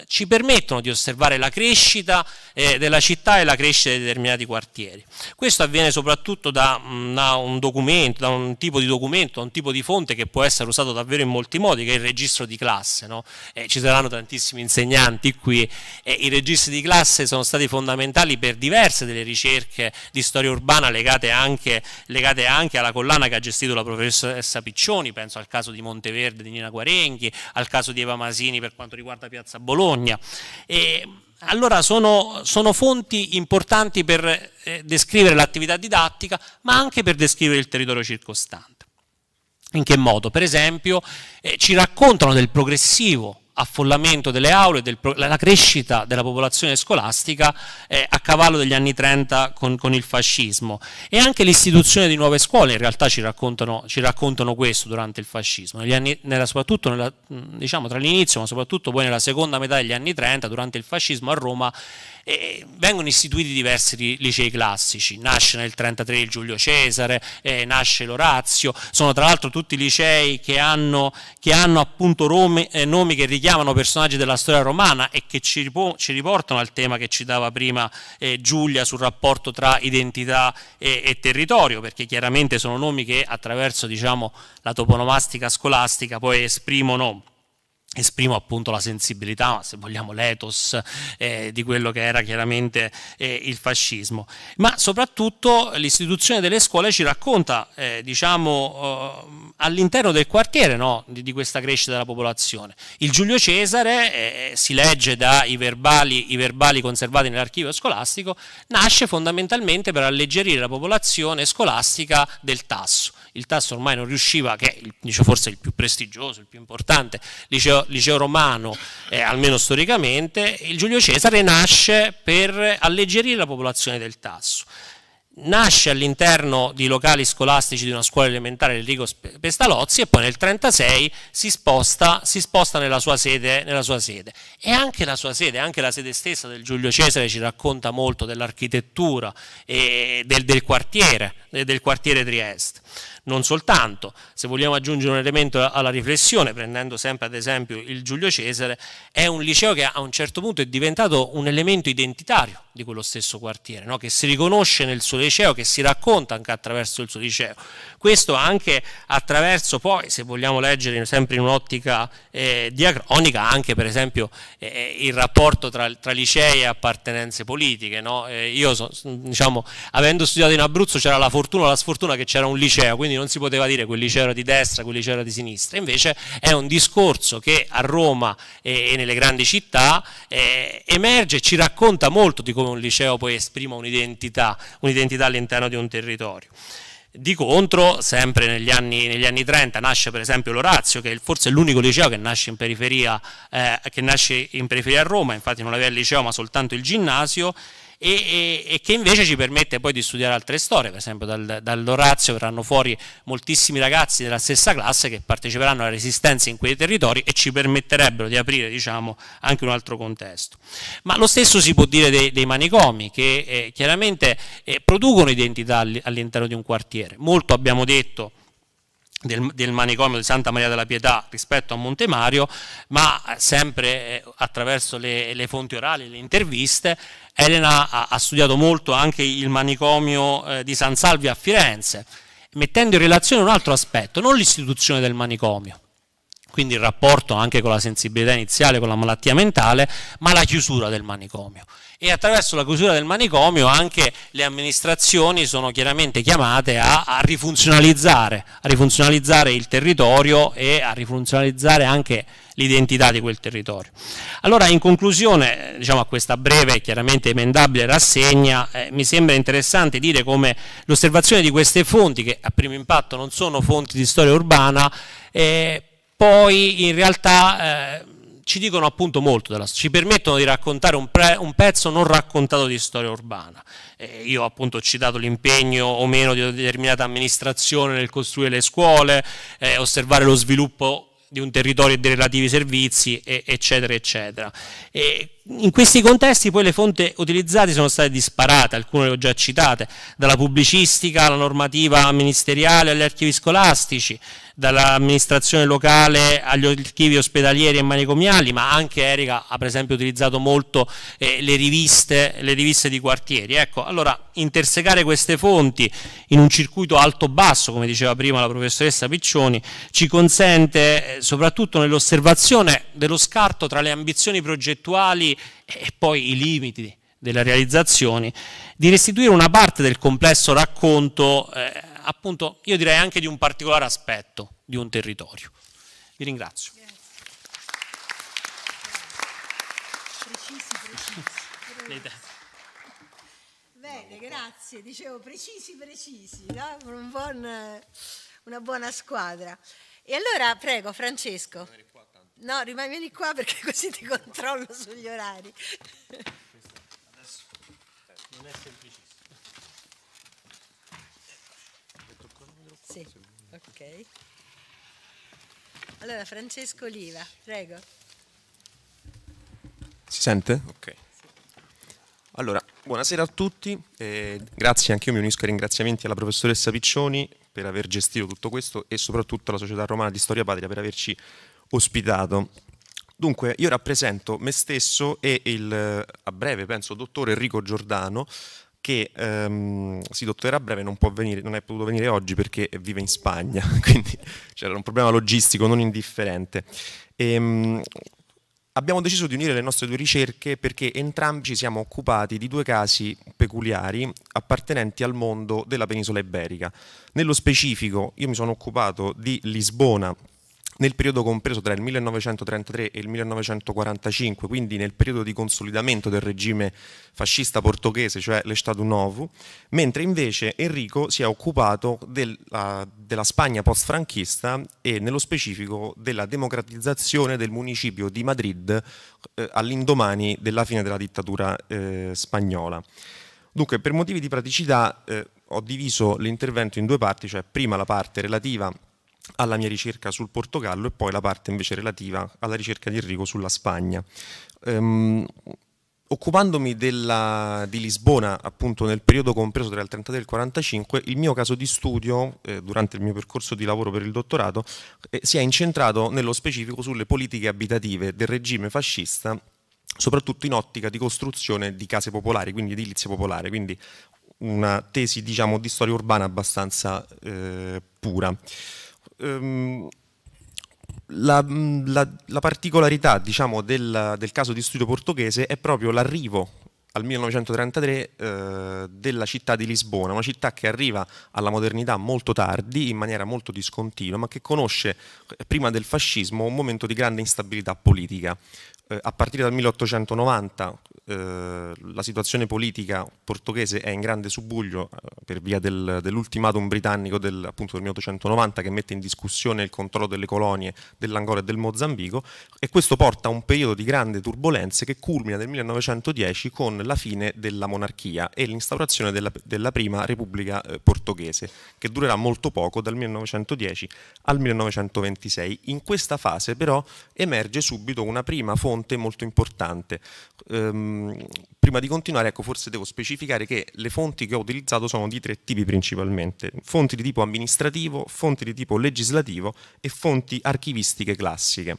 eh, ci permettono di osservare la crescita eh, della città e la crescita di determinati quartieri. Questo avviene soprattutto da, mm, da un documento, da un tipo di documento, da un tipo di fonte che può essere usato davvero in molti modi, che è il registro di classe. No? Eh, ci saranno tantissimi insegnanti qui. e I registri di classe sono stati fondamentali per diverse delle ricerche di storia urbana legate anche, legate anche alla collana che ha gestito la professoressa Piccioni, penso al caso di Monteverde, di Nina Guarenghi, al caso di Eva Masini per quanto riguarda Piazza Bologna. E allora sono, sono, fonti importanti per eh, descrivere l'attività didattica, ma anche per descrivere il territorio circostante. In che modo? Per esempio eh, ci raccontano del progressivo affollamento delle aule, del, la crescita della popolazione scolastica eh, a cavallo degli anni 30 con, con il fascismo e anche l'istituzione di nuove scuole in realtà ci raccontano, ci raccontano questo durante il fascismo, anni, nella, soprattutto nella, diciamo, tra l'inizio ma soprattutto poi nella seconda metà degli anni 30 durante il fascismo a Roma e vengono istituiti diversi licei classici, nasce nel 1933 il Giulio Cesare, eh, nasce l'Orazio, sono tra l'altro tutti licei che hanno, che hanno appunto Rome, eh, nomi che richiamano personaggi della storia romana e che ci, ci riportano al tema che ci dava prima eh, Giulia sul rapporto tra identità e, e, territorio, perché chiaramente sono nomi che attraverso diciamo, la toponomastica scolastica poi esprimono esprimo appunto la sensibilità, ma se vogliamo l'ethos eh, di quello che era chiaramente eh, il fascismo. Ma soprattutto l'istituzione delle scuole ci racconta, eh, diciamo, eh, all'interno del quartiere no, di, di, questa crescita della popolazione. Il Giulio Cesare, eh, eh, si legge dai verbali, i verbali conservati nell'archivio scolastico, nasce fondamentalmente per alleggerire la popolazione scolastica del Tasso il tasso ormai non riusciva, che è forse il più prestigioso, il più importante liceo, liceo romano, eh, almeno storicamente, il Giulio Cesare nasce per alleggerire la popolazione del tasso nasce all'interno di locali scolastici di una scuola elementare Enrico Pestalozzi e poi nel 1936 si sposta, si sposta nella, sua sede, nella, sua sede, E anche la sua sede, anche la sede stessa del Giulio Cesare ci racconta molto dell'architettura e del, del, quartiere, del quartiere Trieste. Non soltanto, se vogliamo aggiungere un elemento alla riflessione, prendendo sempre ad esempio il Giulio Cesare, è un liceo che a un certo punto è diventato un elemento identitario di quello stesso quartiere, no? che si riconosce nel suo liceo, che si racconta anche attraverso il suo liceo. Questo anche attraverso poi, se vogliamo leggere sempre in un'ottica eh, diacronica, anche per esempio eh, il rapporto tra, tra, licei e appartenenze politiche. No? Eh, io, so, diciamo, avendo studiato in Abruzzo c'era la fortuna o la sfortuna che c'era un liceo liceo, quindi non si poteva dire quel liceo era di destra, quel liceo era di sinistra, invece è un discorso che a Roma e, e nelle grandi città eh, emerge e ci racconta molto di come un liceo poi esprima un'identità, un'identità all'interno di un territorio. Di contro, sempre negli anni, negli anni, 30 nasce per esempio l'Orazio, che forse è l'unico liceo che nasce, eh, che nasce in periferia, a Roma, infatti non aveva il liceo ma soltanto il ginnasio, e, e, e, che invece ci permette poi di studiare altre storie, per esempio dal, dall'Orazio verranno fuori moltissimi ragazzi della stessa classe che parteciperanno alla resistenza in quei territori e ci permetterebbero di aprire diciamo, anche un altro contesto. Ma lo stesso si può dire dei, dei manicomi che eh, chiaramente eh, producono identità all'interno di un quartiere, molto abbiamo detto del, del, manicomio di Santa Maria della Pietà rispetto a Monte Mario, ma sempre eh, attraverso le, le fonti orali, le interviste, Elena ha, ha studiato molto anche il manicomio eh, di San Salvi a Firenze, mettendo in relazione un altro aspetto, non l'istituzione del manicomio, quindi il rapporto anche con la sensibilità iniziale, con la malattia mentale, ma la chiusura del manicomio. E attraverso la chiusura del manicomio anche le amministrazioni sono chiaramente chiamate a, a rifunzionalizzare, a rifunzionalizzare il territorio e a rifunzionalizzare anche l'identità di quel territorio. Allora in conclusione diciamo a questa breve e chiaramente emendabile rassegna eh, mi sembra interessante dire come l'osservazione di queste fonti che a primo impatto non sono fonti di storia urbana eh, poi in realtà eh, ci dicono appunto molto, della, ci permettono di raccontare un, pre, un, pezzo non raccontato di storia urbana. Eh, io appunto ho citato l'impegno o meno di una determinata amministrazione nel costruire le scuole, eh, osservare lo sviluppo di un territorio e dei relativi servizi, e, eccetera, eccetera. E in questi contesti poi le fonti utilizzate sono state disparate, alcune le ho già citate, dalla pubblicistica alla normativa ministeriale agli archivi scolastici, dall'amministrazione locale agli archivi ospedalieri e manicomiali, ma anche Erika ha per esempio utilizzato molto eh, le, riviste, le, riviste, di quartieri. Ecco, allora intersecare queste fonti in un circuito alto-basso, come diceva prima la professoressa Piccioni, ci consente eh, soprattutto nell'osservazione dello scarto tra le ambizioni progettuali e poi i limiti delle realizzazioni, di restituire una parte del complesso racconto eh, appunto, io direi anche di un particolare aspetto di un territorio. Vi ringrazio. Precisi, precisi. Bene, grazie. Dicevo precisi, precisi, no? un buon, una buona squadra. E allora prego Francesco. No, rimani qua perché così ti controllo sugli orari. Adesso cioè, Non è sempre Allora, Francesco Oliva, prego. Si sente? Ok. Allora, buonasera a tutti, eh, grazie, anche io mi unisco ai ringraziamenti alla professoressa Piccioni per aver gestito tutto questo e soprattutto alla Società Romana di Storia Patria per averci ospitato. Dunque, io rappresento me stesso e il, a breve penso, dottore Enrico Giordano, che ehm, sì, dottora breve non, può venire, non è potuto venire oggi perché vive in Spagna, quindi c'era un problema logistico non indifferente. Ehm, abbiamo deciso di unire le nostre due ricerche perché entrambi ci siamo occupati di due casi peculiari appartenenti al mondo della penisola iberica. Nello specifico io mi sono occupato di Lisbona nel periodo compreso tra il 1933 e il 1945, quindi nel periodo di consolidamento del regime fascista portoghese, cioè l'Estato Novo, mentre invece Enrico si è occupato della, ah, della Spagna post-franchista e nello specifico della democratizzazione del municipio di Madrid eh, all'indomani della fine della dittatura eh, spagnola. Dunque, per motivi di praticità eh, ho diviso l'intervento in due parti, cioè prima la parte relativa alla mia ricerca sul Portogallo e poi la parte invece relativa alla ricerca di Enrico sulla Spagna. Um, occupandomi della, di Lisbona appunto nel periodo compreso tra il 30 e il 45, il mio caso di studio eh, durante il mio percorso di lavoro per il dottorato eh, si è incentrato nello specifico sulle politiche abitative del regime fascista soprattutto in ottica di costruzione di case popolari, quindi edilizia popolare, quindi una tesi diciamo, di storia urbana abbastanza eh, pura ehm, la, la, la, particolarità diciamo, del, del, caso di studio portoghese è proprio l'arrivo al 1933 eh, della città di Lisbona, una città che arriva alla modernità molto tardi, in maniera molto discontinua, ma che conosce eh, prima del fascismo un momento di grande instabilità politica. Eh, a partire dal 1890 eh, la situazione politica portoghese è in grande subuglio eh, per via del, dell'ultimatum britannico del, appunto, del 1890 che mette in discussione il controllo delle colonie dell'Angola e del Mozambico e questo porta a un periodo di grande turbolenze che culmina nel 1910 con la fine della monarchia e l'instaurazione della, della, prima Repubblica eh, Portoghese, che durerà molto poco, dal 1910 al 1926. In questa fase però emerge subito una prima fonte molto importante. Ehm, prima di continuare, ecco, forse devo specificare che le fonti che ho utilizzato sono di tre tipi principalmente, fonti di tipo amministrativo, fonti di tipo legislativo e fonti archivistiche classiche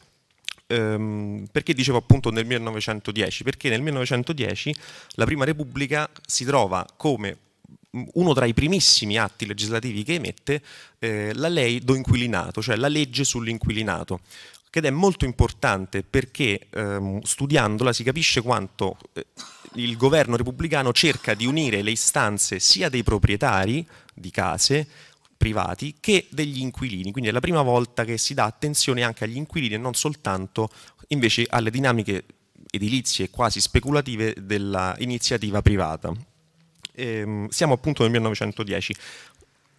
ehm, perché dicevo appunto nel 1910? Perché nel 1910 la Prima Repubblica si trova come uno tra i primissimi atti legislativi che emette eh, la lei do inquilinato, cioè la legge sull'inquilinato ed è molto importante perché ehm, studiandola si capisce quanto eh, il governo repubblicano cerca di unire le istanze sia dei proprietari di case privati che degli inquilini, quindi è la prima volta che si dà attenzione anche agli inquilini e non soltanto invece alle dinamiche edilizie quasi speculative dell'iniziativa privata. Ehm, siamo appunto nel 1910.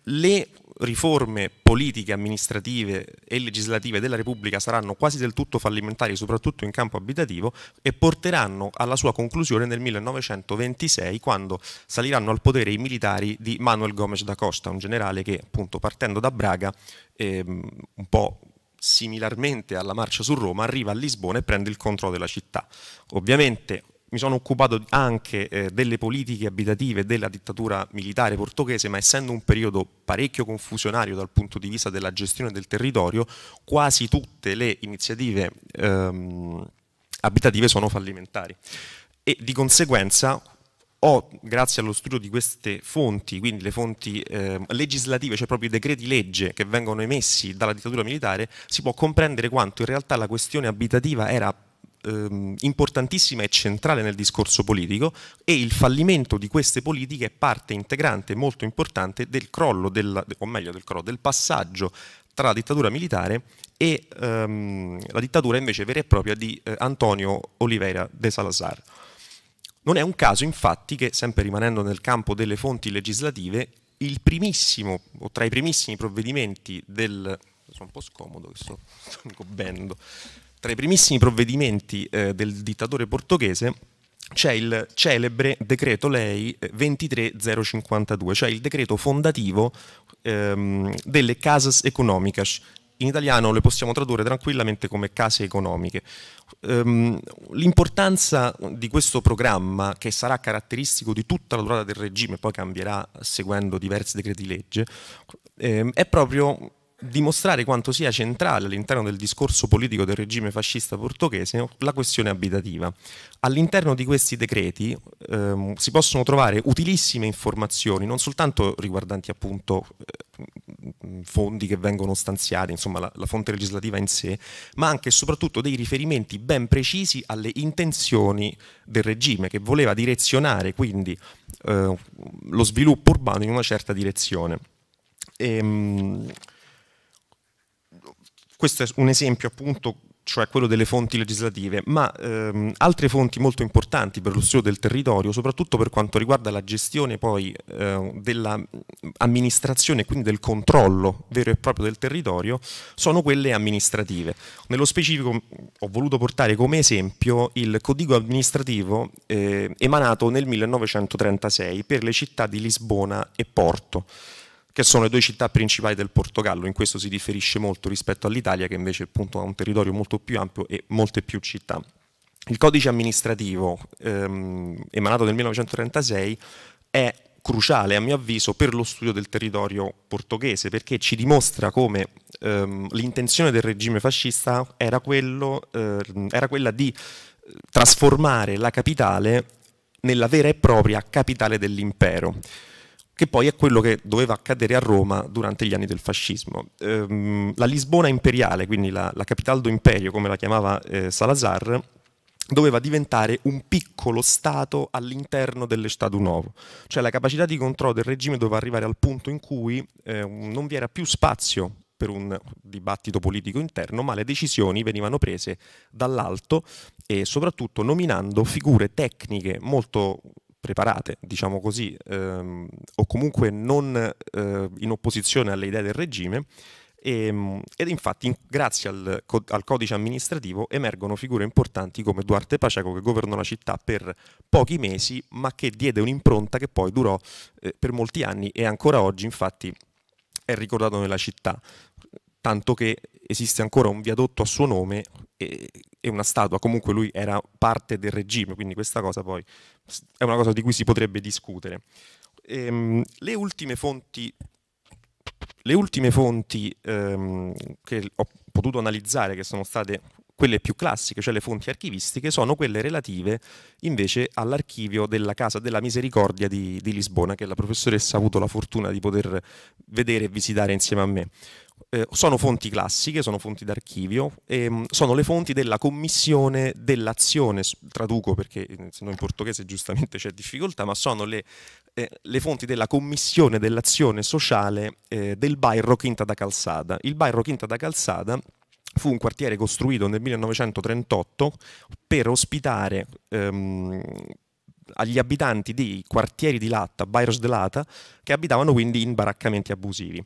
Le riforme politiche, amministrative e legislative della Repubblica saranno quasi del tutto fallimentari, soprattutto in campo abitativo, e porteranno alla sua conclusione nel 1926, quando saliranno al potere i militari di Manuel Gomes da Costa, un generale che, appunto, partendo da Braga, ehm, un po' similarmente alla marcia su Roma, arriva a Lisbona e prende il controllo della città. Ovviamente mi sono occupato anche eh, delle politiche abitative della dittatura militare portoghese, ma essendo un periodo parecchio confusionario dal punto di vista della gestione del territorio, quasi tutte le iniziative ehm, abitative sono fallimentari. E di conseguenza ho, grazie allo studio di queste fonti, quindi le fonti eh, legislative, cioè proprio i decreti legge che vengono emessi dalla dittatura militare, si può comprendere quanto in realtà la questione abitativa era ehm, importantissima e centrale nel discorso politico e il fallimento di queste politiche è parte integrante molto importante del crollo, del, o meglio del crollo, del passaggio tra la dittatura militare e ehm, la dittatura invece vera e propria di eh, Antonio Oliveira de Salazar. Non è un caso infatti che, sempre rimanendo nel campo delle fonti legislative, il primissimo o tra i primissimi provvedimenti del sono un po' scomodo sto, sto bendo tra i primissimi provvedimenti eh, del dittatore portoghese c'è il celebre decreto lei 23052, eh, cioè il decreto fondativo ehm, delle casas economicas. In italiano le possiamo tradurre tranquillamente come case economiche. Ehm, l'importanza di questo programma, che sarà caratteristico di tutta la durata del regime, poi cambierà seguendo diversi decreti legge, ehm, è proprio dimostrare quanto sia centrale all'interno del discorso politico del regime fascista portoghese la questione abitativa. All'interno di questi decreti ehm, si possono trovare utilissime informazioni, non soltanto riguardanti appunto eh, fondi che vengono stanziati, insomma la, la fonte legislativa in sé, ma anche e soprattutto dei riferimenti ben precisi alle intenzioni del regime che voleva direzionare quindi eh, lo sviluppo urbano in una certa direzione. E, ehm, questo è un esempio appunto cioè quello delle fonti legislative, ma ehm, altre fonti molto importanti per lo studio del territorio, soprattutto per quanto riguarda la gestione poi eh, dell'amministrazione, quindi del controllo vero e proprio del territorio, sono quelle amministrative. Nello specifico ho voluto portare come esempio il codigo amministrativo eh, emanato nel 1936 per le città di Lisbona e Porto che sono le due città principali del Portogallo, in questo si differisce molto rispetto all'Italia che invece appunto, ha un territorio molto più ampio e molte più città. Il codice amministrativo ehm, emanato nel 1936 è cruciale a mio avviso per lo studio del territorio portoghese perché ci dimostra come ehm, l'intenzione del regime fascista era, quello, eh, era quella di eh, trasformare la capitale nella vera e propria capitale dell'impero che poi è quello che doveva accadere a Roma durante gli anni del fascismo. Ehm, la Lisbona imperiale, quindi la, la Capitaldo Imperio, come la chiamava eh, Salazar, doveva diventare un piccolo Stato all'interno dell'Estato Nuovo, cioè la capacità di controllo del regime doveva arrivare al punto in cui eh, non vi era più spazio per un dibattito politico interno, ma le decisioni venivano prese dall'alto e soprattutto nominando figure tecniche molto preparate, diciamo così, ehm, o comunque non eh, in opposizione alle idee del regime. E, ehm, ed infatti, in, grazie al, al, codice amministrativo, emergono figure importanti come Duarte Paceco, che governò la città per pochi mesi, ma che diede un'impronta che poi durò eh, per molti anni e ancora oggi, infatti, è ricordato nella città tanto che esiste ancora un viadotto a suo nome e, e, una statua, comunque lui era parte del regime, quindi questa cosa poi è una cosa di cui si potrebbe discutere. Ehm, le ultime fonti, le ultime fonti ehm, che ho potuto analizzare, che sono state quelle più classiche, cioè le fonti archivistiche, sono quelle relative invece all'archivio della Casa della Misericordia di, di, Lisbona, che la professoressa ha avuto la fortuna di poter vedere e visitare insieme a me. Eh, sono fonti classiche, sono fonti d'archivio, ehm, sono le fonti della commissione dell'azione, traduco perché eh, se no in portoghese giustamente c'è difficoltà, ma sono le, eh, le fonti della commissione dell'azione sociale eh, del Bairro Quinta da Calzada. Il Bairro Quinta da Calzada fu un quartiere costruito nel 1938 per ospitare ehm, agli abitanti di quartieri di Latta, Byros de Lata, che abitavano quindi in baraccamenti abusivi.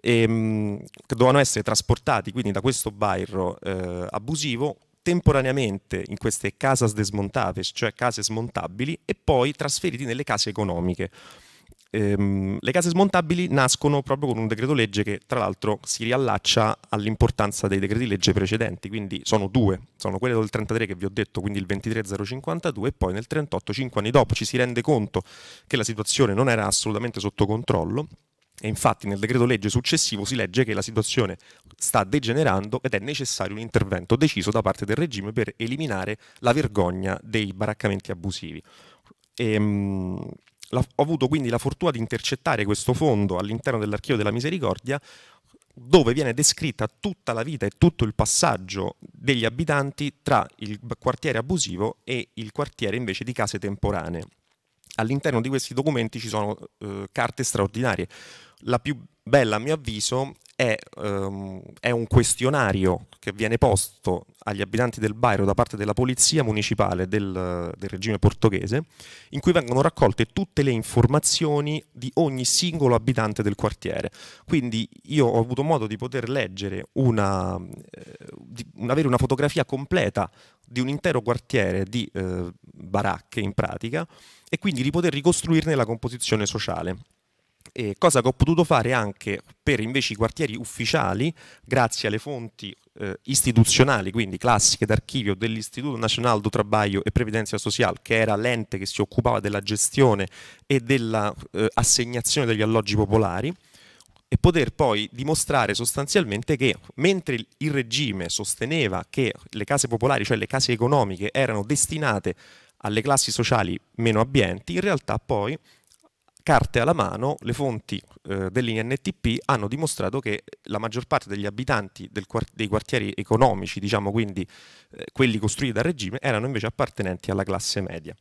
E, ehm, che dovevano essere trasportati quindi da questo bairro eh, abusivo temporaneamente in queste casas desmontates, cioè case smontabili, e poi trasferiti nelle case economiche ehm, le case smontabili nascono proprio con un decreto legge che tra l'altro si riallaccia all'importanza dei decreti legge precedenti, quindi sono due, sono quello del 33 che vi ho detto, quindi il 23052 e poi nel 38, 5 anni dopo, ci si rende conto che la situazione non era assolutamente sotto controllo e infatti nel decreto legge successivo si legge che la situazione sta degenerando ed è necessario un intervento deciso da parte del regime per eliminare la vergogna dei baraccamenti abusivi. E, ehm, la, ho avuto quindi la fortuna di intercettare questo fondo all'interno dell'archivio della misericordia dove viene descritta tutta la vita e tutto il passaggio degli abitanti tra il quartiere abusivo e il quartiere invece di case temporanee. All'interno di questi documenti ci sono eh, carte straordinarie. La più bella, a mio avviso, è, um, è, un questionario che viene posto agli abitanti del Bairo da parte della polizia municipale del, del, regime portoghese, in cui vengono raccolte tutte le informazioni di ogni singolo abitante del quartiere. Quindi io ho avuto modo di poter leggere una, eh, di, avere una fotografia completa di un intero quartiere di eh, baracche in pratica e quindi di poter ricostruirne la composizione sociale eh, cosa che ho potuto fare anche per invece i quartieri ufficiali, grazie alle fonti eh, istituzionali, quindi classiche d'archivio dell'Istituto Nazionale do Trabaglio e Previdenza Sociale, che era l'ente che si occupava della gestione e dell'assegnazione eh, degli alloggi popolari, e poter poi dimostrare sostanzialmente che mentre il regime sosteneva che le case popolari, cioè le case economiche, erano destinate alle classi sociali meno abbienti, in realtà poi carte alla mano, le fonti eh, dell'INTP hanno dimostrato che la maggior parte degli abitanti del, dei quartieri economici, diciamo quindi eh, quelli costruiti dal regime, erano invece appartenenti alla classe media.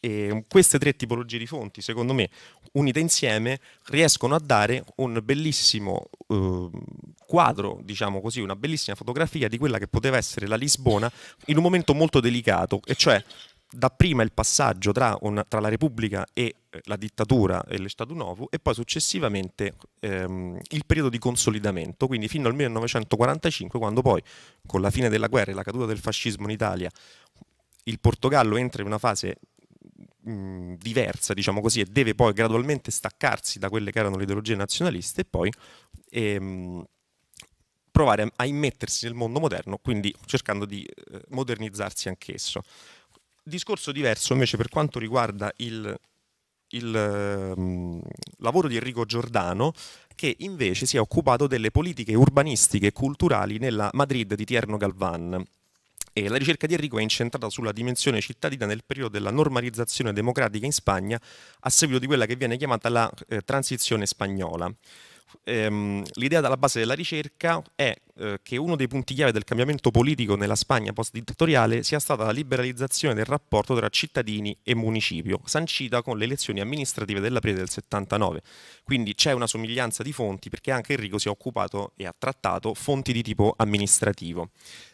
E um, queste tre tipologie di fonti, secondo me, unite insieme, riescono a dare un bellissimo eh, quadro, diciamo così, una bellissima fotografia di quella che poteva essere la Lisbona in un momento molto delicato, e cioè dapprima il passaggio tra, una, tra, la Repubblica e eh, la dittatura e le Stato Novo e poi successivamente ehm, il periodo di consolidamento, quindi fino al 1945 quando poi con la fine della guerra e la caduta del fascismo in Italia il Portogallo entra in una fase mh, diversa, diciamo così, e deve poi gradualmente staccarsi da quelle che erano le ideologie nazionaliste e poi ehm, provare a, a immettersi nel mondo moderno, quindi cercando di eh, modernizzarsi anch'esso discorso diverso invece per quanto riguarda il, il um, lavoro di Enrico Giordano che invece si è occupato delle politiche urbanistiche e culturali nella Madrid di Tierno Galvan. E la ricerca di Enrico è incentrata sulla dimensione cittadina nel periodo della normalizzazione democratica in Spagna a seguito di quella che viene chiamata la eh, transizione spagnola ehm, l'idea dalla base della ricerca è eh, che uno dei punti chiave del cambiamento politico nella Spagna post-dittatoriale sia stata la liberalizzazione del rapporto tra cittadini e municipio, sancita con le elezioni amministrative dell'aprile del 79. Quindi c'è una somiglianza di fonti perché anche Enrico si è occupato e ha trattato fonti di tipo amministrativo.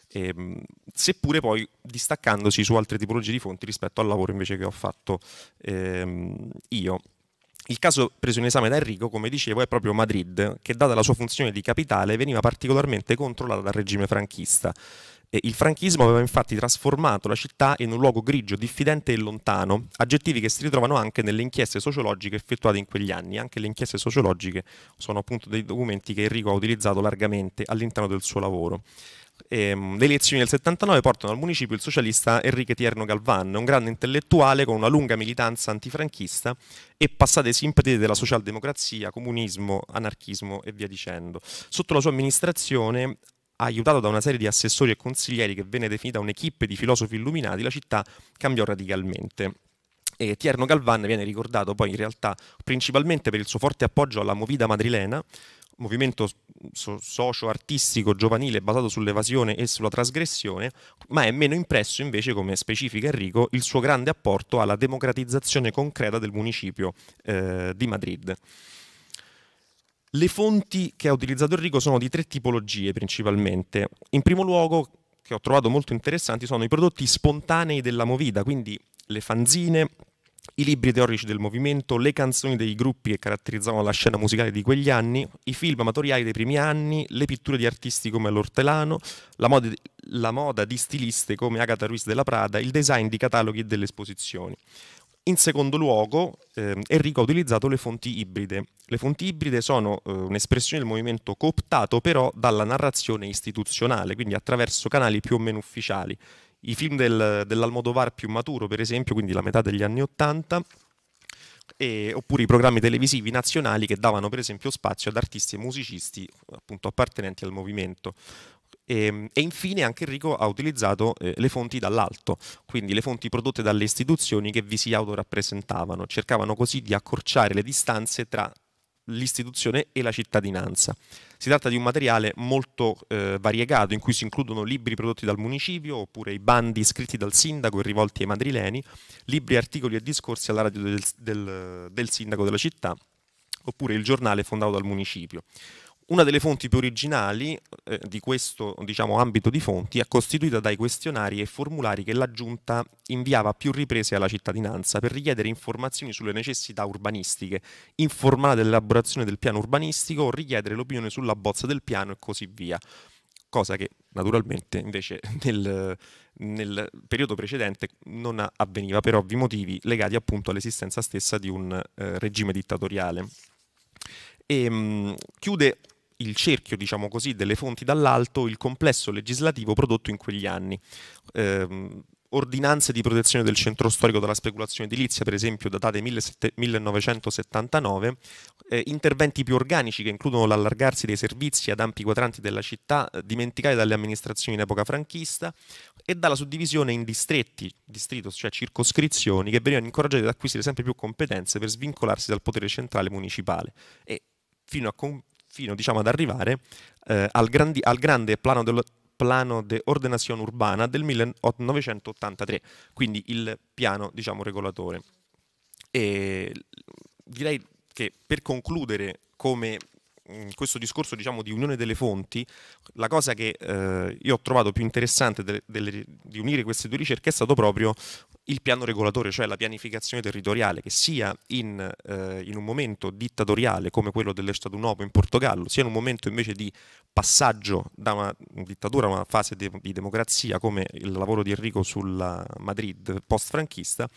Ehm, seppure poi distaccandosi su altre tipologie di fonti rispetto al lavoro invece che ho fatto ehm, io. Il caso preso in esame da Enrico, come dicevo, è proprio Madrid, che data la sua funzione di capitale veniva particolarmente controllata dal regime franchista. Il franchismo aveva infatti trasformato la città in un luogo grigio, diffidente e lontano, aggettivi che si ritrovano anche nelle inchieste sociologiche effettuate in quegli anni. Anche le inchieste sociologiche sono appunto dei documenti che Enrico ha utilizzato largamente all'interno del suo lavoro. Ehm, le elezioni del 79 portano al municipio il socialista Enrique Tierno Galvan, un grande intellettuale con una lunga militanza antifranchista e passate simpatie della socialdemocrazia, comunismo, anarchismo e via dicendo. Sotto la sua amministrazione aiutato da una serie di assessori e consiglieri che venne definita un'equipe di filosofi illuminati, la città cambiò radicalmente. E Tierno Galvan viene ricordato poi in realtà principalmente per il suo forte appoggio alla movida madrilena, movimento so- socio-artistico giovanile basato sull'evasione e sulla trasgressione, ma è meno impresso invece, come specifica Enrico, il suo grande apporto alla democratizzazione concreta del municipio eh, di Madrid. Le fonti che ha utilizzato Enrico sono di tre tipologie principalmente. In primo luogo, che ho trovato molto interessanti, sono i prodotti spontanei della movida, quindi le fanzine, i libri teorici del movimento, le canzoni dei gruppi che caratterizzavano la scena musicale di quegli anni, i film amatoriali dei primi anni, le pitture di artisti come l'Ortelano, la moda, la moda di stiliste come Agatha Ruiz della Prada, il design di cataloghi e delle esposizioni. In secondo luogo, eh, Enrico ha utilizzato le fonti ibride. Le fonti ibride sono eh, un'espressione del movimento cooptato però dalla narrazione istituzionale, quindi attraverso canali più o meno ufficiali i film del, dell'Almodovar più maturo, per esempio, quindi la metà degli anni Ottanta, oppure i programmi televisivi nazionali che davano per esempio spazio ad artisti e musicisti appunto appartenenti al movimento. E, ehm, e, infine anche Enrico ha utilizzato eh, le fonti dall'alto, quindi le fonti prodotte dalle istituzioni che vi si autorappresentavano, cercavano così di accorciare le distanze tra l'istituzione e la cittadinanza. Si tratta di un materiale molto eh, variegato in cui si includono libri prodotti dal municipio oppure i bandi scritti dal sindaco e rivolti ai madrileni, libri, articoli e discorsi alla radio del, del, del sindaco della città oppure il giornale fondato dal municipio. Una delle fonti più originali eh, di questo diciamo, ambito di fonti è costituita dai questionari e formulari che la Giunta inviava a più riprese alla cittadinanza per richiedere informazioni sulle necessità urbanistiche, informare dell'elaborazione del piano urbanistico, richiedere l'opinione sulla bozza del piano e così via. Cosa che naturalmente invece nel, nel periodo precedente non avveniva per ovvi motivi legati appunto all'esistenza stessa di un eh, regime dittatoriale. E, ehm, mh, chiude il cerchio, diciamo così, delle fonti dall'alto, il complesso legislativo prodotto in quegli anni. Eh, ordinanze di protezione del centro storico dalla speculazione edilizia, per esempio, datate 1979, eh, interventi più organici che includono l'allargarsi dei servizi ad ampi quadranti della città, eh, dimenticati dalle amministrazioni in epoca franchista, e dalla suddivisione in distretti, distritos, cioè circoscrizioni, che venivano incoraggiate ad acquisire sempre più competenze per svincolarsi dal potere centrale municipale. E fino a, fino diciamo, ad arrivare eh, al, grandi, al, grande plano, del, plano de ordinazione urbana del 1983, quindi il piano diciamo, regolatore. E direi che per concludere come Mm, questo discorso diciamo, di unione delle fonti, la cosa che eh, io ho trovato più interessante de, de, di unire queste due ricerche è stato proprio il piano regolatore, cioè la pianificazione territoriale, che sia in, eh, in un momento dittatoriale come quello dell'Estato Nuovo in Portogallo, sia in un momento invece di passaggio da una dittatura a una fase de, di democrazia come il lavoro di Enrico sulla Madrid post-franchista,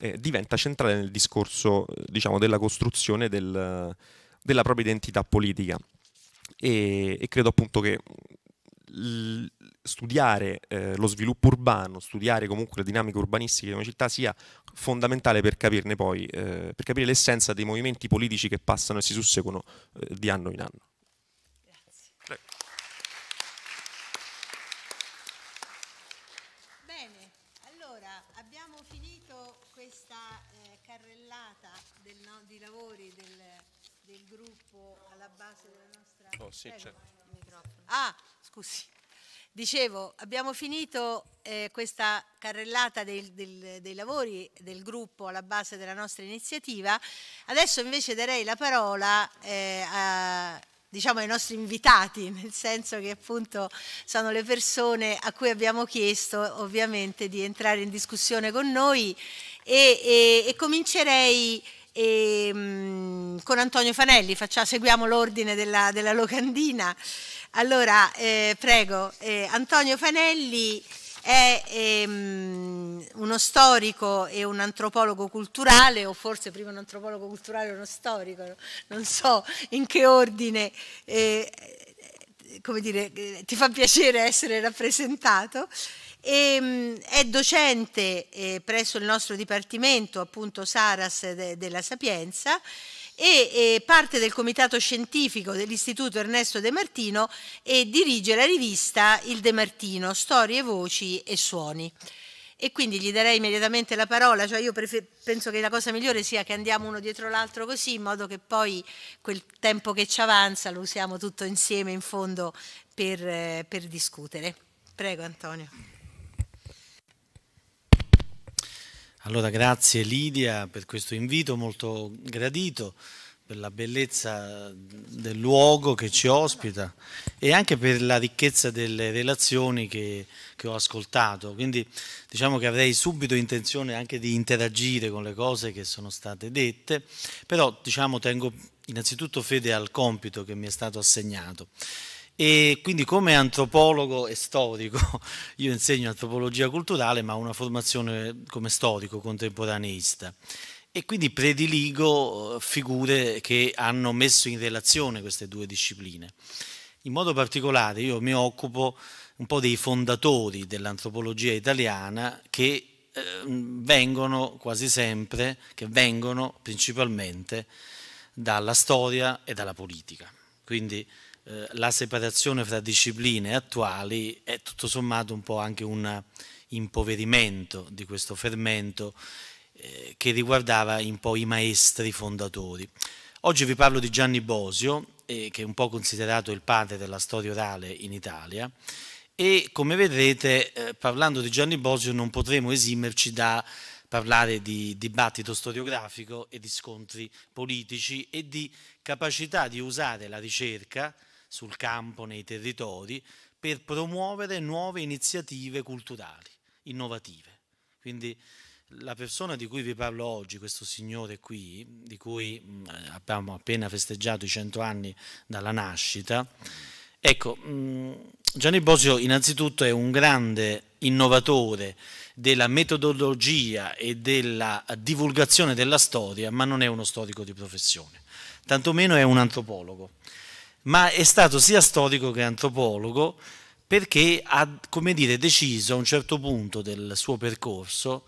eh, diventa centrale nel discorso diciamo, della costruzione del della propria identità politica. E, e credo appunto che studiare eh, lo sviluppo urbano, studiare comunque le dinamiche urbanistiche di una città sia fondamentale per capirne poi, eh, per capire l'essenza dei movimenti politici che passano e si susseguono eh, di anno in anno. Oh, sì, certo. Ah, scusi. Dicevo, abbiamo finito eh, questa carrellata del, del, dei lavori del gruppo alla base della nostra iniziativa. Adesso invece darei la parola eh, a, diciamo, ai nostri invitati, nel senso che appunto sono le persone a cui abbiamo chiesto ovviamente di entrare in discussione con noi e, e, e comincerei e, ehm, con Antonio Fanelli, faccia, seguiamo l'ordine della, della, locandina. Allora, eh, prego, eh, Antonio Fanelli è ehm, uno storico e un antropologo culturale, o forse prima un antropologo culturale e uno storico, non so in che ordine, eh, come dire, eh, ti fa piacere essere rappresentato. E, ehm, è docente eh, presso il nostro dipartimento, appunto Saras de, della Sapienza, e, e parte del comitato scientifico dell'Istituto Ernesto De Martino e dirige la rivista Il De Martino, Storie, Voci e Suoni e quindi gli darei immediatamente la parola, cioè io penso che la cosa migliore sia che andiamo uno dietro l'altro così, in modo che poi quel tempo che ci avanza lo usiamo tutto insieme in fondo per, eh, per discutere. Prego Antonio. Allora grazie Lidia per questo invito molto gradito, per la bellezza del luogo che ci ospita e anche per la ricchezza delle relazioni che, che ho ascoltato. Quindi diciamo che avrei subito intenzione anche di interagire con le cose che sono state dette, però diciamo tengo innanzitutto fede al compito che mi è stato assegnato e quindi come antropologo e storico, io insegno antropologia culturale, ma ho una formazione come storico contemporaneista. E quindi prediligo eh, figure che hanno messo in relazione queste due discipline. In modo particolare io mi occupo un po' dei fondatori dell'antropologia italiana che ehm, vengono quasi sempre, che vengono principalmente dalla storia e dalla politica. Quindi eh, la separazione fra discipline attuali è tutto sommato un po' anche un impoverimento di questo fermento eh, che riguardava un po' i maestri fondatori. Oggi vi parlo di Gianni Bosio, eh, che è un po' considerato il padre della storia orale in Italia, e come vedrete eh, parlando di Gianni Bosio non potremo esimerci da parlare di dibattito storiografico e di scontri politici e di capacità di usare la ricerca sul campo, nei territori, per promuovere nuove iniziative culturali, innovative. Quindi la persona di cui vi parlo oggi, questo signore qui, di cui abbiamo appena festeggiato i 100 anni dalla nascita, ecco, Gianni Bosio innanzitutto è un grande innovatore della metodologia e della divulgazione della storia, ma non è uno storico di professione, tantomeno è un antropologo ma è stato sia storico che antropologo perché ha dire, deciso a un certo punto del suo percorso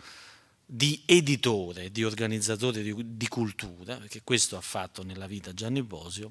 di editore, di organizzatore di, di, cultura, perché questo ha fatto nella vita Gianni Bosio,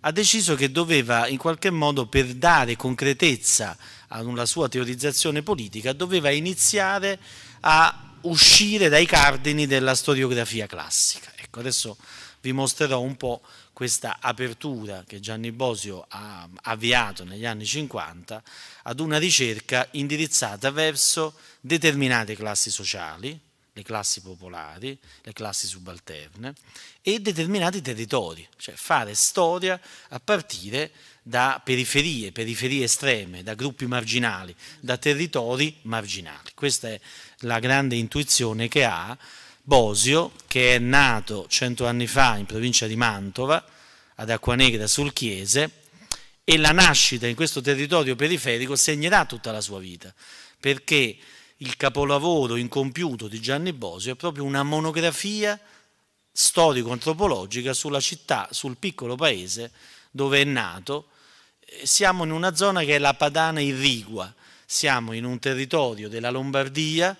ha deciso che doveva in qualche modo per dare concretezza alla sua teorizzazione politica, doveva iniziare a uscire dai cardini della storiografia classica. Ecco, adesso vi mostrerò un po' questa apertura che Gianni Bosio ha avviato negli anni 50 ad una ricerca indirizzata verso determinate classi sociali, le classi popolari, le classi subalterne e determinati territori, cioè fare storia a partire da periferie, periferie estreme, da gruppi marginali, da territori marginali. Questa è la grande intuizione che ha Bosio, che è nato cento anni fa in provincia di Mantova, ad Acquanegra sul Chiese, e la nascita in questo territorio periferico segnerà tutta la sua vita, perché il capolavoro incompiuto di Gianni Bosio è proprio una monografia storico-antropologica sulla città, sul piccolo paese dove è nato. Eh, siamo in una zona che è la Padana Irrigua, siamo in un territorio della Lombardia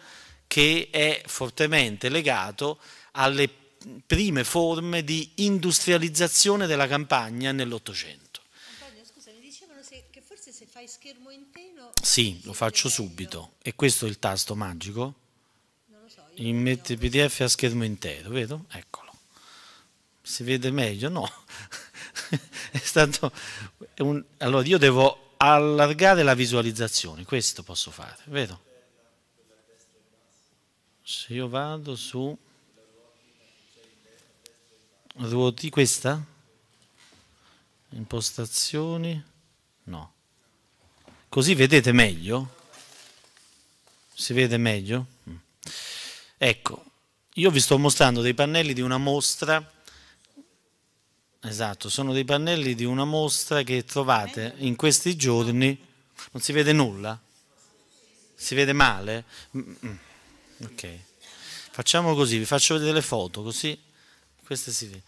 che è fortemente legato alle prime forme di industrializzazione della campagna nell'Ottocento. Antonio, scusa, mi dicevano se, che forse se fai schermo intero... Sì, lo faccio subito. E questo è il tasto magico? Non lo so. Io Metti PDF a schermo intero, vedo? Eccolo. Si vede meglio? No. è stato... Un... Allora, io devo allargare la visualizzazione, questo posso fare, vedo? se io vado su ruoti questa impostazioni no così vedete meglio si vede meglio mm. ecco io vi sto mostrando dei pannelli di una mostra esatto sono dei pannelli di una mostra che trovate in questi giorni non si vede nulla si vede male mm, mm. Ok. Facciamo così, vi faccio vedere le foto, così questa si vede.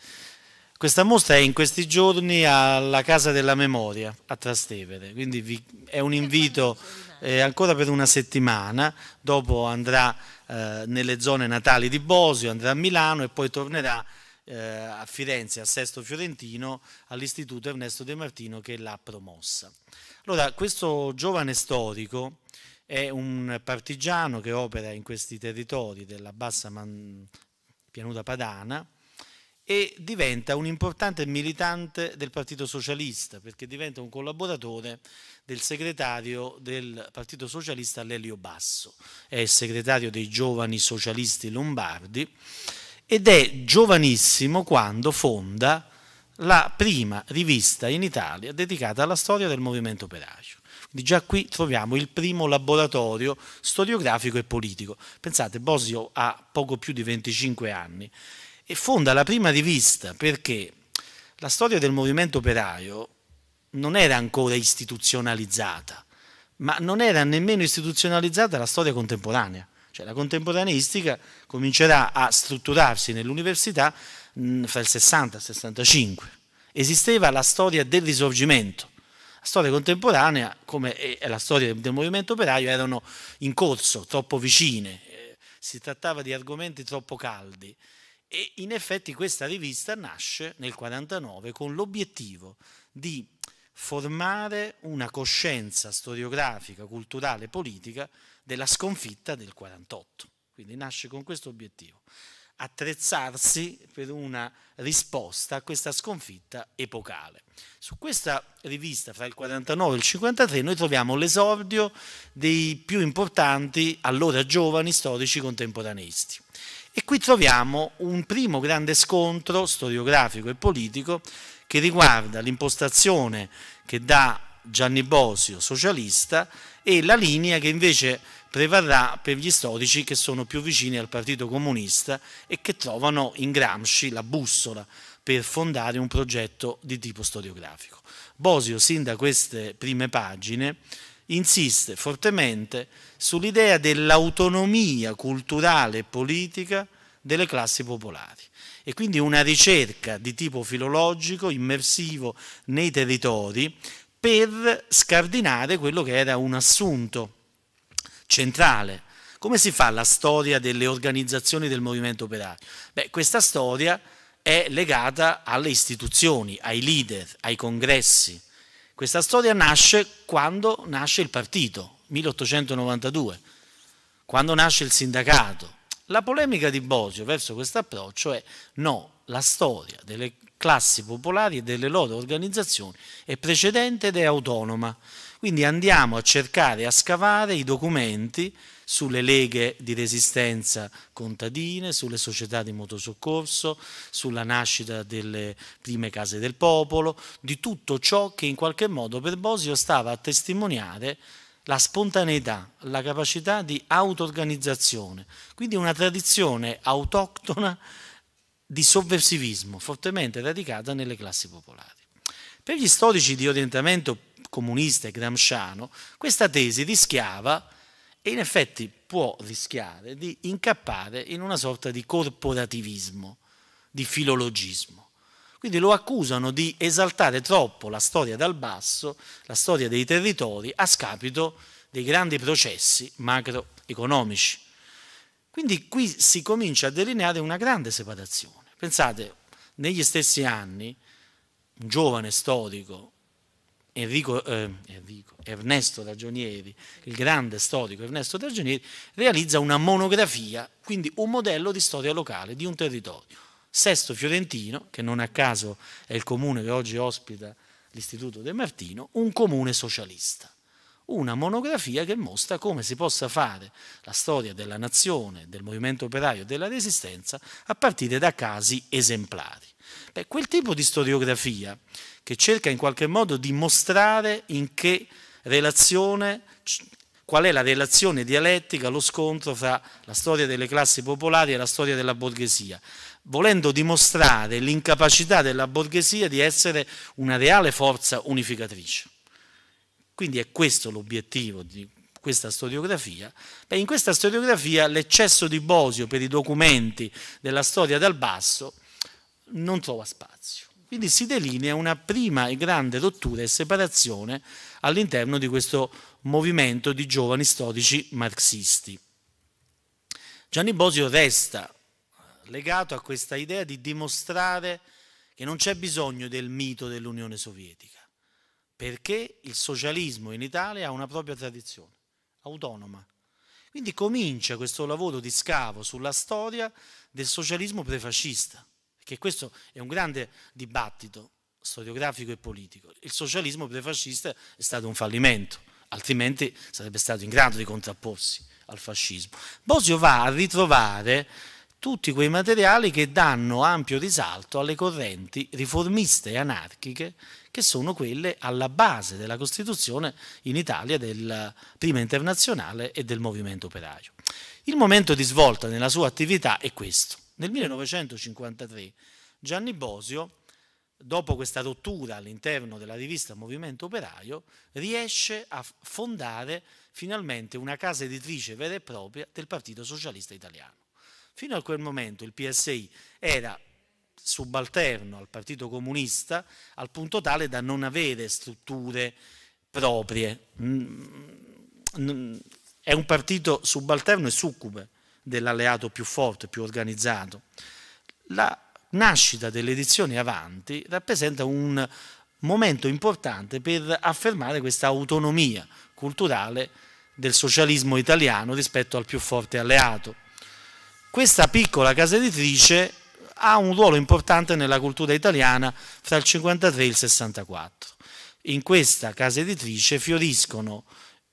Questa mostra è in questi giorni alla Casa della Memoria a Trastevere, quindi vi, è un invito eh, ancora per una settimana, dopo andrà eh, nelle zone natali di Bosio, andrà a Milano e poi tornerà eh, a Firenze, a Sesto Fiorentino, all'Istituto Ernesto De Martino che l'ha promossa. Allora, questo giovane storico è un partigiano che opera in questi territori della bassa man... pianuta padana e diventa un importante militante del Partito Socialista perché diventa un collaboratore del segretario del Partito Socialista Lelio Basso, è il segretario dei giovani socialisti lombardi ed è giovanissimo quando fonda la prima rivista in Italia dedicata alla storia del movimento operaio. Quindi già qui troviamo il primo laboratorio storiografico e politico. Pensate, Bosio ha poco più di 25 anni e fonda la prima rivista perché la storia del movimento operaio non era ancora istituzionalizzata, ma non era nemmeno istituzionalizzata la storia contemporanea. Cioè la contemporaneistica comincerà a strutturarsi nell'università mm, fra il 60 e il 65. Esisteva la storia del risorgimento, la storia contemporanea, come è la storia del movimento operaio, erano in corso, troppo vicine, eh, si trattava di argomenti troppo caldi e in effetti questa rivista nasce nel 49 con l'obiettivo di formare una coscienza storiografica, culturale e politica della sconfitta del 48. Quindi nasce con questo obiettivo attrezzarsi per una risposta a questa sconfitta epocale. Su questa rivista, fra il 49 e il 53, noi troviamo l'esordio dei più importanti, allora giovani, storici contemporaneisti. E qui troviamo un primo grande scontro storiografico e politico che riguarda l'impostazione che dà Gianni Bosio, socialista, e la linea che invece prevarrà per gli storici che sono più vicini al Partito Comunista e che trovano in Gramsci la bussola per fondare un progetto di tipo storiografico. Bosio, sin da queste prime pagine, insiste fortemente sull'idea dell'autonomia culturale e politica delle classi popolari e quindi una ricerca di tipo filologico, immersivo nei territori per scardinare quello che era un assunto centrale. Come si fa la storia delle organizzazioni del movimento operario? Beh, questa storia è legata alle istituzioni, ai leader, ai congressi. Questa storia nasce quando nasce il partito, 1892, quando nasce il sindacato. La polemica di Bosio verso questo approccio è no, la storia delle classi popolari e delle loro organizzazioni è precedente ed è autonoma. Quindi andiamo a cercare, a scavare i documenti sulle leghe di resistenza contadine, sulle società di motosoccorso, sulla nascita delle prime case del popolo, di tutto ciò che in qualche modo per Bosio stava a testimoniare la spontaneità, la capacità di auto-organizzazione, quindi una tradizione autoctona di sovversivismo fortemente radicata nelle classi popolari. Per gli storici di orientamento comunista e gramsciano, questa tesi rischiava, e in effetti può rischiare, di incappare in una sorta di corporativismo, di filologismo. Quindi lo accusano di esaltare troppo la storia dal basso, la storia dei territori, a scapito dei grandi processi macroeconomici. Quindi qui si comincia a delineare una grande separazione. Pensate, negli stessi anni, un giovane storico Enrico, eh, Enrico, Ernesto Ragionieri, il grande storico Ernesto Ragionieri, realizza una monografia, quindi un modello di storia locale di un territorio. Sesto Fiorentino, che non a caso è il comune che oggi ospita l'Istituto De Martino, un comune socialista. Una monografia che mostra come si possa fare la storia della nazione, del movimento operaio e della resistenza a partire da casi esemplari. Beh, quel tipo di storiografia che cerca in qualche modo di mostrare in che relazione, qual è la relazione dialettica, lo scontro fra la storia delle classi popolari e la storia della borghesia, volendo dimostrare l'incapacità della borghesia di essere una reale forza unificatrice. Quindi è questo l'obiettivo di questa storiografia, Beh, in questa storiografia l'eccesso di Bosio per i documenti della storia dal basso non trova spazio. Quindi si delinea una prima e grande rottura e separazione all'interno di questo movimento di giovani storici marxisti. Gianni Bosio resta legato a questa idea di dimostrare che non c'è bisogno del mito dell'Unione Sovietica, perché il socialismo in Italia ha una propria tradizione autonoma. Quindi comincia questo lavoro di scavo sulla storia del socialismo prefascista perché questo è un grande dibattito storiografico e politico. Il socialismo prefascista è stato un fallimento, altrimenti sarebbe stato in grado di contrapporsi al fascismo. Bosio va a ritrovare tutti quei materiali che danno ampio risalto alle correnti riformiste e anarchiche che sono quelle alla base della Costituzione in Italia della prima internazionale e del movimento operaio. Il momento di svolta nella sua attività è questo. Nel 1953 Gianni Bosio, dopo questa rottura all'interno della rivista Movimento Operaio, riesce a fondare finalmente una casa editrice vera e propria del Partito Socialista Italiano. Fino a quel momento il PSI era subalterno al Partito Comunista al punto tale da non avere strutture proprie. Mm, mm, mm, è un partito subalterno e succube dell'alleato più forte, più organizzato. La nascita delle edizioni avanti rappresenta un momento importante per affermare questa autonomia culturale del socialismo italiano rispetto al più forte alleato. Questa piccola casa editrice ha un ruolo importante nella cultura italiana fra il 1953 e il 1964. In questa casa editrice fioriscono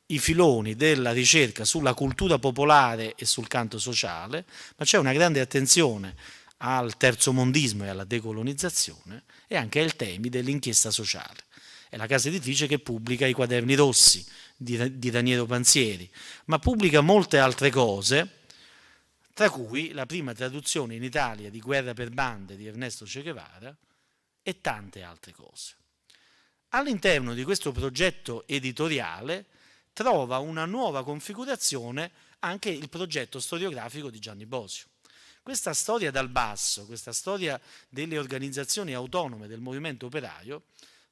i filoni della ricerca sulla cultura popolare e sul canto sociale, ma c'è una grande attenzione al terzo mondismo e alla decolonizzazione e anche ai temi dell'inchiesta sociale. È la casa editrice che pubblica i quaderni rossi di, di Raniero Panzieri, ma pubblica molte altre cose, tra cui la prima traduzione in Italia di Guerra per bande di Ernesto Che Guevara e tante altre cose. All'interno di questo progetto editoriale trova una nuova configurazione anche il progetto storiografico di Gianni Bosio. Questa storia dal basso, questa storia delle organizzazioni autonome del movimento operaio,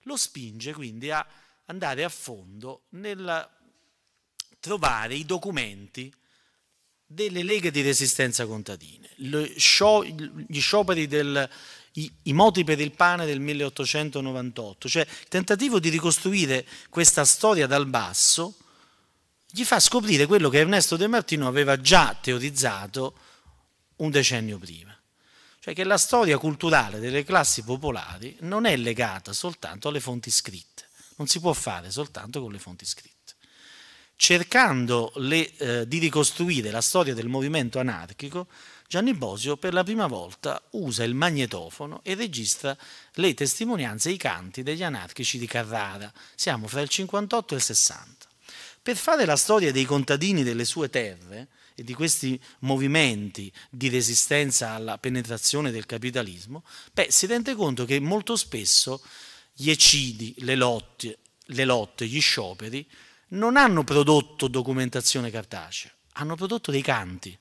lo spinge quindi a andare a fondo nel trovare i documenti delle leghe di resistenza contadine, gli scioperi del, i, i, moti per il pane del 1898, cioè il tentativo di ricostruire questa storia dal basso gli fa scoprire quello che Ernesto De Martino aveva già teorizzato un decennio prima, cioè che la storia culturale delle classi popolari non è legata soltanto alle fonti scritte, non si può fare soltanto con le fonti scritte. Cercando le, eh, di ricostruire la storia del movimento anarchico, Gianni Bosio per la prima volta usa il magnetofono e registra le testimonianze e i canti degli anarchici di Carrara. Siamo fra il 58 e il 60 per fare la storia dei contadini delle sue terre e di questi movimenti di resistenza alla penetrazione del capitalismo, beh, si rende conto che molto spesso gli ecidi, le lotte, le lotte gli scioperi, non hanno prodotto documentazione cartacea, hanno prodotto dei canti.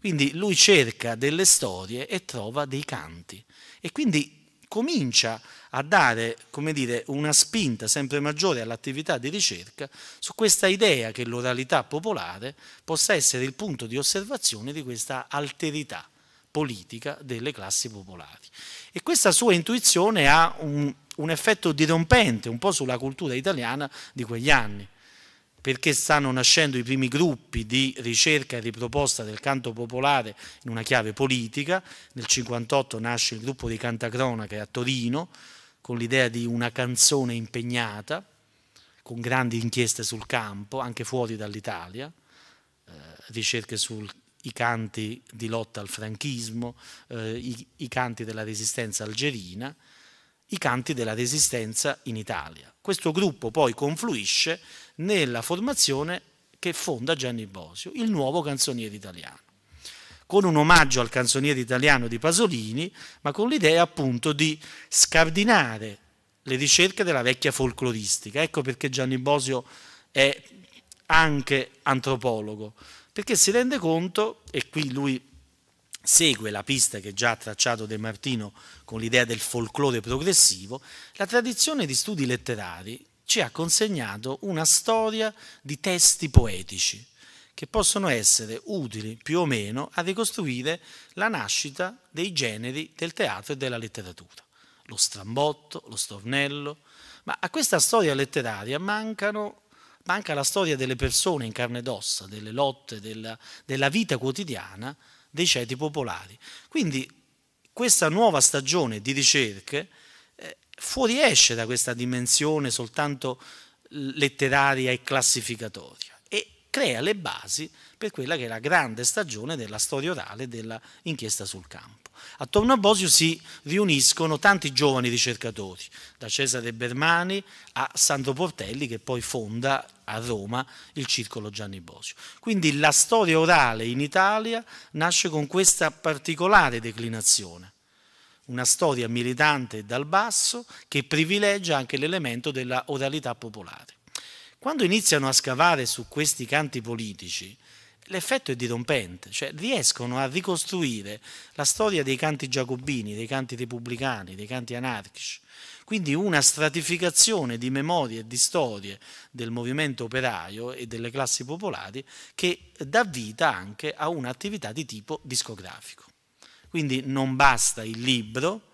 Quindi lui cerca delle storie e trova dei canti. E quindi comincia a dare dire, una spinta sempre maggiore all'attività di ricerca su questa idea che l'oralità popolare possa essere il punto di osservazione di questa alterità politica delle classi popolari. E questa sua intuizione ha un, un effetto dirompente un po' sulla cultura italiana di quegli anni perché stanno nascendo i primi gruppi di ricerca e riproposta del canto popolare in una chiave politica. Nel 1958 nasce il gruppo di Cantacronache a Torino con l'idea di una canzone impegnata, con grandi inchieste sul campo, anche fuori dall'Italia, eh, ricerche sui canti di lotta al franchismo, eh, i, i canti della resistenza algerina, i canti della resistenza in Italia questo gruppo poi confluisce nella formazione che fonda Gianni Bosio, il nuovo canzoniere italiano, con un omaggio al canzoniere italiano di Pasolini, ma con l'idea appunto di scardinare le ricerche della vecchia folcloristica. Ecco perché Gianni Bosio è anche antropologo, perché si rende conto, e qui lui segue la pista che già ha tracciato De Martino con l'idea del folklore progressivo, la tradizione di studi letterari ci ha consegnato una storia di testi poetici che possono essere utili più o meno a ricostruire la nascita dei generi del teatro e della letteratura. Lo strambotto, lo stornello, ma a questa storia letteraria mancano manca la storia delle persone in carne ed ossa, delle lotte, della, della vita quotidiana dei ceti popolari. Quindi questa nuova stagione di ricerche eh, fuoriesce da questa dimensione soltanto letteraria e classificatoria e crea le basi per quella che è la grande stagione della storia orale e dell'inchiesta sul campo. Attorno a Bosio si riuniscono tanti giovani ricercatori, da Cesare Bermani a Sandro Portelli che poi fonda a Roma il Circolo Gianni Bosio. Quindi la storia orale in Italia nasce con questa particolare declinazione, una storia militante dal basso che privilegia anche l'elemento della oralità popolare. Quando iniziano a scavare su questi canti politici, l'effetto è dirompente, cioè riescono a ricostruire la storia dei canti giacobini, dei canti repubblicani, dei canti anarchici, quindi una stratificazione di memorie e di storie del movimento operaio e delle classi popolari che dà vita anche a un'attività di tipo discografico. Quindi non basta il libro,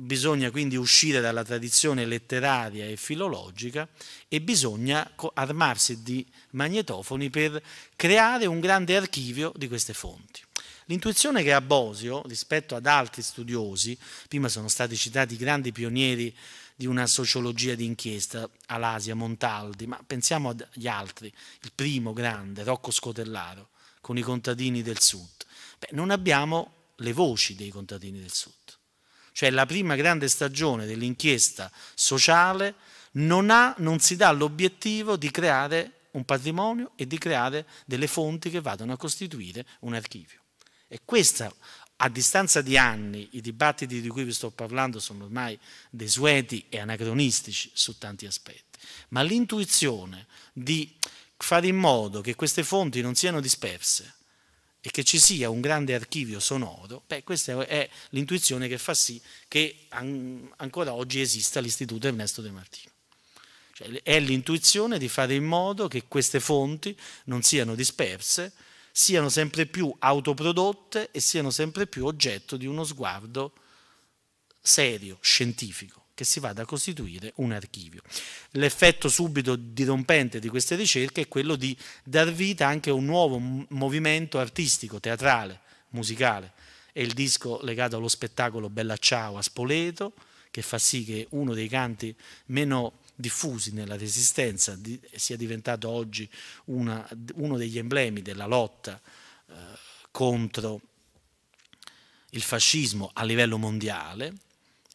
bisogna quindi uscire dalla tradizione letteraria e filologica e bisogna armarsi di magnetofoni per creare un grande archivio di queste fonti. L'intuizione che ha Bosio rispetto ad altri studiosi, prima sono stati citati grandi pionieri di una sociologia di inchiesta, Alasia, Montaldi, ma pensiamo agli altri, il primo grande, Rocco Scotellaro, con i contadini del Sud. Beh, non abbiamo le voci dei contadini del Sud cioè la prima grande stagione dell'inchiesta sociale, non, ha, non si dà l'obiettivo di creare un patrimonio e di creare delle fonti che vadano a costituire un archivio. E questa, a distanza di anni, i dibattiti di cui vi sto parlando sono ormai desueti e anacronistici su tanti aspetti, ma l'intuizione di fare in modo che queste fonti non siano disperse, e che ci sia un grande archivio sonoro, beh, questa è l'intuizione che fa sì che an ancora oggi esista l'Istituto Ernesto De Martino. Cioè, è l'intuizione di fare in modo che queste fonti non siano disperse, siano sempre più autoprodotte e siano sempre più oggetto di uno sguardo serio, scientifico che si vada a costituire un archivio. L'effetto subito dirompente di queste ricerche è quello di dar vita anche a un nuovo movimento artistico, teatrale, musicale. È il disco legato allo spettacolo Bella Ciao a Spoleto, che fa sì che uno dei canti meno diffusi nella resistenza di, sia diventato oggi una, uno degli emblemi della lotta eh, contro il fascismo a livello mondiale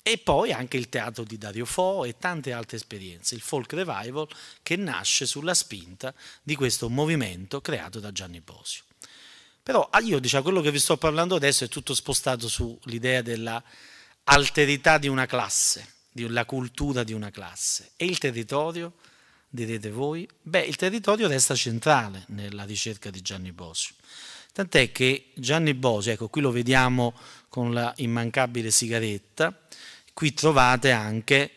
e poi anche il teatro di Dario Fo e tante altre esperienze, il folk revival che nasce sulla spinta di questo movimento creato da Gianni Bosio. Però ah, io diciamo, quello che vi sto parlando adesso è tutto spostato sull'idea dell'alterità di una classe, della cultura di una classe. E il territorio, direte voi? Beh, il territorio resta centrale nella ricerca di Gianni Bosio. Tant'è che Gianni Bosio, ecco qui lo vediamo con la immancabile sigaretta, Qui trovate anche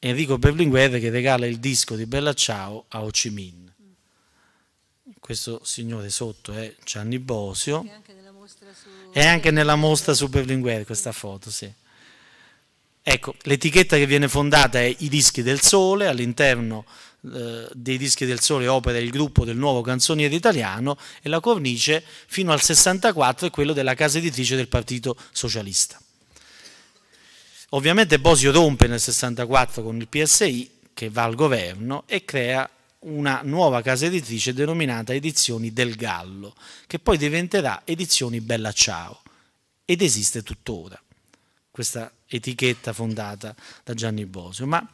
Enrico Berlinguer che regala il disco di Bella Ciao a Ho Chi Minh. Questo signore sotto è Gianni Bosio. È anche nella mostra su, su Berlinguer questa foto, sì. Ecco, l'etichetta che viene fondata è I Dischi del Sole, all'interno eh, dei Dischi del Sole opera il gruppo del nuovo canzoniere italiano e la cornice fino al 64 è quello della casa editrice del Partito Socialista. Ovviamente Bosio rompe nel 64 con il PSI che va al governo e crea una nuova casa editrice denominata Edizioni del Gallo, che poi diventerà Edizioni Bella Ciao ed esiste tuttora questa etichetta fondata da Gianni Bosio. Ma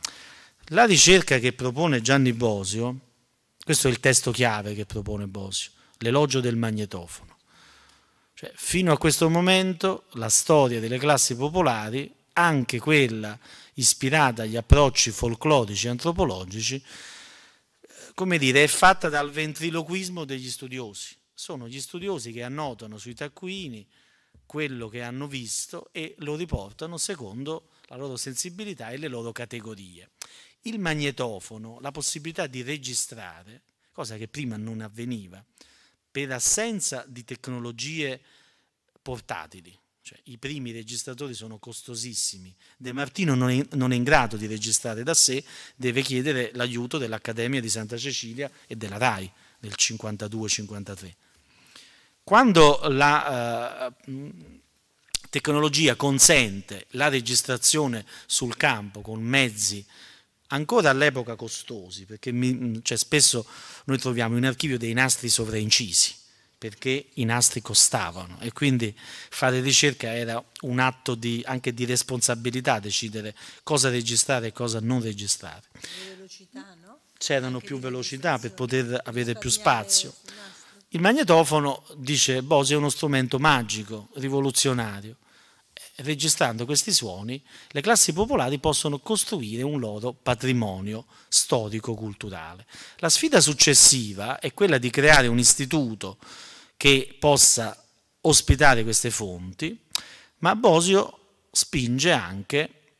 la ricerca che propone Gianni Bosio, questo è il testo chiave che propone Bosio, l'elogio del magnetofono. Cioè, fino a questo momento la storia delle classi popolari anche quella ispirata agli approcci folclorici e antropologici, eh, come dire, è fatta dal ventriloquismo degli studiosi. Sono gli studiosi che annotano sui taccuini quello che hanno visto e lo riportano secondo la loro sensibilità e le loro categorie. Il magnetofono, la possibilità di registrare, cosa che prima non avveniva, per assenza di tecnologie portatili, cioè, I primi registratori sono costosissimi. De Martino non è, non è, in grado di registrare da sé, deve chiedere l'aiuto dell'Accademia di Santa Cecilia e della RAI del 52-53. Quando la eh, mm, tecnologia consente la registrazione sul campo con mezzi ancora all'epoca costosi, perché mi, mm, cioè, spesso noi troviamo in archivio dei nastri sovraincisi, perché i nastri costavano e quindi fare ricerca era un atto di, anche di responsabilità, decidere cosa registrare e cosa non registrare. No? C'erano più velocità per poter avere più spazio. Il magnetofono, dice Bose, è uno strumento magico, rivoluzionario. Eh, registrando questi suoni, le classi popolari possono costruire un loro patrimonio storico-culturale. La sfida successiva è quella di creare un istituto che possa ospitare queste fonti, ma Bosio spinge anche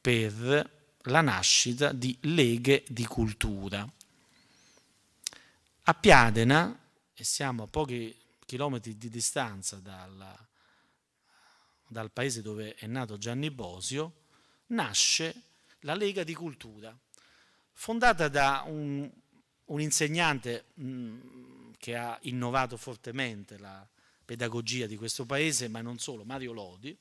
per la nascita di leghe di cultura. A Piadena, e siamo a pochi chilometri di distanza dalla, dal paese dove è nato Gianni Bosio, nasce la Lega di Cultura, fondata da un, un insegnante mh, mm, che ha innovato fortemente la pedagogia di questo paese, ma non solo, Mario Lodi.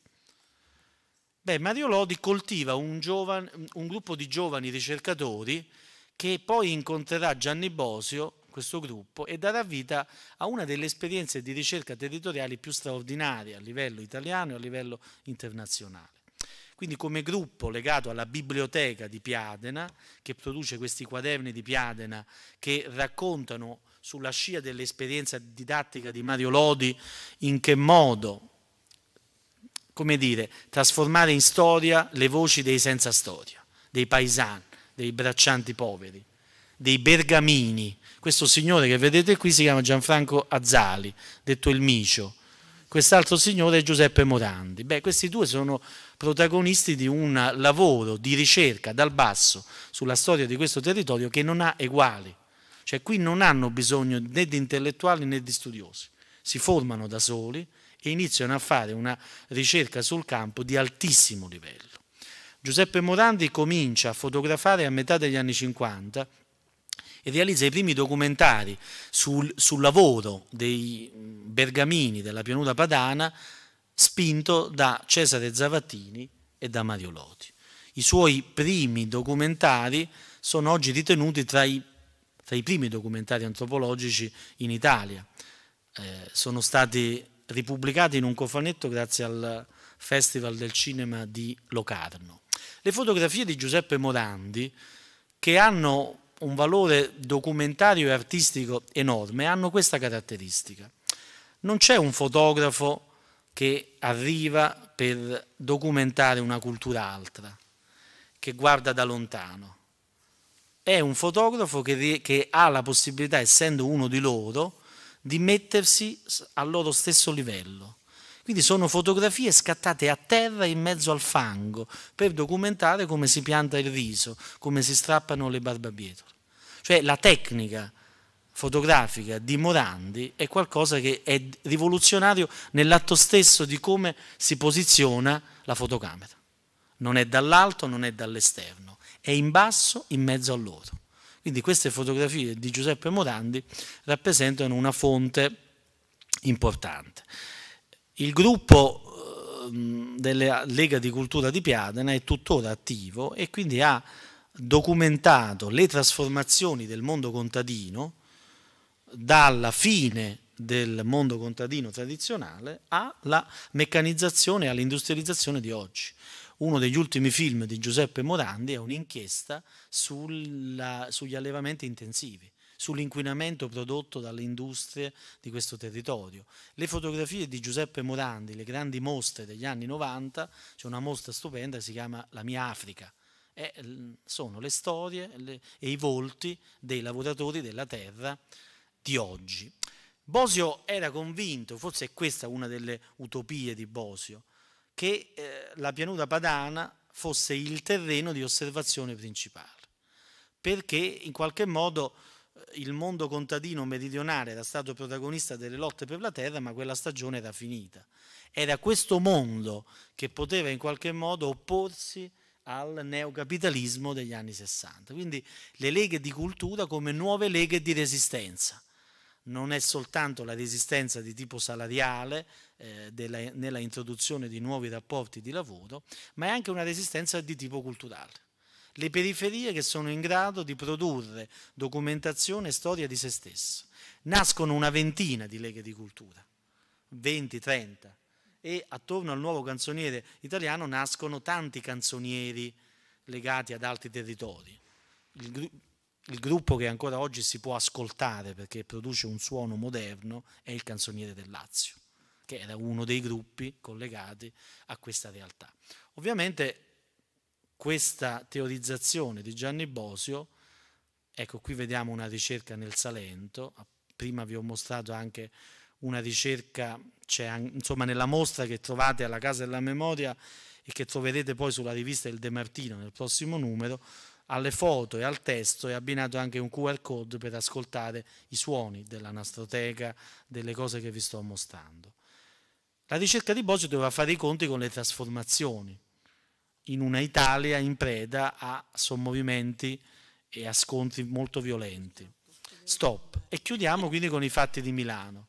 Beh, Mario Lodi coltiva un, giovane, un gruppo di giovani ricercatori che poi incontrerà Gianni Bosio, questo gruppo, e darà vita a una delle esperienze di ricerca territoriali più straordinarie a livello italiano e a livello internazionale. Quindi come gruppo legato alla biblioteca di Piadena, che produce questi quaderni di Piadena che raccontano sulla scia dell'esperienza didattica di Mario Lodi, in che modo, come dire, trasformare in storia le voci dei senza storia, dei paesani, dei braccianti poveri, dei bergamini. Questo signore che vedete qui si chiama Gianfranco Azzali, detto il Micio. Quest'altro signore è Giuseppe Morandi. Beh, questi due sono protagonisti di un lavoro di ricerca dal basso sulla storia di questo territorio che non ha eguali. Cioè qui non hanno bisogno né di intellettuali né di studiosi, si formano da soli e iniziano a fare una ricerca sul campo di altissimo livello. Giuseppe Morandi comincia a fotografare a metà degli anni 50 e realizza i primi documentari sul, sul lavoro dei bergamini della pianura padana spinto da Cesare Zavattini e da Mario Loti. I suoi primi documentari sono oggi ritenuti tra i tra i primi documentari antropologici in Italia. Eh, sono stati ripubblicati in un cofanetto grazie al Festival del Cinema di Locarno. Le fotografie di Giuseppe Morandi, che hanno un valore documentario e artistico enorme, hanno questa caratteristica. Non c'è un fotografo che arriva per documentare una cultura altra, che guarda da lontano è un fotografo che, che, ha la possibilità, essendo uno di loro, di mettersi al loro stesso livello. Quindi sono fotografie scattate a terra in mezzo al fango per documentare come si pianta il riso, come si strappano le barbabietole. Cioè la tecnica fotografica di Morandi è qualcosa che è rivoluzionario nell'atto stesso di come si posiziona la fotocamera. Non è dall'alto, non è dall'esterno è in basso in mezzo al lodo. Quindi queste fotografie di Giuseppe Morandi rappresentano una fonte importante. Il gruppo ehm, della Lega di Cultura di Piadena è tuttora attivo e quindi ha documentato le trasformazioni del mondo contadino dalla fine del mondo contadino tradizionale alla meccanizzazione e all'industrializzazione di oggi uno degli ultimi film di Giuseppe Morandi è un'inchiesta sugli allevamenti intensivi, sull'inquinamento prodotto dalle industrie di questo territorio. Le fotografie di Giuseppe Morandi, le grandi mostre degli anni 90, c'è una mostra stupenda si chiama La mia Africa, e sono le storie le, e i volti dei lavoratori della terra di oggi. Bosio era convinto, forse è questa una delle utopie di Bosio, che eh, la pianura padana fosse il terreno di osservazione principale, perché in qualche modo eh, il mondo contadino meridionale era stato protagonista delle lotte per la terra, ma quella stagione era finita. Era questo mondo che poteva in qualche modo opporsi al neocapitalismo degli anni 60. Quindi le leghe di cultura come nuove leghe di resistenza non è soltanto la resistenza di tipo salariale eh, della, nella introduzione di nuovi rapporti di lavoro, ma è anche una resistenza di tipo culturale. Le periferie che sono in grado di produrre documentazione e storia di se stesse. Nascono una ventina di leghe di cultura, 20, 30, e attorno al nuovo canzoniere italiano nascono tanti canzonieri legati ad altri territori. Il, il gruppo che ancora oggi si può ascoltare perché produce un suono moderno è il Canzoniere del Lazio, che era uno dei gruppi collegati a questa realtà. Ovviamente questa teorizzazione di Gianni Bosio, ecco qui vediamo una ricerca nel Salento, prima vi ho mostrato anche una ricerca, cioè, insomma nella mostra che trovate alla Casa della Memoria e che troverete poi sulla rivista Il De Martino nel prossimo numero, alle foto e al testo è abbinato anche un QR code per ascoltare i suoni della nastroteca, delle cose che vi sto mostrando. La ricerca di Bosio doveva fare i conti con le trasformazioni in una Italia in preda a sommovimenti e a scontri molto violenti. Stop. E chiudiamo quindi con i fatti di Milano.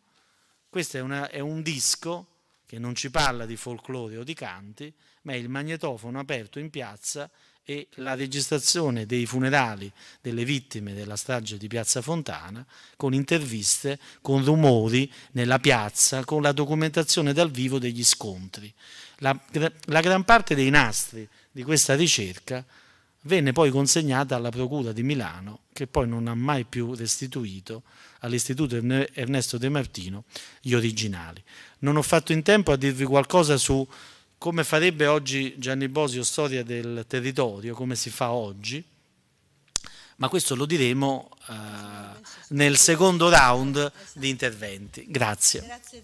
Questo è, una, è un disco che non ci parla di folklore o di canti, ma è il magnetofono aperto in piazza e la registrazione dei funerali delle vittime della strage di Piazza Fontana con interviste, con rumori nella piazza, con la documentazione dal vivo degli scontri. La, la gran parte dei nastri di questa ricerca venne poi consegnata alla Procura di Milano, che poi non ha mai più restituito all'Istituto Ernesto De Martino gli originali. Non ho fatto in tempo a dirvi qualcosa su come farebbe oggi Gianni Bosio storia del territorio, come si fa oggi, ma questo lo diremo eh, nel secondo round di interventi. Grazie. Grazie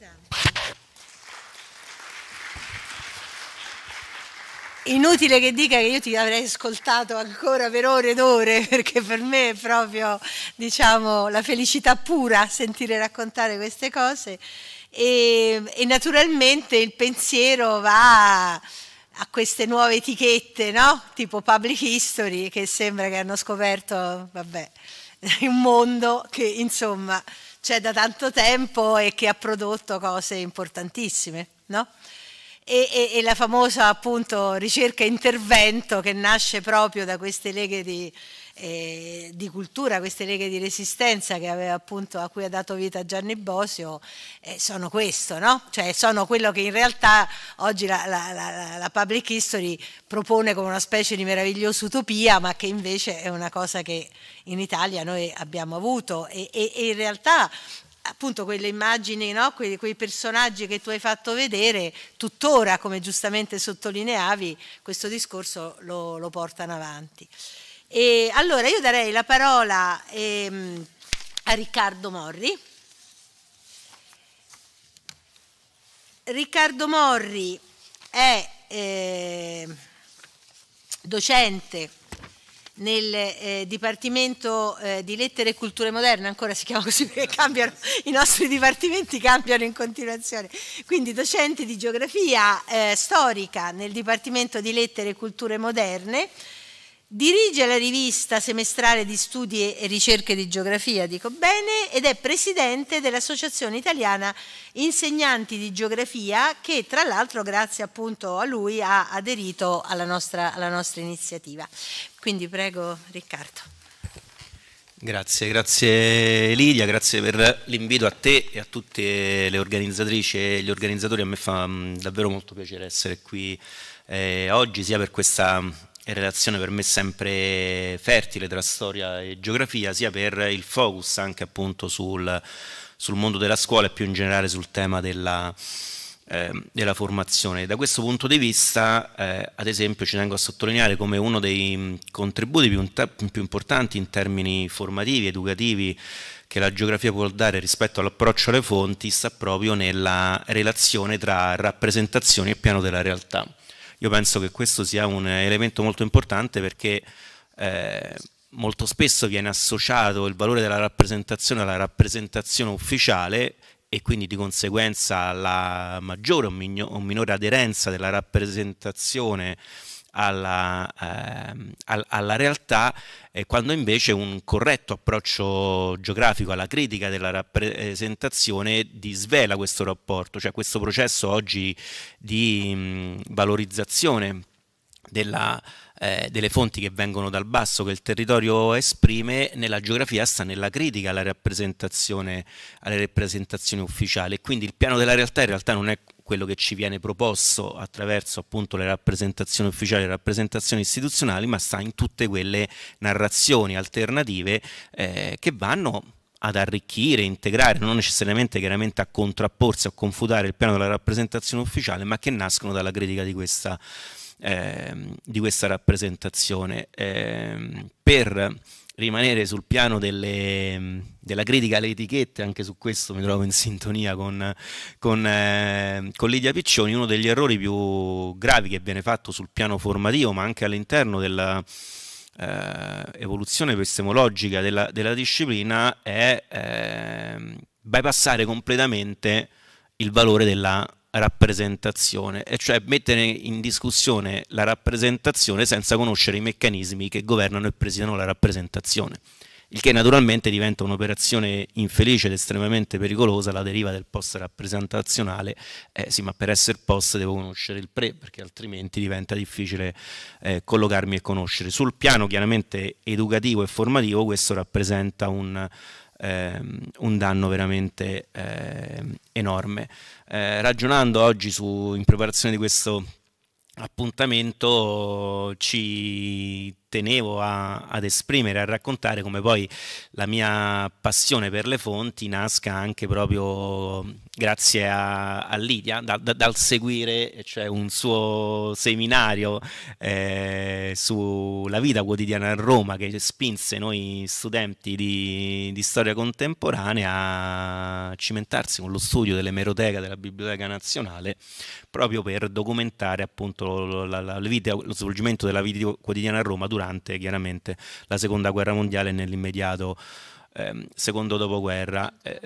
Inutile che dica che io ti avrei ascoltato ancora per ore ed ore, perché per me è proprio diciamo, la felicità pura sentire raccontare queste cose e, e naturalmente il pensiero va a queste nuove etichette, no? tipo public history, che sembra che hanno scoperto vabbè, un mondo che insomma c'è da tanto tempo e che ha prodotto cose importantissime. No? E, e, e, la famosa appunto ricerca intervento che nasce proprio da queste leghe di, eh, di cultura, queste leghe di resistenza aveva, appunto, a cui ha dato vita Gianni Bosio, eh, sono questo, no? cioè, sono quello che in realtà oggi la, la, la, la, public history propone come una specie di meravigliosa utopia, ma che invece è una cosa che in Italia noi abbiamo avuto e, e, e in realtà appunto quelle immagini, no? quei, quei, personaggi che tu hai fatto vedere, tuttora, come giustamente sottolineavi, questo discorso lo, lo portano avanti. E allora io darei la parola ehm, a Riccardo Morri. Riccardo Morri è eh, docente nel eh, Dipartimento eh, di Lettere e Culture Moderne, ancora si chiama così perché cambiano, i nostri dipartimenti cambiano in continuazione, quindi docente di geografia eh, storica nel Dipartimento di Lettere e Culture Moderne, Dirige la rivista semestrale di studi e ricerche di geografia, dico bene, ed è presidente dell'Associazione Italiana Insegnanti di Geografia che tra l'altro grazie appunto a lui ha aderito alla nostra, alla nostra iniziativa. Quindi prego Riccardo. Grazie, grazie Lidia, grazie per l'invito a te e a tutte le organizzatrici e gli organizzatori, a me fa davvero molto piacere essere qui eh, oggi sia per questa relazione per me sempre fertile tra storia e geografia, sia per il focus anche appunto sul, sul mondo della scuola e più in generale sul tema della, eh, della formazione. Da questo punto di vista, eh, ad esempio, ci tengo a sottolineare come uno dei mm, contributi più, più importanti in termini formativi, educativi, che la geografia può dare rispetto all'approccio alle fonti sta proprio nella relazione tra rappresentazione e piano della realtà. Io penso che questo sia un elemento molto importante perché eh, molto spesso viene associato il valore della rappresentazione alla rappresentazione ufficiale e quindi di conseguenza alla maggiore o, minore aderenza della rappresentazione alla, ehm, alla realtà, eh, quando invece un corretto approccio geografico alla critica della rappresentazione disvela questo rapporto, cioè questo processo oggi di mh, mm, valorizzazione della, eh, delle fonti che vengono dal basso, che il territorio esprime, nella geografia sta nella critica alla rappresentazione, alle rappresentazioni ufficiali. Quindi il piano della realtà in realtà non è quello che ci viene proposto attraverso appunto le rappresentazioni ufficiali, le rappresentazioni istituzionali, ma sta in tutte quelle narrazioni alternative eh, che vanno ad arricchire, integrare, non necessariamente chiaramente a contrapporsi o confutare il piano della rappresentazione ufficiale, ma che nascono dalla critica di questa Ehm, di questa rappresentazione. Eh, per rimanere sul piano delle, ehm, della critica alle etichette, anche su questo mi trovo in sintonia con, con, eh, con, Lidia Piccioni, uno degli errori più gravi che viene fatto sul piano formativo, ma anche all'interno dell'evoluzione eh, epistemologica della, della, disciplina, è eh, bypassare completamente il valore della rappresentazione, e cioè mettere in discussione la rappresentazione senza conoscere i meccanismi che governano e presidono la rappresentazione, il che naturalmente diventa un'operazione infelice ed estremamente pericolosa, la deriva del post rappresentazionale, eh, sì ma per essere post devo conoscere il pre, perché altrimenti diventa difficile eh, collocarmi e conoscere. Sul piano chiaramente educativo e formativo questo rappresenta un ehm, un danno veramente ehm, enorme. Eh, ragionando oggi su, in preparazione di questo appuntamento ci tenevo a, ad esprimere, a raccontare, come poi la mia passione per le fonti nasca anche proprio grazie a, a Lidia, da, da, dal seguire cioè, un suo seminario eh, sulla vita quotidiana a Roma che spinse noi studenti di, di storia contemporanea a cimentarsi con lo studio dell'emeroteca della Biblioteca Nazionale proprio per documentare appunto la, la, la vita, lo svolgimento della vita quotidiana a Roma durante durante chiaramente la seconda guerra mondiale e nell'immediato eh, secondo dopoguerra. Eh,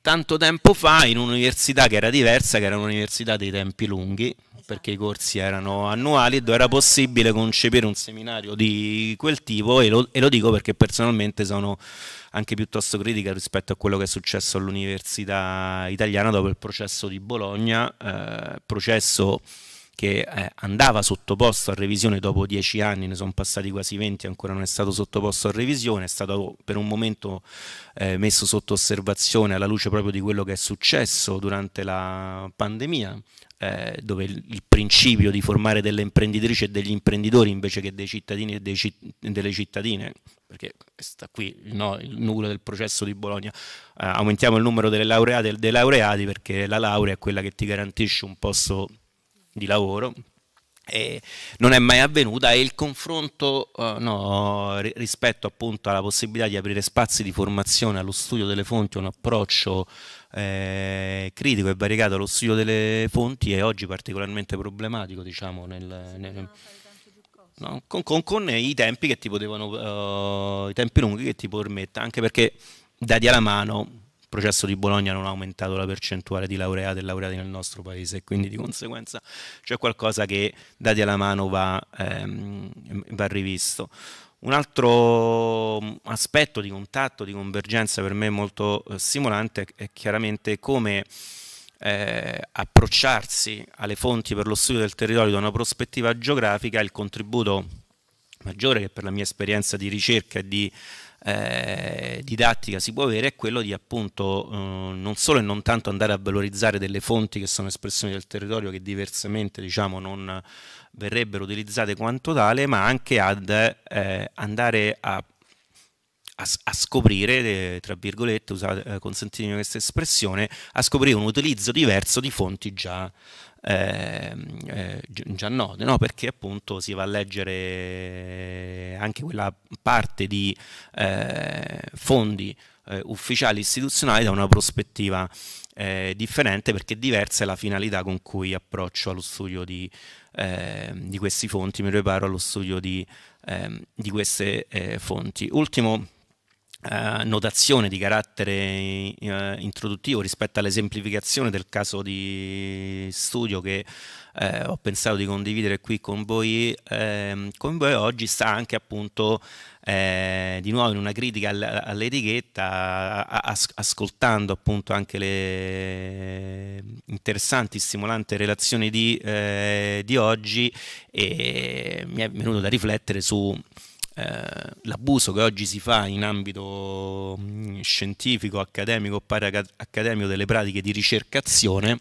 tanto tempo fa in un'università che era diversa, che era un'università dei tempi lunghi, esatto. perché i corsi erano annuali ed era possibile concepire un seminario di quel tipo e lo, e lo, dico perché personalmente sono anche piuttosto critica rispetto a quello che è successo all'università italiana dopo il processo di Bologna, eh, processo che eh, andava sottoposto a revisione dopo dieci anni, ne sono passati quasi venti, ancora non è stato sottoposto a revisione, è stato per un momento eh, messo sotto osservazione alla luce proprio di quello che è successo durante la pandemia, eh, dove il, il, principio di formare delle imprenditrici e degli imprenditori invece che dei cittadini e dei, delle cittadine, perché sta qui no, il nucleo del processo di Bologna, eh, aumentiamo il numero delle laureate e dei laureati perché la laurea è quella che ti garantisce un posto di lavoro non è mai avvenuta e il confronto uh, no, rispetto appunto alla possibilità di aprire spazi di formazione allo studio delle fonti, un approccio eh, critico e variegato allo studio delle fonti è oggi particolarmente problematico diciamo nel, nel no? con, con, con, i tempi che ti potevano uh, i tempi lunghi che ti permetta anche perché dati alla mano processo di Bologna non ha aumentato la percentuale di laureati e laureati nel nostro paese e quindi di conseguenza c'è qualcosa che dati alla mano va, ehm, va rivisto. Un altro mm, aspetto di contatto, di convergenza per me molto eh, stimolante è chiaramente come eh, approcciarsi alle fonti per lo studio del territorio da una prospettiva geografica, il contributo maggiore che per la mia esperienza di ricerca e di eh, didattica si può avere è quello di appunto eh, non solo e non tanto andare a valorizzare delle fonti che sono espressioni del territorio che diversamente diciamo non verrebbero utilizzate quanto tale, ma anche ad eh, andare a a, scoprire, eh, tra virgolette, usate, eh, consentitemi questa espressione, a scoprire un utilizzo diverso di fonti già Ehm, eh, eh, Giannode, no? perché appunto si va a leggere anche quella parte di eh, fondi eh, ufficiali istituzionali da una prospettiva eh, differente perché diversa è la finalità con cui approccio allo studio di, ehm, di questi fonti, mi preparo allo studio di, ehm, di queste eh, fonti. Ultimo eh, notazione di carattere eh, introduttivo rispetto all'esemplificazione del caso di studio che eh, ho pensato di condividere qui con voi, ehm, con voi oggi sta anche appunto eh, di nuovo in una critica all'etichetta as ascoltando appunto anche le interessanti stimolanti relazioni di, eh, di oggi e mi è venuto da riflettere su eh, l'abuso che oggi si fa in ambito mm, scientifico, accademico, o paraccademico delle pratiche di ricercazione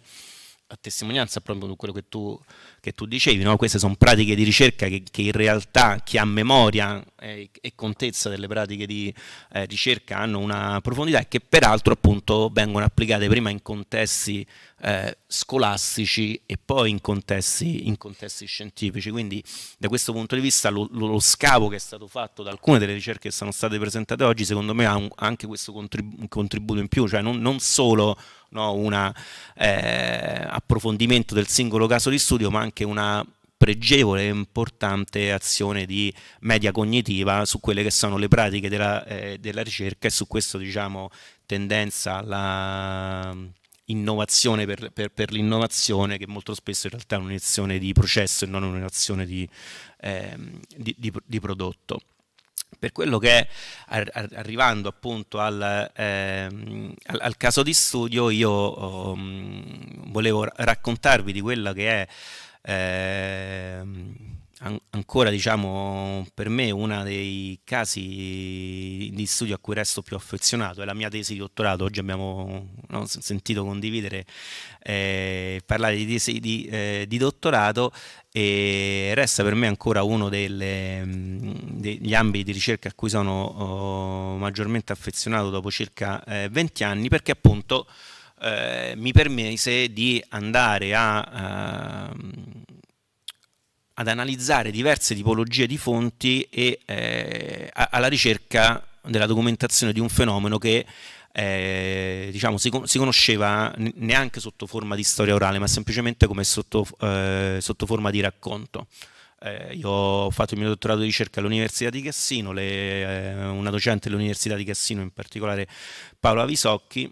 a testimonianza proprio di quello che tu, che tu dicevi, no? queste sono pratiche di ricerca che, che, in realtà chi ha memoria eh, e, e contezza delle pratiche di eh, ricerca hanno una profondità e che peraltro appunto vengono applicate prima in contesti eh, scolastici e poi in contesti, in contesti, scientifici. Quindi da questo punto di vista lo, lo, scavo che è stato fatto da alcune delle ricerche che sono state presentate oggi secondo me ha un, anche questo contribu contributo in più, cioè non, non solo no? un eh, approfondimento del singolo caso di studio, ma anche una pregevole e importante azione di media cognitiva su quelle che sono le pratiche della, eh, della ricerca e su questa diciamo tendenza alla innovazione per, per, per l'innovazione che molto spesso in realtà è un'azione di processo e non un'azione di, eh, di, di, di prodotto. Per quello che arrivando appunto al, ehm, al, al caso di studio, io oh, volevo raccontarvi di quello che è ehm, an ancora diciamo per me uno dei casi di studio a cui resto più affezionato è la mia tesi di dottorato, oggi abbiamo no, sentito condividere, eh, parlare di tesi di, eh, di dottorato e resta per me ancora uno delle, mm, degli ambiti di ricerca a cui sono oh, maggiormente affezionato dopo circa eh, 20 anni perché appunto eh, mi permise di andare a, a ehm, ad analizzare diverse tipologie di fonti e eh, alla ricerca della documentazione di un fenomeno che eh, diciamo, si, si, conosceva neanche sotto forma di storia orale, ma semplicemente come sotto, eh, sotto forma di racconto. Eh, io ho fatto il mio dottorato di ricerca all'Università di Cassino, le, eh, una docente dell'Università di Cassino, in particolare Paola Visocchi,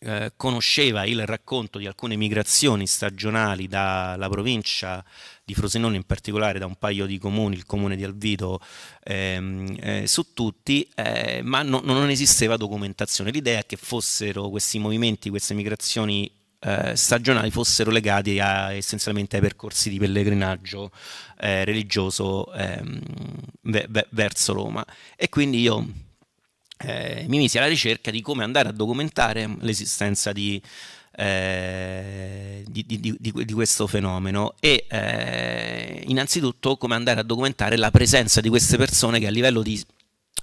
eh, conosceva il racconto di alcune migrazioni stagionali dalla provincia di Frosinone in particolare da un paio di comuni, il comune di Alvito ehm, eh, su tutti, eh, ma no, non esisteva documentazione. L'idea è che fossero questi movimenti, queste migrazioni eh, stagionali fossero legati a, essenzialmente ai percorsi di pellegrinaggio eh, religioso ehm, ve, ve, verso Roma. E quindi io eh, mi misi alla ricerca di come andare a documentare l'esistenza di eh, di, di, di, questo fenomeno e eh, innanzitutto come andare a documentare la presenza di queste persone che a livello di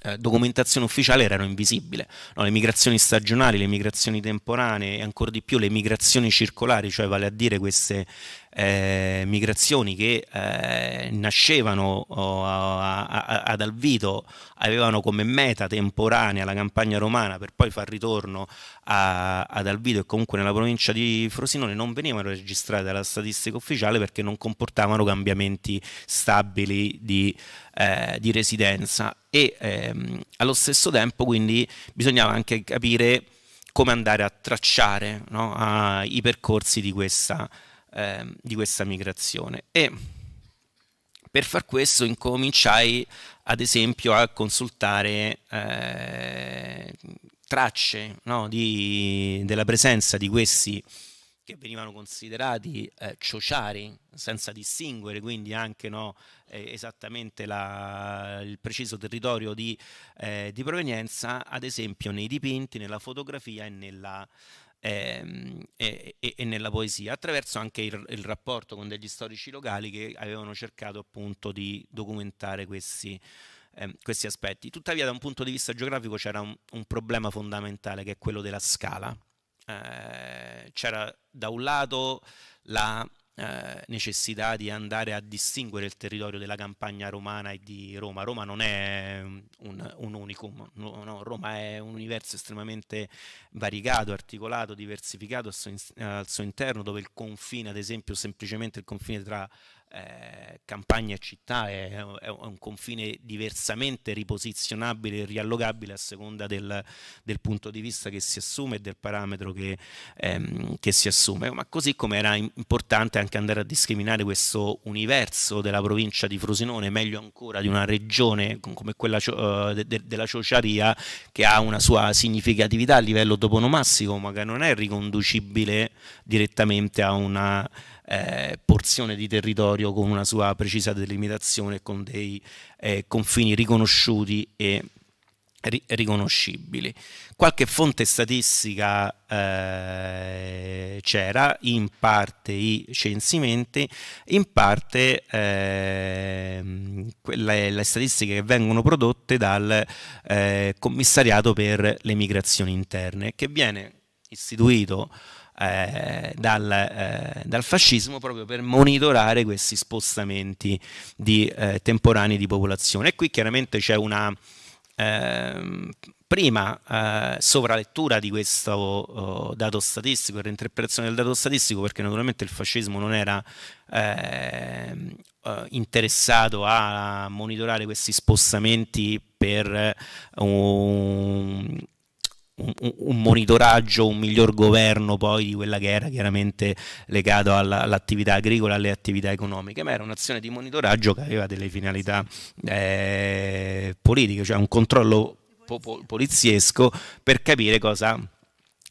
eh, documentazione ufficiale erano invisibili, no, le migrazioni stagionali, le migrazioni temporanee e ancora di più le migrazioni circolari, cioè vale a dire queste eh, migrazioni che eh, nascevano oh, a, a, ad Alvito avevano come meta temporanea la campagna romana per poi far ritorno a, ad Alvito e comunque nella provincia di Frosinone non venivano registrate dalla statistica ufficiale perché non comportavano cambiamenti stabili di, eh, di residenza e ehm, allo stesso tempo quindi bisognava anche capire come andare a tracciare no, a, i percorsi di questa eh, di questa migrazione. E per far questo incominciai ad esempio a consultare eh, tracce no, di, della presenza di questi che venivano considerati eh, ciociari, senza distinguere quindi anche no, eh, esattamente la, il preciso territorio di, eh, di, provenienza, ad esempio nei dipinti, nella fotografia e nella Ehm, e, e, e, nella poesia, attraverso anche il, il, rapporto con degli storici locali che avevano cercato appunto di documentare questi, eh, questi aspetti. Tuttavia da un punto di vista geografico c'era un, un problema fondamentale che è quello della scala. Eh, c'era da un lato la eh, necessità di andare a distinguere il territorio della campagna romana e di Roma. Roma non è mm, un, un unicum, no, no, Roma è un universo estremamente variegato, articolato, diversificato al suo, in, al suo interno, dove il confine, ad esempio, semplicemente il confine tra eh, campagna e città è, è, un confine diversamente riposizionabile e riallogabile a seconda del, del, punto di vista che si assume e del parametro che, ehm, che si assume, ma così come era importante anche andare a discriminare questo universo della provincia di Frosinone, meglio ancora di una regione come quella uh, de, de, della Ciociaria che ha una sua significatività a livello toponomastico ma che non è riconducibile direttamente a una eh, porzione di territorio con una sua precisa delimitazione, con dei eh, confini riconosciuti e ri riconoscibili. Qualche fonte statistica eh, c'era, in parte i censimenti, in parte ehm, quelle, le statistiche che vengono prodotte dal eh, commissariato per le migrazioni interne, che viene istituito eh, dal, eh, dal, fascismo proprio per monitorare questi spostamenti di, eh, temporanei di popolazione. E qui chiaramente c'è una ehm, prima eh, sovralettura di questo oh, dato statistico, reinterpretazione del dato statistico, perché naturalmente il fascismo non era ehm, eh, interessato a monitorare questi spostamenti per eh, un, un, un, monitoraggio, un miglior governo poi di quella che era chiaramente legato all'attività all agricola, alle attività economiche, ma era un'azione di monitoraggio che aveva delle finalità eh, politiche, cioè un controllo po po poliziesco per capire cosa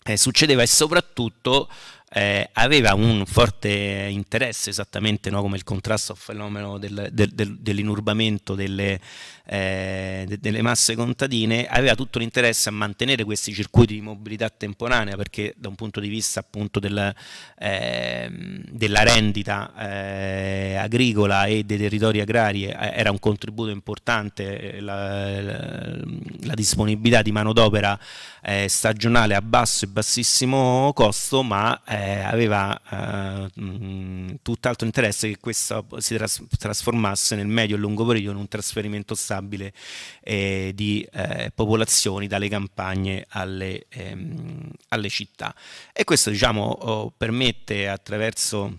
eh, succedeva e soprattutto eh, aveva un forte interesse esattamente no, come il contrasto al fenomeno del, del, del, dell'inurbamento delle, eh, de, delle, masse contadine, aveva tutto l'interesse a mantenere questi circuiti di mobilità temporanea perché da un punto di vista appunto del, eh, della rendita eh, agricola e dei territori agrari eh, era un contributo importante eh, la, la, la disponibilità di manodopera stagionale a basso e bassissimo costo ma eh, aveva eh, mm, tutt'altro interesse che questo si tras trasformasse nel medio e lungo periodo in un trasferimento stabile eh, di eh, popolazioni dalle campagne alle, ehm, alle, città. E questo diciamo, oh, permette attraverso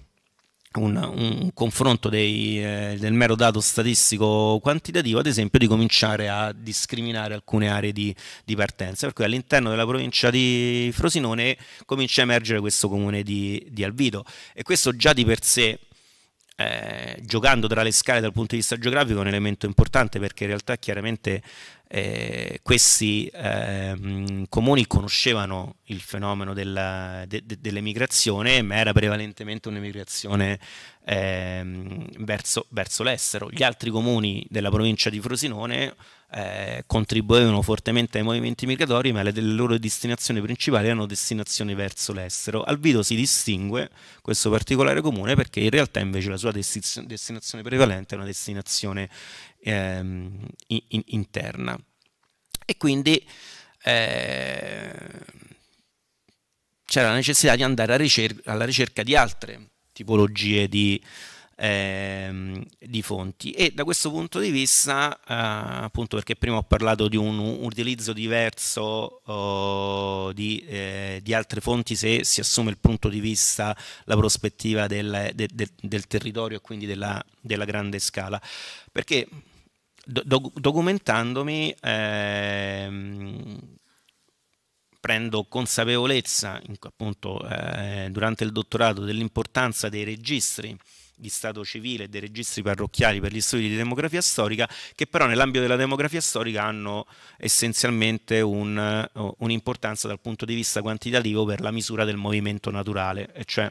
un, un, confronto dei, eh, del mero dato statistico quantitativo, ad esempio, di cominciare a discriminare alcune aree di, di partenza. Per cui all'interno della provincia di Frosinone comincia a emergere questo comune di, di Alvido e questo già di per sé. Eh, giocando tra le scale dal punto di vista geografico è un elemento importante perché in realtà chiaramente eh, questi eh, comuni conoscevano il fenomeno dell'emigrazione, de, de, dell ma era prevalentemente un'emigrazione eh, verso, verso l'estero. Gli altri comuni della provincia di Frosinone eh, contribuivano fortemente ai movimenti migratori, ma le, le loro destinazioni principali erano destinazioni verso l'estero. Alvido si distingue questo particolare comune perché in realtà invece la sua destinazione prevalente è una destinazione ehm, in, interna. E quindi eh, c'era la necessità di andare ricer alla ricerca di altre tipologie di, ehm, di, fonti e da questo punto di vista, eh, appunto perché prima ho parlato di un, un utilizzo diverso oh, di, eh, di, altre fonti se si assume il punto di vista, la prospettiva del, de, de, del territorio e quindi della, della grande scala, perché do- documentandomi ehm, prendo consapevolezza in, appunto eh, durante il dottorato dell'importanza dei registri di Stato civile e dei registri parrocchiali per gli studi di demografia storica, che però nell'ambito della demografia storica hanno essenzialmente un, un'importanza dal punto di vista quantitativo per la misura del movimento naturale, cioè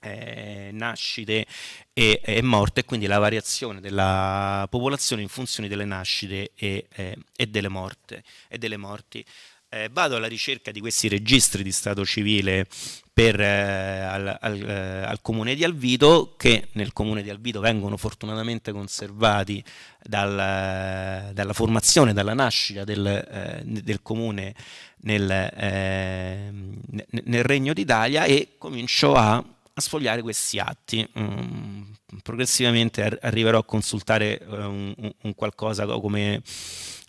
eh, nascite e, e, morte, e quindi la variazione della popolazione in funzione delle nascite e, eh, e delle, morte, delle, morti. Eh, vado alla ricerca di questi registri di stato civile per, eh, al, al, eh, al, comune di Alvito, che nel comune di Alvito vengono fortunatamente conservati dal, eh, dalla formazione, dalla nascita del, del comune nel, nel Regno d'Italia e comincio a a sfogliare questi atti. Um, progressivamente ar arriverò a consultare uh, un, un, qualcosa come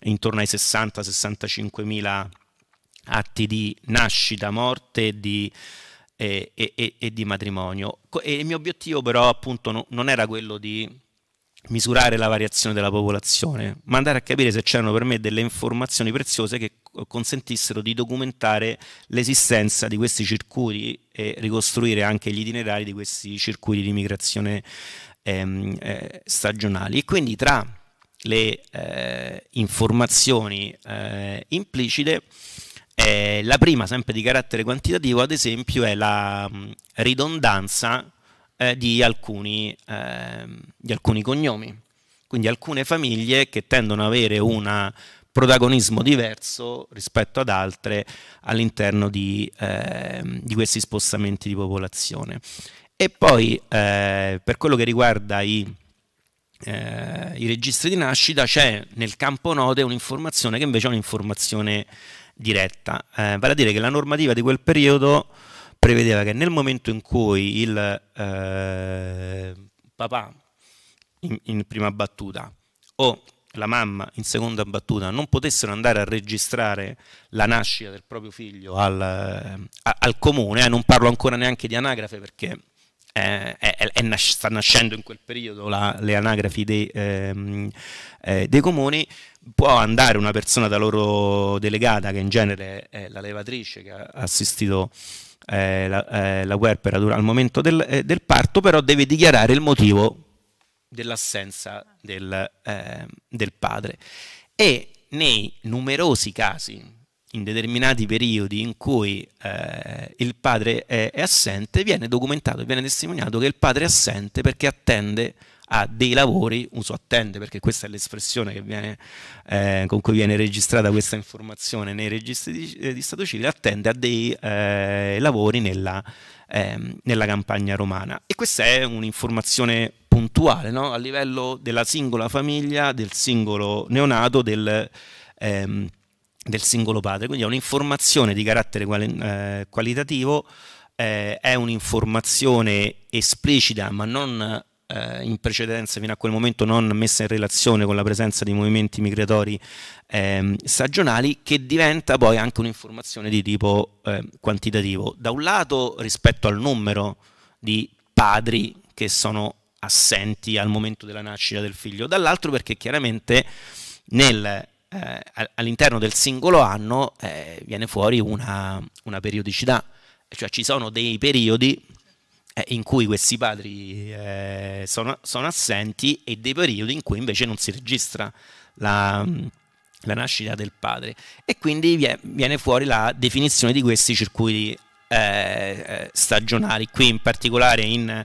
intorno ai 60-65 mila atti di nascita, morte di, eh, e, e, e di, matrimonio. E il mio obiettivo però appunto no, non era quello di misurare la variazione della popolazione, ma andare a capire se c'erano per me delle informazioni preziose che consentissero di documentare l'esistenza di questi circuiti e ricostruire anche gli itinerari di questi circuiti di migrazione ehm, eh, stagionali. E quindi tra le eh, informazioni eh, implicite, eh, la prima, sempre di carattere quantitativo, ad esempio, è la mh, mm, ridondanza eh, di alcuni, ehm, di alcuni cognomi. Quindi alcune famiglie che tendono ad avere una protagonismo diverso rispetto ad altre all'interno di, eh, di questi spostamenti di popolazione. E poi eh, per quello che riguarda i, eh, i registri di nascita c'è nel campo note un'informazione che invece è un'informazione diretta, eh, vale a dire che la normativa di quel periodo prevedeva che nel momento in cui il eh, papà in, in prima battuta o la mamma in seconda battuta non potessero andare a registrare la nascita del proprio figlio al, eh, a, al comune, eh, non parlo ancora neanche di anagrafe perché eh, è, è nas sta nascendo in quel periodo la, le anagrafi dei, ehm, eh, dei, comuni, può andare una persona da loro delegata, che in genere è la levatrice che ha assistito eh, la, eh, la, guerra al momento del, del parto, però deve dichiarare il motivo dell'assenza del, eh, del padre. E nei numerosi casi, in determinati periodi in cui eh, il padre è, è, assente, viene documentato, viene testimoniato che il padre è assente perché attende a dei lavori, uso attende perché questa è l'espressione che viene, eh, con cui viene registrata questa informazione nei registri di, eh, di Stato civile, attende a dei eh, lavori nella, ehm, nella campagna romana. E questa è un'informazione puntuale no? a livello della singola famiglia, del singolo neonato, del, ehm, del singolo padre. Quindi è un'informazione di carattere quali, eh, qualitativo, eh, è un'informazione esplicita ma non eh, in precedenza fino a quel momento non messa in relazione con la presenza di movimenti migratori ehm, stagionali che diventa poi anche un'informazione di tipo ehm, quantitativo. Da un lato rispetto al numero di padri che sono assenti al momento della nascita del figlio, dall'altro perché chiaramente nel eh, all'interno del singolo anno eh, viene fuori una, una, periodicità, cioè ci sono dei periodi eh, in cui questi padri eh, sono, sono, assenti e dei periodi in cui invece non si registra la, la nascita del padre e quindi viene fuori la definizione di questi circuiti eh, eh, stagionali, qui in particolare in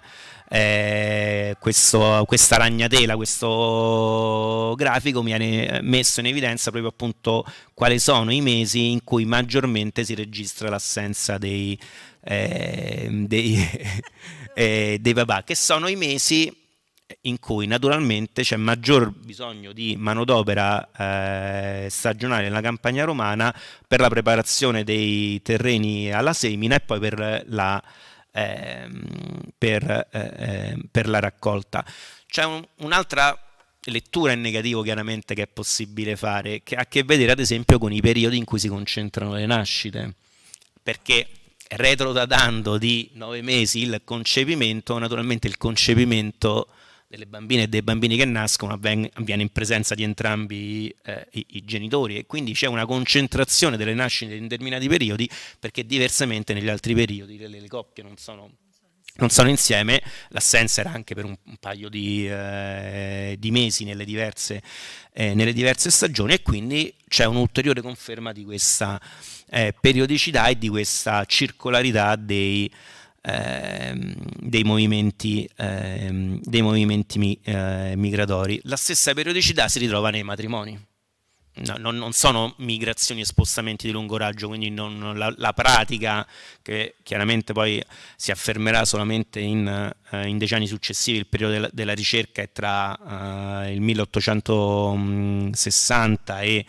eh, questo, questa ragnatela, questo grafico mi viene messo in evidenza proprio appunto quali sono i mesi in cui maggiormente si registra l'assenza dei, eh, dei, eh, dei papà, che sono i mesi in cui naturalmente c'è maggior bisogno di manodopera eh, stagionale nella campagna romana per la preparazione dei terreni alla semina e poi per la Ehm, per, eh, ehm, per, la raccolta. C'è un, un'altra lettura in negativo chiaramente che è possibile fare, che ha a che vedere ad esempio con i periodi in cui si concentrano le nascite, perché retrodatando di nove mesi il concepimento, naturalmente il concepimento delle bambine e dei bambini che nascono avviene in presenza di entrambi eh, i-, i-, genitori e quindi c'è una concentrazione delle nascite in determinati periodi perché diversamente negli altri periodi le, le coppie non sono, non sono insieme, l'assenza era anche per un, un paio di, eh, di mesi nelle diverse, eh, nelle diverse, stagioni e quindi c'è un'ulteriore conferma di questa eh, periodicità e di questa circolarità dei, Ehm, dei movimenti, ehm, dei movimenti eh, migratori. La stessa periodicità si ritrova nei matrimoni. No, non, non, sono migrazioni e spostamenti di lungo raggio, quindi non, la, la, pratica che chiaramente poi si affermerà solamente in, eh, in decenni successivi, il periodo della, della ricerca è tra eh, il 1860 e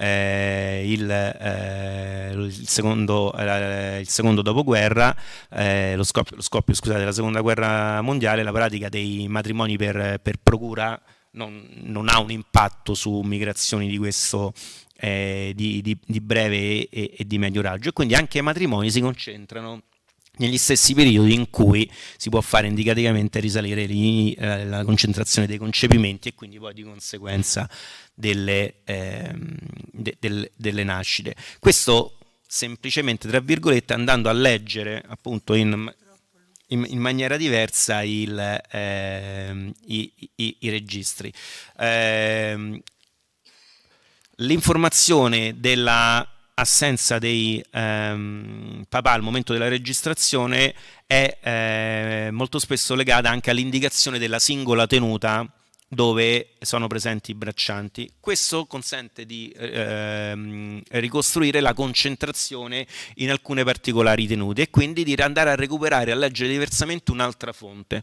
eh, il, eh, il, secondo, eh, il, secondo, dopoguerra, eh, lo scoppio, lo scoppio scusate, della seconda guerra mondiale, la pratica dei matrimoni per, per procura non, non ha un impatto su migrazioni di questo eh, di, di, di, breve e, e, di medio raggio e quindi anche i matrimoni si concentrano negli stessi periodi in cui si può fare indicativamente risalire lì, eh, la concentrazione dei concepimenti e quindi poi di conseguenza delle, eh, de, del, delle nascite. Questo semplicemente, tra virgolette, andando a leggere appunto in in, in maniera diversa il, eh, i, i, i, registri. Eh, l'informazione della assenza dei ehm, papà al momento della registrazione è eh, molto spesso legata anche all'indicazione della singola tenuta dove sono presenti i braccianti. Questo consente di ehm, ricostruire la concentrazione in alcune particolari tenute e quindi di andare a recuperare e a leggere diversamente un'altra fonte.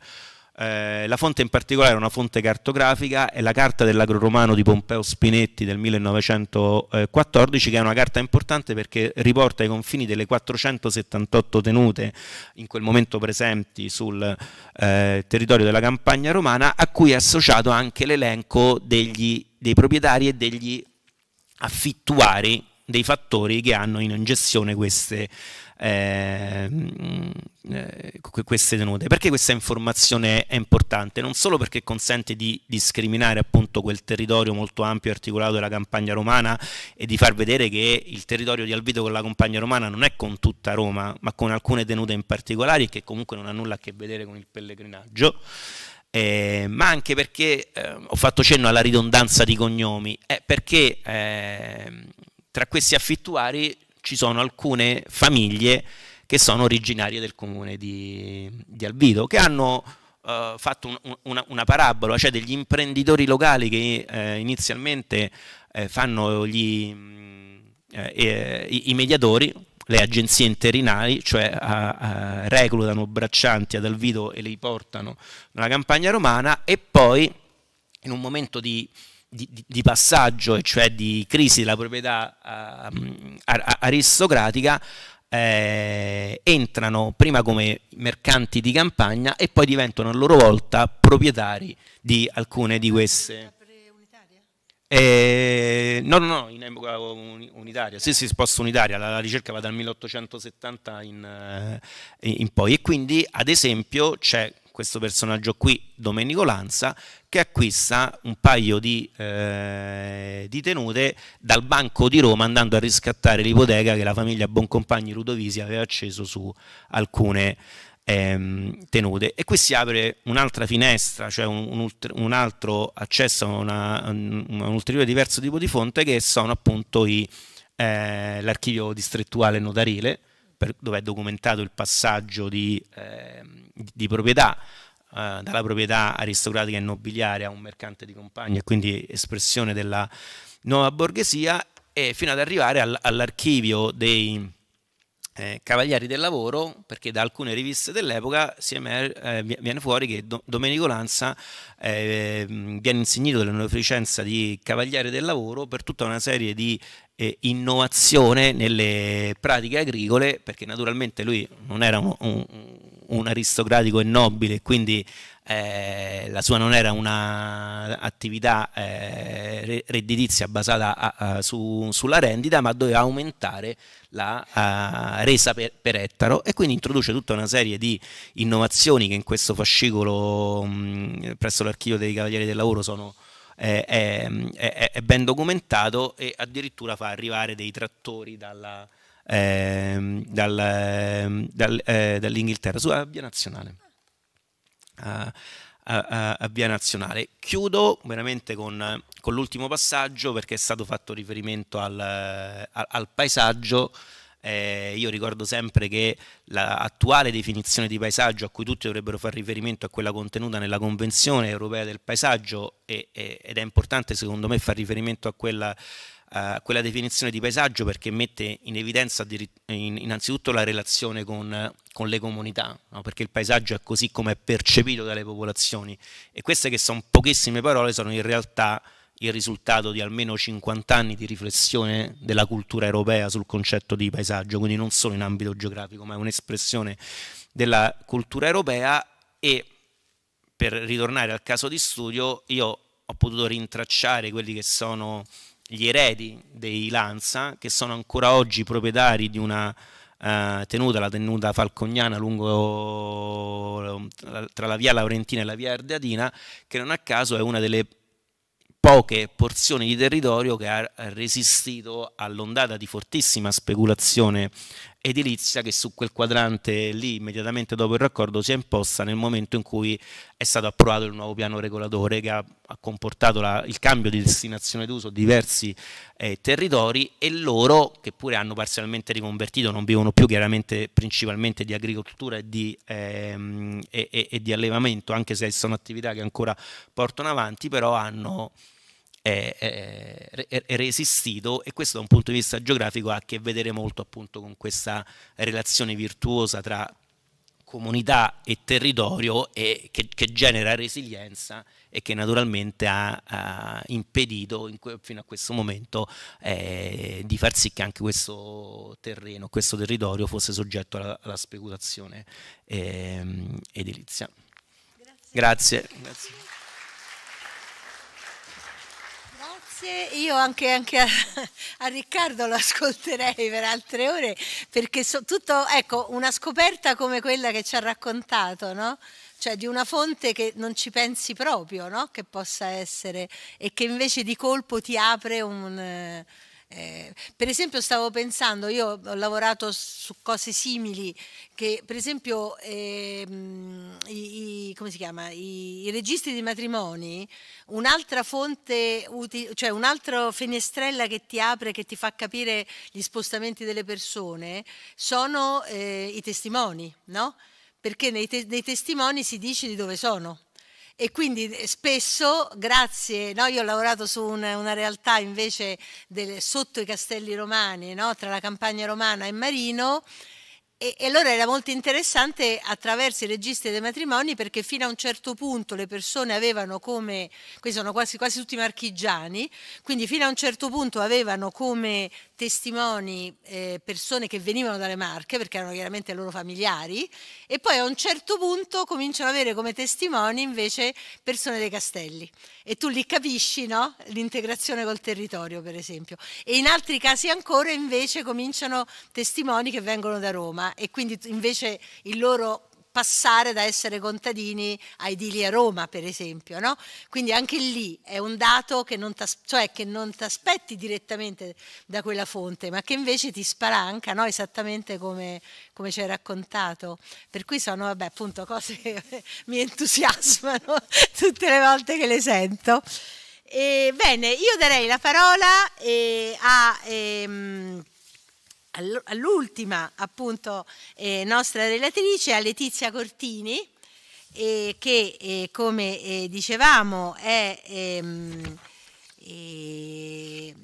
Eh, la fonte in particolare è una fonte cartografica, è la carta dell'agro-romano di Pompeo Spinetti del 1914, che è una carta importante perché riporta i confini delle 478 tenute in quel momento presenti sul eh, territorio della campagna romana, a cui è associato anche l'elenco dei proprietari e degli affittuari dei fattori che hanno in gestione queste tenute. Ehm, eh, eh, queste tenute. Perché questa informazione è importante? Non solo perché consente di discriminare appunto quel territorio molto ampio e articolato della campagna romana e di far vedere che il territorio di Alvito con la campagna romana non è con tutta Roma, ma con alcune tenute in particolare che comunque non ha nulla a che vedere con il pellegrinaggio. Eh, ma anche perché ehm, ho fatto cenno alla ridondanza di cognomi, eh, perché ehm, tra questi affittuari ci sono alcune famiglie che sono originarie del comune di, di Alvido, che hanno eh, fatto un, una, una, parabola, cioè degli imprenditori locali che eh, inizialmente eh, fanno gli, mm, eh, eh, i, i, mediatori, le agenzie interinali, cioè a, a reclutano braccianti ad Alvido e li portano nella campagna romana e poi in un momento di di, di, passaggio, cioè di crisi della proprietà uh, aristocratica, eh, entrano prima come mercanti di campagna e poi diventano a loro volta proprietari di alcune di queste. Eh, no, no, no, in epoca unitaria, sì, sì, sposta unitaria, la, la, ricerca va dal 1870 in, eh, in poi e quindi ad esempio c'è questo personaggio qui, Domenico Lanza, che acquista un paio di, eh, di, tenute dal Banco di Roma andando a riscattare l'ipoteca che la famiglia Boncompagni Ludovisi aveva acceso su alcune ehm, tenute. E qui si apre un'altra finestra, cioè un, un altro accesso a una, un, un ulteriore diverso tipo di fonte che sono appunto i eh, l'archivio distrettuale notarile per, dove è documentato il passaggio di, eh, di proprietà eh, dalla proprietà aristocratica e nobiliare a un mercante di compagnia, quindi espressione della nuova borghesia, e fino ad arrivare al, all'archivio dei eh, Cavalieri del Lavoro, perché da alcune riviste dell'epoca eh, viene fuori che Do Domenico Lanza eh, mm, viene insignito della neoficenza di Cavaliere del Lavoro per tutta una serie di eh, innovazione nelle pratiche agricole, perché naturalmente lui non era un, un, un aristocratico e nobile, quindi eh, la sua non era un'attività eh, redditizia basata a, a, su, sulla rendita, ma doveva aumentare la a, resa per, per, ettaro e quindi introduce tutta una serie di innovazioni che in questo fascicolo mh, mm, presso l'archivio dei Cavalieri del Lavoro sono... Eh, è, è, è, ben documentato e addirittura fa arrivare dei trattori dalla, eh, dal, eh, dall'Inghilterra sulla via nazionale a, eh, a, eh, eh, a Via Nazionale. Chiudo veramente con, con l'ultimo passaggio perché è stato fatto riferimento al, al, al paesaggio. Eh, io ricordo sempre che l'attuale definizione di paesaggio a cui tutti dovrebbero fare riferimento è quella contenuta nella Convenzione europea del paesaggio e, e, ed è importante secondo me fare riferimento a quella eh, quella definizione di paesaggio perché mette in evidenza innanzitutto la relazione con, con le comunità, no? perché il paesaggio è così come è percepito dalle popolazioni e queste che sono pochissime parole sono in realtà il risultato di almeno 50 anni di riflessione della cultura europea sul concetto di paesaggio, quindi non solo in ambito geografico, ma è un'espressione della cultura europea e per ritornare al caso di studio, io ho potuto rintracciare quelli che sono gli eredi dei Lanza, che sono ancora oggi proprietari di una eh, tenuta, la tenuta falcognana lungo tra la via Laurentina e la via Ardeatina, che non a caso è una delle poche porzioni di territorio che ha resistito all'ondata di fortissima speculazione edilizia che su quel quadrante lì, immediatamente dopo il raccordo, si è imposta nel momento in cui è stato approvato il nuovo piano regolatore che ha, ha comportato la, il cambio di destinazione d'uso di diversi eh, territori e loro, che pure hanno parzialmente riconvertito, non vivono più chiaramente principalmente di agricoltura e di, ehm, e, e, e di allevamento, anche se sono attività che ancora portano avanti, però hanno è, è, è, resistido e questo da un punto di vista geografico ha a che vedere molto appunto con questa relazione virtuosa tra comunità e territorio e che, che, genera resilienza e che naturalmente ha, ha impedito fino a questo momento eh, di far sì che anche questo terreno, questo territorio fosse soggetto alla, alla speculazione eh, edilizia. Grazie. Grazie. Grazie. Grazie, io anche, anche a, a, Riccardo lo ascolterei per altre ore perché so, tutto, ecco, una scoperta come quella che ci ha raccontato, no? cioè di una fonte che non ci pensi proprio, no? che possa essere e che invece di colpo ti apre un eh, per esempio stavo pensando, io ho lavorato su cose simili, che per esempio eh, i, i, come si chiama? I, i registri di matrimoni, un'altra fonte, uti- cioè un'altra finestrella che ti apre, che ti fa capire gli spostamenti delle persone, sono eh, i testimoni, no? Perché nei, te- nei testimoni si dice di dove sono e quindi eh, spesso grazie, no? io ho lavorato su un, una realtà invece del, sotto i castelli romani, no? tra la campagna romana e Marino, e, e, allora era molto interessante attraverso i registri dei matrimoni perché fino a un certo punto le persone avevano come, questi sono quasi, quasi tutti marchigiani, quindi fino a un certo punto avevano come testimoni eh, persone che venivano dalle Marche perché erano chiaramente loro familiari e poi a un certo punto cominciano ad avere come testimoni invece persone dei castelli e tu li capisci no? l'integrazione col territorio per esempio e in altri casi ancora invece cominciano testimoni che vengono da Roma e quindi invece il loro passare da essere contadini a edili a Roma, per esempio. No? Quindi anche lì è un dato che non, cioè ti aspetti direttamente da quella fonte, ma che invece ti spalanca no? esattamente come, come ci hai raccontato. Per cui sono vabbè, appunto cose che mi entusiasmano tutte le volte che le sento. E, bene, io darei la parola eh, a... Ehm, all'ultima appunto eh, nostra relatrice, a Letizia Cortini, eh, che eh, come eh, dicevamo è, ehm, eh,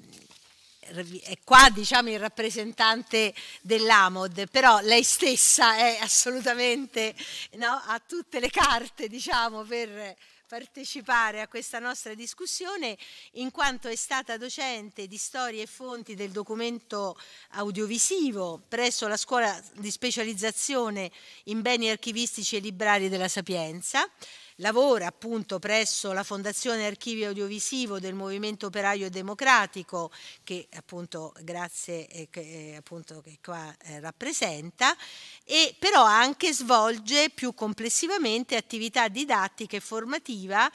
è, qua diciamo il rappresentante dell'AMOD, però lei stessa è assolutamente no, a tutte le carte diciamo per partecipare a questa nostra discussione in quanto è stata docente di storie e fonti del documento audiovisivo presso la scuola di specializzazione in beni archivistici e librari della Sapienza lavora appunto presso la Fondazione Archivio Audiovisivo del Movimento Operaio Democratico che appunto grazie eh, eh, appunto che qua eh, rappresenta e però anche svolge più complessivamente attività didattica e formativa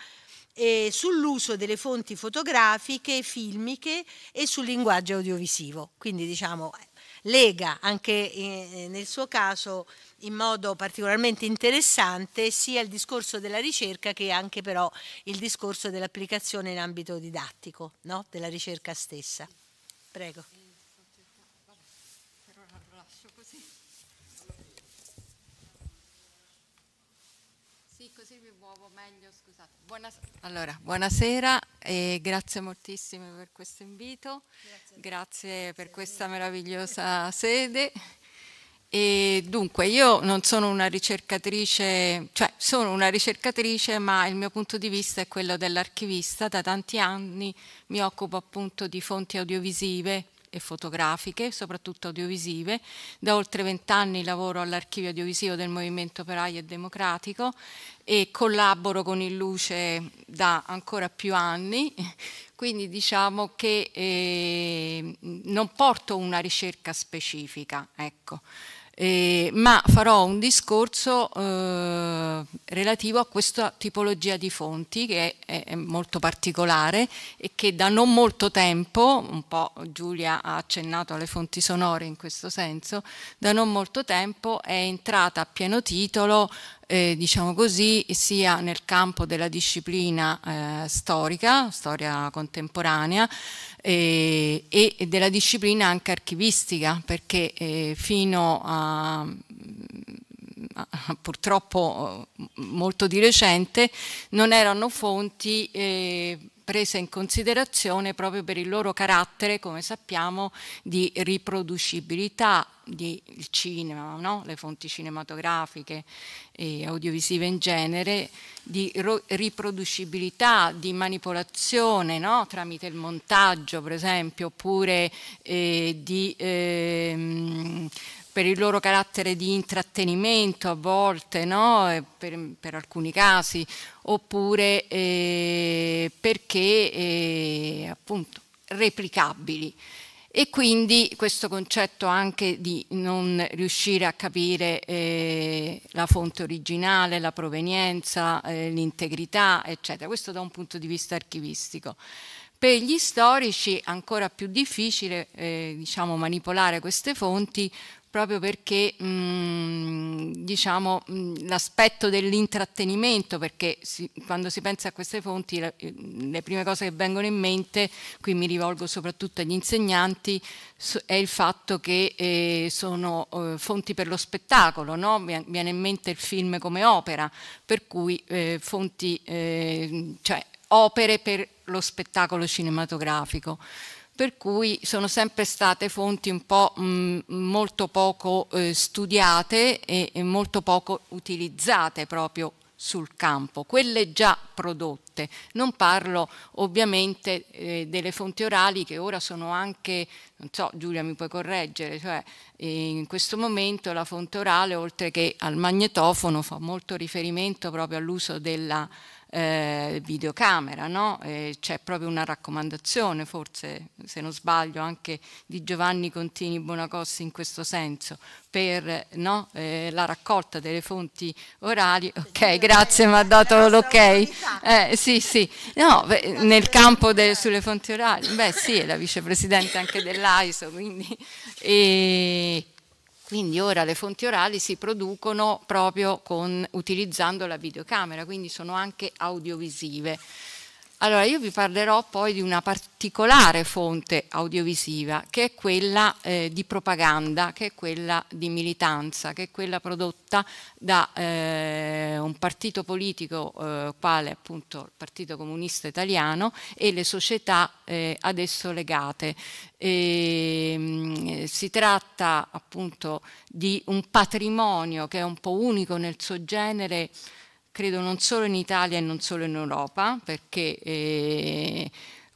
eh, sull'uso delle fonti fotografiche, filmiche e sul linguaggio audiovisivo. Quindi diciamo lega anche eh, eh, nel suo caso in modo particolarmente interessante sia il discorso della ricerca che anche però il discorso dell'applicazione in ambito didattico, no? della ricerca stessa. Prego. allora, buonasera e grazie moltissimo per questo invito, grazie, grazie per questa meravigliosa sede. E dunque, io non sono una ricercatrice, cioè sono una ricercatrice, ma il mio punto di vista è quello dell'archivista. Da tanti anni mi occupo appunto di fonti audiovisive e fotografiche, soprattutto audiovisive. Da oltre vent'anni lavoro all'archivio audiovisivo del Movimento Operaio e Democratico e collaboro con il Luce da ancora più anni, quindi diciamo che eh, non porto una ricerca specifica. Ecco eh, ma farò un discorso eh, relativo a questa tipologia di fonti che è, è, molto particolare e che da non molto tempo, un po' Giulia ha accennato alle fonti sonore in questo senso, da non molto tempo è entrata a pieno titolo eh, diciamo così, sia nel campo della disciplina eh, storica, storia contemporanea, eh, e della disciplina anche archivistica, perché eh, fino a purtroppo eh, molto di recente, non erano fonti eh, presa in considerazione proprio per il loro carattere, come sappiamo, di riproducibilità del cinema, no? le fonti cinematografiche e audiovisive in genere, di riproducibilità, di manipolazione no? tramite il montaggio, per esempio, oppure eh, di... Ehm, per il loro carattere di intrattenimento a volte, no? Eh, per, per, alcuni casi, oppure eh, perché eh, appunto replicabili. E quindi questo concetto anche di non riuscire a capire eh, la fonte originale, la provenienza, eh, l'integrità, eccetera. Questo da un punto di vista archivistico. Per gli storici ancora più difficile eh, diciamo, manipolare queste fonti proprio perché mh, diciamo, l'aspetto dell'intrattenimento, perché si, quando si pensa a queste fonti le, eh, le, prime cose che vengono in mente, qui mi rivolgo soprattutto agli insegnanti, è il fatto che eh, sono eh, fonti per lo spettacolo, no? mi viene in mente il film come opera, per cui eh, fonti, eh, cioè opere per lo spettacolo cinematografico per cui sono sempre state fonti un po' mh, mm, molto poco eh, studiate e, e molto poco utilizzate proprio sul campo, quelle già prodotte. Non parlo ovviamente eh, delle fonti orali che ora sono anche, non so, Giulia mi puoi correggere, cioè eh, in questo momento la fonte orale oltre che al magnetofono fa molto riferimento proprio all'uso della eh, videocamera, no? c'è proprio una raccomandazione, forse se non sbaglio, anche di Giovanni Contini Bonacossi in questo senso, per no? eh, la raccolta delle fonti orali. Ok, grazie, mi ha dato l'ok. Eh, sì, sì, no, nel campo de, sulle fonti orali, beh sì, è la vicepresidente anche dell'AISO, quindi... E quindi ora le fonti orali si producono proprio con, utilizzando la videocamera, quindi sono anche audiovisive. Allora io vi parlerò poi di una particolare fonte audiovisiva che è quella eh, di propaganda, che è quella di militanza, che è quella prodotta da eh, un partito politico eh, quale appunto il Partito Comunista Italiano e le società eh, ad esso legate. E, ehm, si tratta appunto di un patrimonio che è un po' unico nel suo genere credo non solo in Italia e non solo in Europa, perché eh,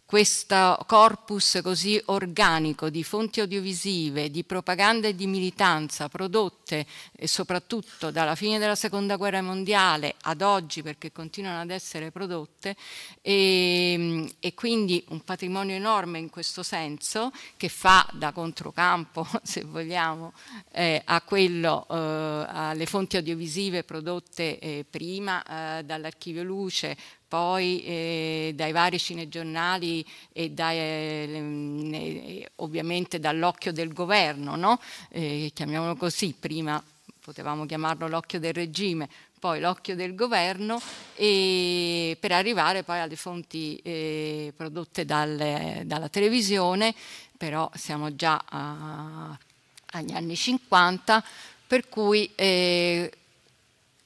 questo corpus così organico di fonti audiovisive, di propaganda e di militanza prodotte eh, soprattutto dalla fine della seconda guerra mondiale ad oggi perché continuano ad essere prodotte e, ehm, e quindi un patrimonio enorme in questo senso che fa da controcampo se vogliamo eh, quello, eh, alle fonti audiovisive prodotte eh, prima eh, dall'archivio Luce poi eh, dai vari cinegiornali e dai, eh, ovviamente dall'occhio del governo, no? eh, chiamiamolo così, prima potevamo chiamarlo l'occhio del regime, poi l'occhio del governo e per arrivare poi alle fonti eh, prodotte dal, dalla televisione, però siamo già a, agli anni 50, per cui eh,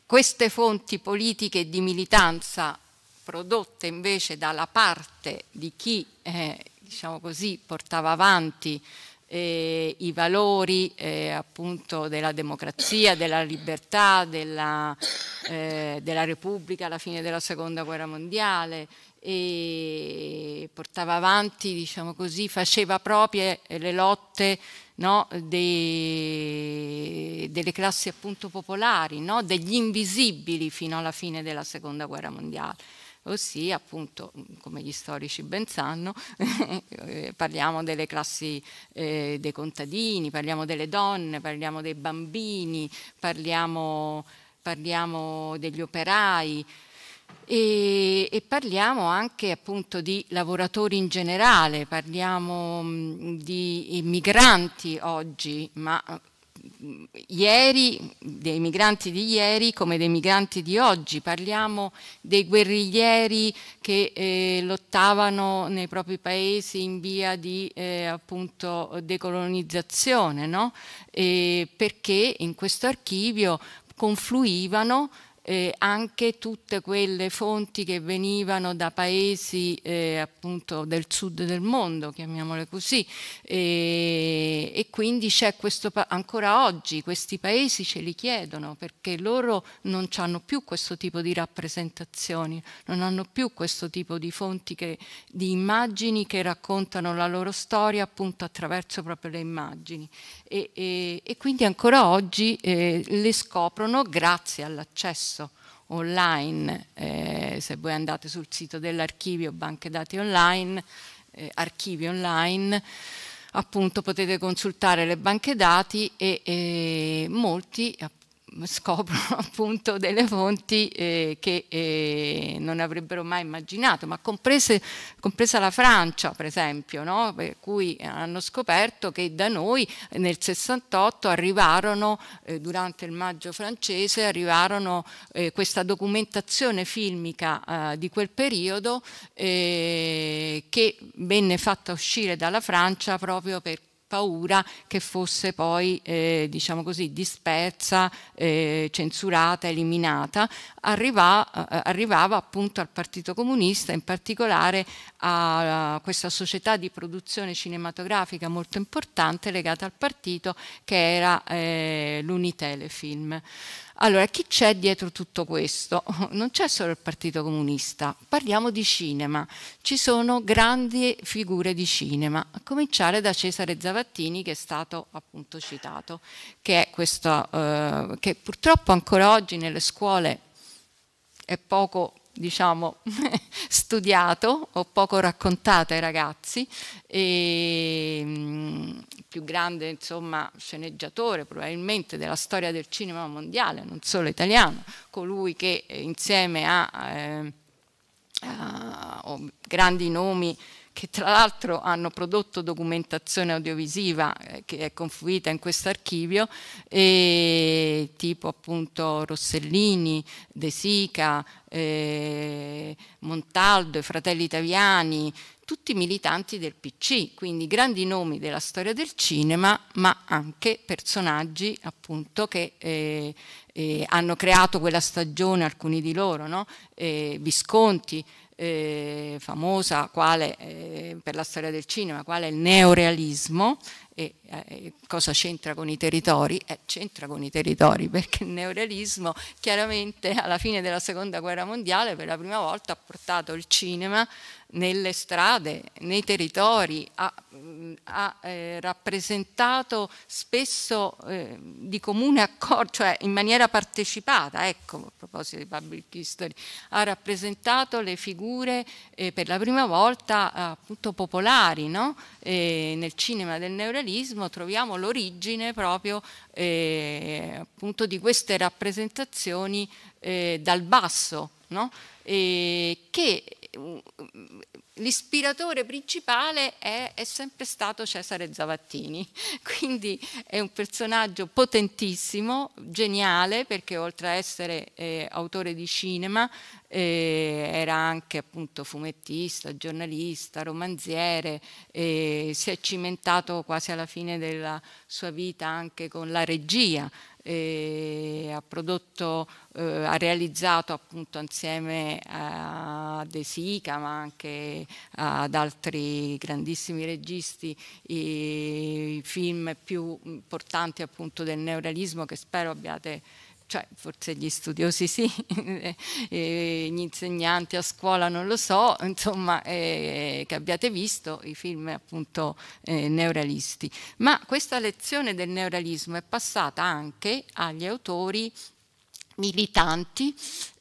queste fonti politiche di militanza prodotte invece dalla parte di chi eh, diciamo così, portava avanti eh, i valori eh, appunto della democrazia, della libertà, della, eh, della Repubblica alla fine della seconda guerra mondiale, e portava avanti, diciamo così, faceva proprie le lotte no, dei, delle classi appunto popolari, no, degli invisibili fino alla fine della seconda guerra mondiale ossia appunto, come gli storici ben sanno, eh, parliamo delle classi eh, dei contadini, parliamo delle donne, parliamo dei bambini, parliamo, parliamo degli operai. E, e, parliamo anche appunto di lavoratori in generale, parliamo mh, mm, di migranti oggi, ma ieri, dei migranti di ieri come dei migranti di oggi, parliamo dei guerriglieri che eh, lottavano nei propri paesi in via di eh, appunto, decolonizzazione, no? perché in questo archivio confluivano eh, anche tutte quelle fonti che venivano da paesi eh, appunto del sud del mondo, chiamiamole così, e, eh, e quindi c'è questo ancora oggi questi paesi ce li chiedono perché loro non hanno più questo tipo di rappresentazioni, non hanno più questo tipo di fonti che, di immagini che raccontano la loro storia appunto attraverso proprio le immagini e, e, e quindi ancora oggi eh, le scoprono grazie all'accesso online, eh, se voi andate sul sito dell'archivio Banche Dati Online, eh, archivi online, appunto potete consultare le banche dati e, e eh, molti appunto scoprono appunto delle fonti eh, che eh, non avrebbero mai immaginato, ma comprese, compresa la Francia per esempio, no? per cui hanno scoperto che da noi nel 68 arrivarono, eh, durante il maggio francese, arrivarono eh, questa documentazione filmica eh, di quel periodo eh, che venne fatta uscire dalla Francia proprio perché paura che fosse poi, eh, diciamo così, dispersa, eh, censurata, eliminata, arriva, eh, arrivava appunto al Partito Comunista, in particolare a, a questa società di produzione cinematografica molto importante legata al partito che era eh, l'Unitelefilm. Allora, chi c'è dietro tutto questo? Non c'è solo il Partito Comunista, parliamo di cinema. Ci sono grandi figure di cinema, a cominciare da Cesare Zavattini che è stato appunto citato, che, questo, eh, che purtroppo ancora oggi nelle scuole è poco diciamo, studiato o poco raccontato ai ragazzi e, mm, più grande insomma, sceneggiatore probabilmente della storia del cinema mondiale, non solo italiano, colui che eh, insieme a, eh, a oh, grandi nomi che tra l'altro hanno prodotto documentazione audiovisiva eh, che è confluita in questo archivio, tipo appunto Rossellini, De Sica, eh, Montaldo, i fratelli italiani, tutti militanti del PC, quindi grandi nomi della storia del cinema, ma anche personaggi appunto che eh, eh, hanno creato quella stagione, alcuni di loro, no? eh, Visconti, eh, famosa quale, eh, per la storia del cinema, quale è il neorealismo, e eh, cosa c'entra con i territori? Eh, c'entra con i territori perché il neorealismo chiaramente alla fine della seconda guerra mondiale per la prima volta ha portato il cinema nelle strade, nei territori, ha, mm, ha eh, rappresentato spesso eh, di comune accordo, cioè in maniera partecipata, ecco, a proposito di public history, ha rappresentato le figure eh, per la prima volta appunto popolari, no? Eh, nel cinema del neorealismo troviamo l'origine proprio eh, appunto di queste rappresentazioni eh, dal basso, no? che l'ispiratore principale è, è, sempre stato Cesare Zavattini, quindi è un personaggio potentissimo, geniale, perché oltre a essere eh, autore di cinema eh, era anche appunto fumettista, giornalista, romanziere, eh, si è cimentato quasi alla fine della sua vita anche con la regia eh, ha, prodotto, eh, ha realizzato appunto insieme a De Sica ma anche ad altri grandissimi registi i film più importanti appunto del neorealismo che spero abbiate cioè forse gli studiosi sì, gli insegnanti a scuola non lo so, insomma eh, che abbiate visto i film appunto eh, neorealisti. Ma questa lezione del neorealismo è passata anche agli autori militanti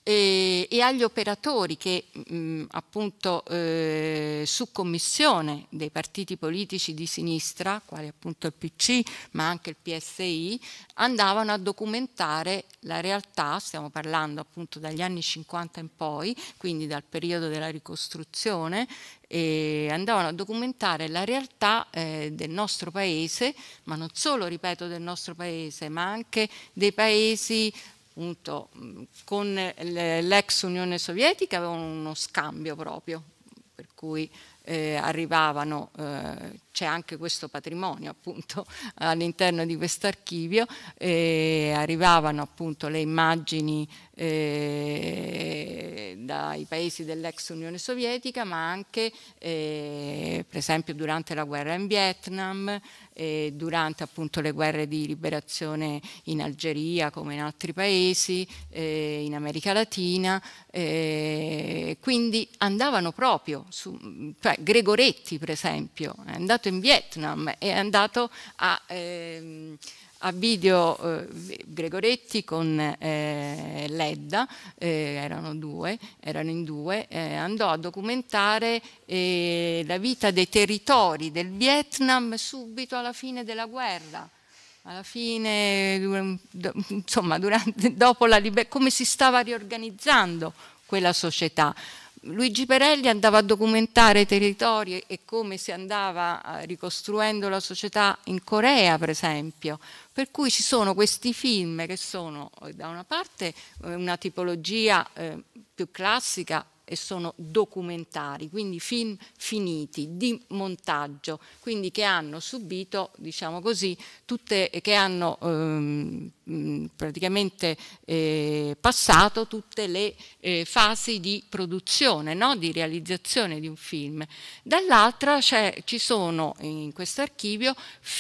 e, e agli operatori che mh, mm, appunto eh, su commissione dei partiti politici di sinistra, quali appunto il PC ma anche il PSI, andavano a documentare la realtà, stiamo parlando appunto dagli anni 50 in poi, quindi dal periodo della ricostruzione, e andavano a documentare la realtà eh, del nostro paese, ma non solo, ripeto, del nostro paese, ma anche dei paesi appunto, con l'ex Unione Sovietica avevano uno scambio proprio, per cui eh, arrivavano, eh, c'è anche questo patrimonio appunto all'interno di questo archivio, eh, arrivavano appunto le immagini eh, dai paesi dell'ex Unione Sovietica, ma anche eh, per esempio durante la guerra in Vietnam, eh, durante appunto le guerre di liberazione in Algeria come in altri paesi, eh, in America Latina, eh, quindi andavano proprio, su, cioè Gregoretti per esempio è andato in Vietnam, è andato a... Ehm, a video eh, Gregoretti con eh, Ledda, eh, erano due, erano in due, eh, andò a documentare eh, la vita dei territori del Vietnam subito alla fine della guerra alla fine, insomma, durante, dopo la libertà, come si stava riorganizzando quella società. Luigi Perelli andava a documentare i territori e come si andava eh, ricostruendo la società in Corea, per esempio. Per cui ci sono questi film che sono eh, da una parte eh, una tipologia eh, più classica e sono documentari, quindi film finiti, di montaggio, quindi che hanno subito, diciamo così, tutte, che hanno ehm, praticamente eh, passato tutte le eh, fasi di produzione, no? di realizzazione di un film. Dall'altra ci sono in questo archivio film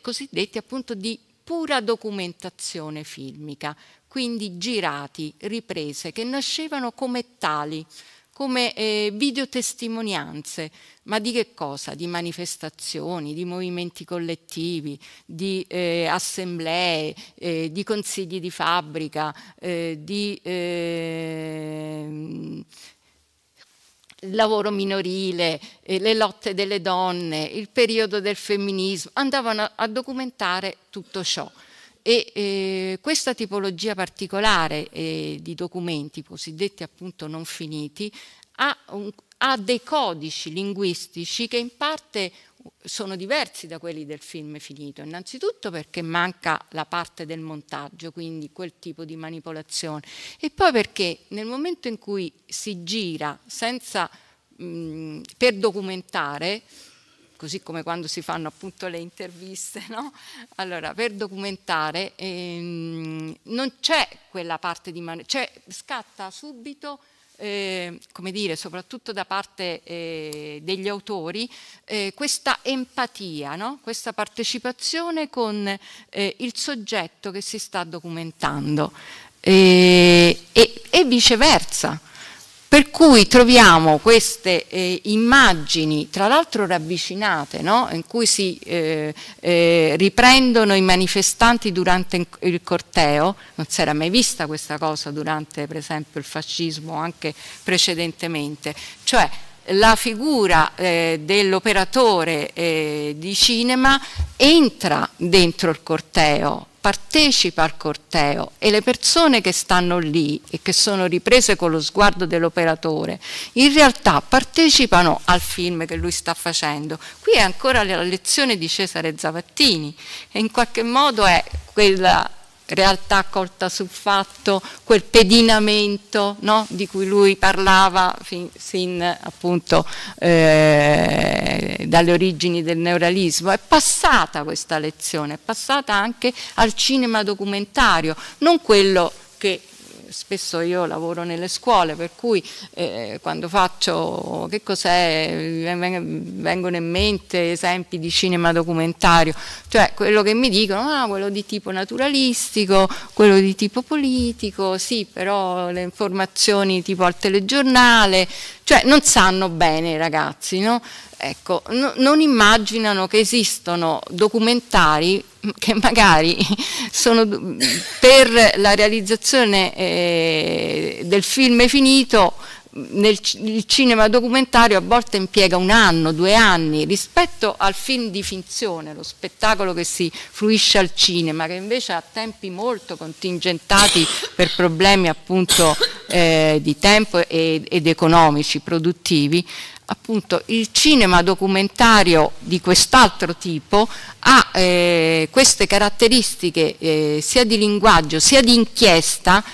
cosiddetti appunto di pura documentazione filmica, quindi girati, riprese, che nascevano come tali, come eh, videotestimonianze, ma di che cosa? Di manifestazioni, di movimenti collettivi, di eh, assemblee, eh, di consigli di fabbrica, eh, di ehm, lavoro minorile, eh, le lotte delle donne, il periodo del femminismo, andavano a documentare tutto ciò e eh, questa tipologia particolare eh, di documenti, cosiddetti appunto non finiti, ha, un, ha dei codici linguistici che in parte sono diversi da quelli del film finito, innanzitutto perché manca la parte del montaggio, quindi quel tipo di manipolazione, e poi perché nel momento in cui si gira senza, mh, per documentare, così come quando si fanno appunto le interviste, no? Allora, per documentare ehm, non c'è quella parte di mano, cioè scatta subito, eh, come dire, soprattutto da parte eh, degli autori, eh, questa empatia, no? questa partecipazione con eh, il soggetto che si sta documentando eh, e, e viceversa. Per cui troviamo queste eh, immagini, tra l'altro ravvicinate, no? in cui si eh, eh, riprendono i manifestanti durante il corteo, non si era mai vista questa cosa durante per esempio il fascismo, anche precedentemente, cioè la figura eh, dell'operatore eh, di cinema entra dentro il corteo partecipa al corteo e le persone che stanno lì e che sono riprese con lo sguardo dell'operatore, in realtà partecipano al film che lui sta facendo. Qui è ancora la lezione di Cesare Zavattini e in qualche modo è quella realtà colta sul fatto, quel pedinamento no? di cui lui parlava fin, sin appunto eh, dalle origini del neuralismo. È passata questa lezione, è passata anche al cinema documentario, non quello che spesso io lavoro nelle scuole, per cui eh, quando faccio che cos'è, eh, vengono in mente esempi di cinema documentario, cioè quello che mi dicono, ah, quello di tipo naturalistico, quello di tipo politico, sì, però le informazioni tipo al telegiornale, cioè non sanno bene i ragazzi, no? Ecco, no, non immaginano che esistono documentari che magari sono per la realizzazione eh, del film finito nel, il cinema documentario a volte impiega un anno, due anni rispetto al film di finzione, lo spettacolo che si fruisce al cinema, che invece ha tempi molto contingentati per problemi appunto eh, di tempo ed, ed economici, produttivi appunto il cinema documentario di quest'altro tipo ha eh, queste caratteristiche eh, sia di linguaggio sia di inchiesta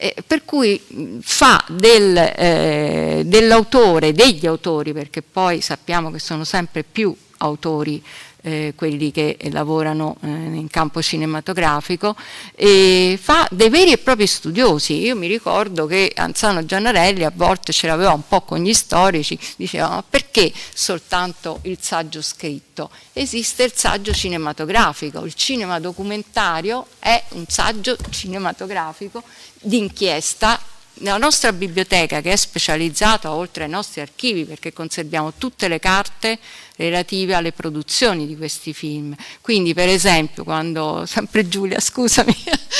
eh, per cui fa del, eh, dell'autore, degli autori, perché poi sappiamo che sono sempre più autori eh, quelli che lavorano eh, in campo cinematografico, e fa dei veri e propri studiosi. Io mi ricordo che Anzano Giannarelli a volte ce l'aveva un po' con gli storici, diceva ma perché soltanto il saggio scritto? Esiste il saggio cinematografico, il cinema documentario è un saggio cinematografico di inchiesta la nostra biblioteca che è specializzata oltre ai nostri archivi perché conserviamo tutte le carte relative alle produzioni di questi film. Quindi per esempio quando, sempre Giulia scusami,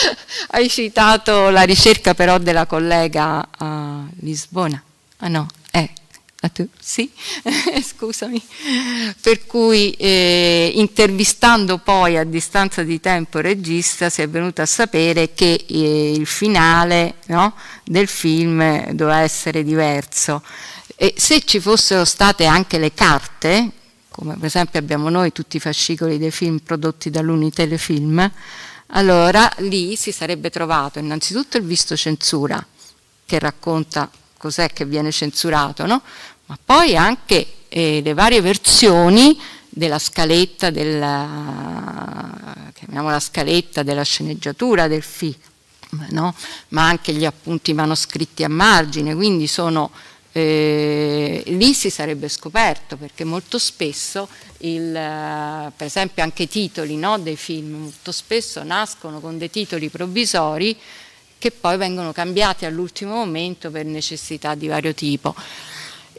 hai citato la ricerca però della collega a Lisbona, ah no, eh, a te, sì, scusami. Per cui eh, intervistando poi a distanza di tempo il regista si è venuto a sapere che eh, il finale no, del film doveva essere diverso. E se ci fossero state anche le carte, come per esempio abbiamo noi tutti i fascicoli dei film prodotti dall'Unitelefilm, allora lì si sarebbe trovato innanzitutto il visto censura che racconta cos'è che viene censurato, no? ma poi anche eh, le varie versioni della scaletta, della, eh, chiamiamola scaletta della sceneggiatura del film, no? ma anche gli appunti manoscritti a margine, quindi sono, eh, lì si sarebbe scoperto perché molto spesso, il, eh, per esempio anche i titoli no, dei film, molto spesso nascono con dei titoli provvisori che poi vengono cambiati all'ultimo momento per necessità di vario tipo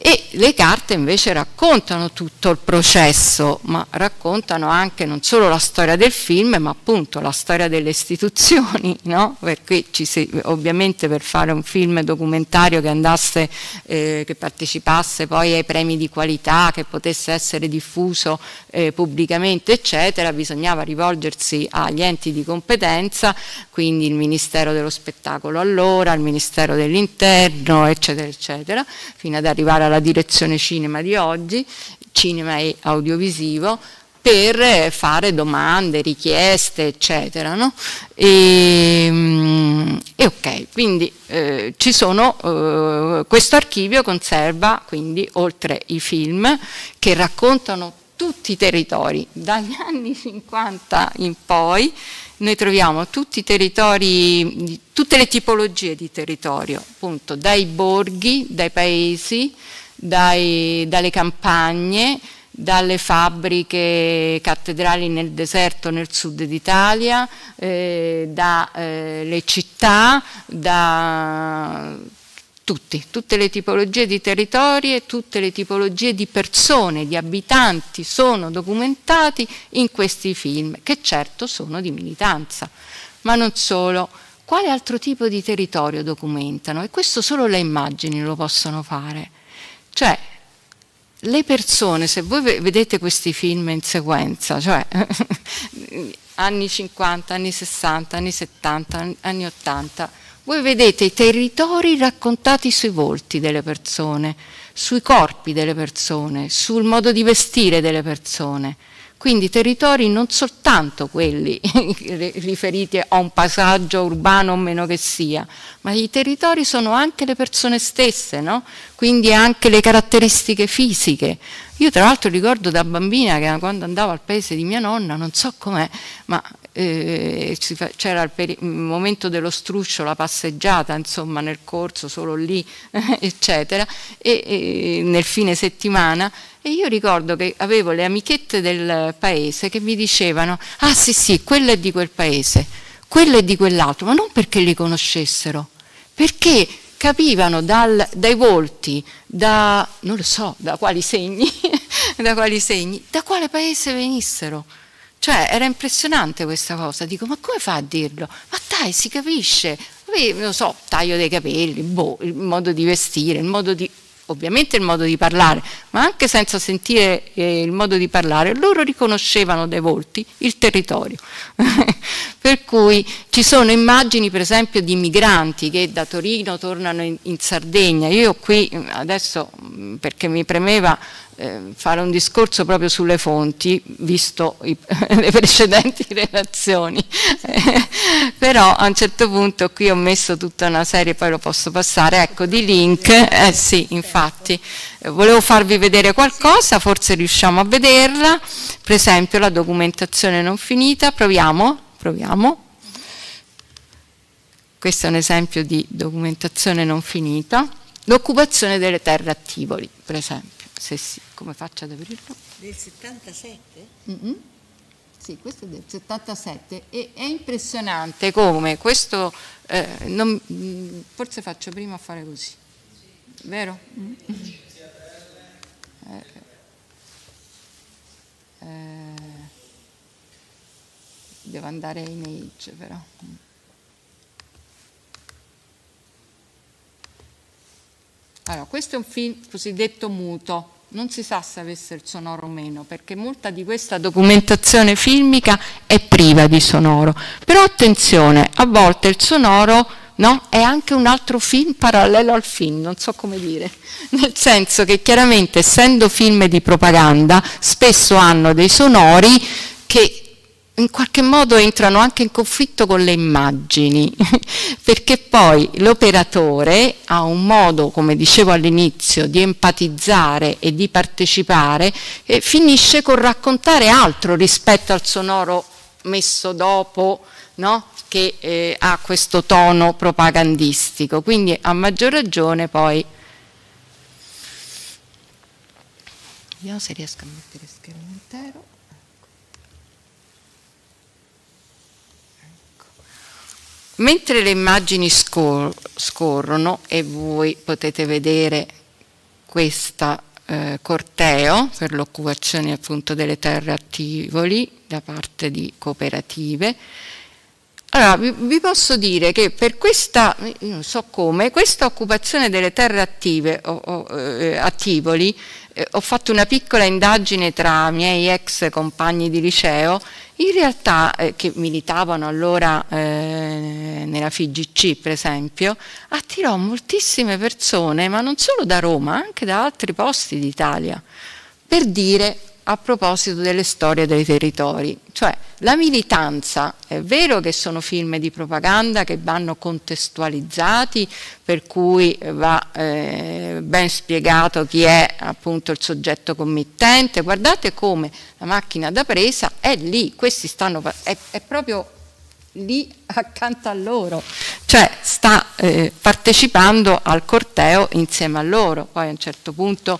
e le carte invece raccontano tutto il processo, ma raccontano anche non solo la storia del film, ma appunto la storia delle istituzioni, no? perché si, ovviamente per fare un film documentario che, andasse, eh, che partecipasse poi ai premi di qualità, che potesse essere diffuso eh, pubblicamente, eccetera, bisognava rivolgersi agli enti di competenza, quindi il Ministero dello Spettacolo allora, il Ministero dell'Interno, eccetera, eccetera, fino ad arrivare alla alla direzione cinema di oggi, cinema e audiovisivo, per eh, fare domande, richieste, eccetera. No? E, ehm, e, ok, quindi eh, ci sono, eh, questo archivio conserva quindi oltre i film che raccontano tutti i territori, dagli anni 50 in poi noi troviamo tutti i territori, tutte le tipologie di territorio, appunto dai borghi, dai paesi, dai, dalle campagne, dalle fabbriche cattedrali nel deserto nel sud d'Italia, eh, dalle eh, città, da tutti, tutte le tipologie di territori tutte le tipologie di persone, di abitanti sono documentati in questi film, che certo sono di militanza, ma non solo. Quale altro tipo di territorio documentano? E questo solo le immagini lo possono fare. Cioè, le persone, se voi vedete questi film in sequenza, cioè anni 50, anni 60, anni 70, anni 80, voi vedete i territori raccontati sui volti delle persone, sui corpi delle persone, sul modo di vestire delle persone quindi territori non soltanto quelli riferiti a un passaggio urbano o meno che sia, ma i territori sono anche le persone stesse, no? quindi anche le caratteristiche fisiche, io tra l'altro ricordo da bambina che quando andavo al paese di mia nonna, non so com'è, ma eh, c'era il, momento dello struscio, la passeggiata, insomma nel corso, solo lì, eccetera, e, e nel fine settimana. E io ricordo che avevo le amichette del paese che mi dicevano, ah sì sì, quella è di quel paese, quella è di quell'altro, ma non perché li conoscessero, perché capivano dal, dai volti, da, non lo so, da quali segni, da quali segni, da quale paese venissero. Cioè, era impressionante questa cosa. Dico, ma come fa a dirlo? Ma dai, si capisce. Poi, non so, taglio dei capelli, boh, il modo di vestire, il modo di ovviamente il modo di parlare, ma anche senza sentire eh, il modo di parlare, loro riconoscevano dai volti il territorio. per cui ci sono immagini per esempio di migranti che da Torino tornano in, in Sardegna, io qui mm, adesso mm, perché mi premeva eh, fare un discorso proprio sulle fonti, visto i, le precedenti relazioni, però a un certo punto qui ho messo tutta una serie, poi lo posso passare, ecco, di link, eh sì, infatti, eh, volevo farvi vedere qualcosa, forse riusciamo a vederla, per esempio la documentazione non finita, proviamo, proviamo. Questo è un esempio di documentazione non finita. L'occupazione delle terre a Tivoli, per esempio se sì, come faccio ad aprirlo? Del 77? Mm -hmm. Sì, questo è del 77 e è impressionante come questo, eh, non, mm, forse faccio prima a fare così, vero? Mm -hmm. eh, eh, devo andare in age però. Mm. Allora, questo è un film cosiddetto muto, non si sa se avesse il sonoro o meno, perché molta di questa documentazione filmica è priva di sonoro. Però attenzione, a volte il sonoro no, è anche un altro film parallelo al film, non so come dire, nel senso che chiaramente essendo film di propaganda spesso hanno dei sonori che in qualche modo entrano anche in conflitto con le immagini, perché poi l'operatore ha un modo, come dicevo all'inizio, di empatizzare e di partecipare e finisce col raccontare altro rispetto al sonoro messo dopo, no? che eh, ha questo tono propagandistico. Quindi a maggior ragione poi... Vediamo se riesco a mettere schermo. Mentre le immagini scor scorrono e voi potete vedere questo eh, corteo per l'occupazione appunto delle terre attivoli da parte di cooperative, allora, vi, posso dire che per questa, non so come, questa occupazione delle terre attive o, o, eh, a Tivoli, eh, ho fatto una piccola indagine tra miei ex compagni di liceo, in realtà eh, che militavano allora eh, nella FIGC per esempio, attirò moltissime persone, ma non solo da Roma, anche da altri posti d'Italia, per dire a proposito delle storie dei territori. Cioè, la militanza, è vero che sono film di propaganda che vanno contestualizzati, per cui va eh, ben spiegato chi è appunto il soggetto committente, guardate come la macchina da presa è lì, questi stanno, è, è proprio lì accanto a loro, cioè sta eh, partecipando al corteo insieme a loro, poi a un certo punto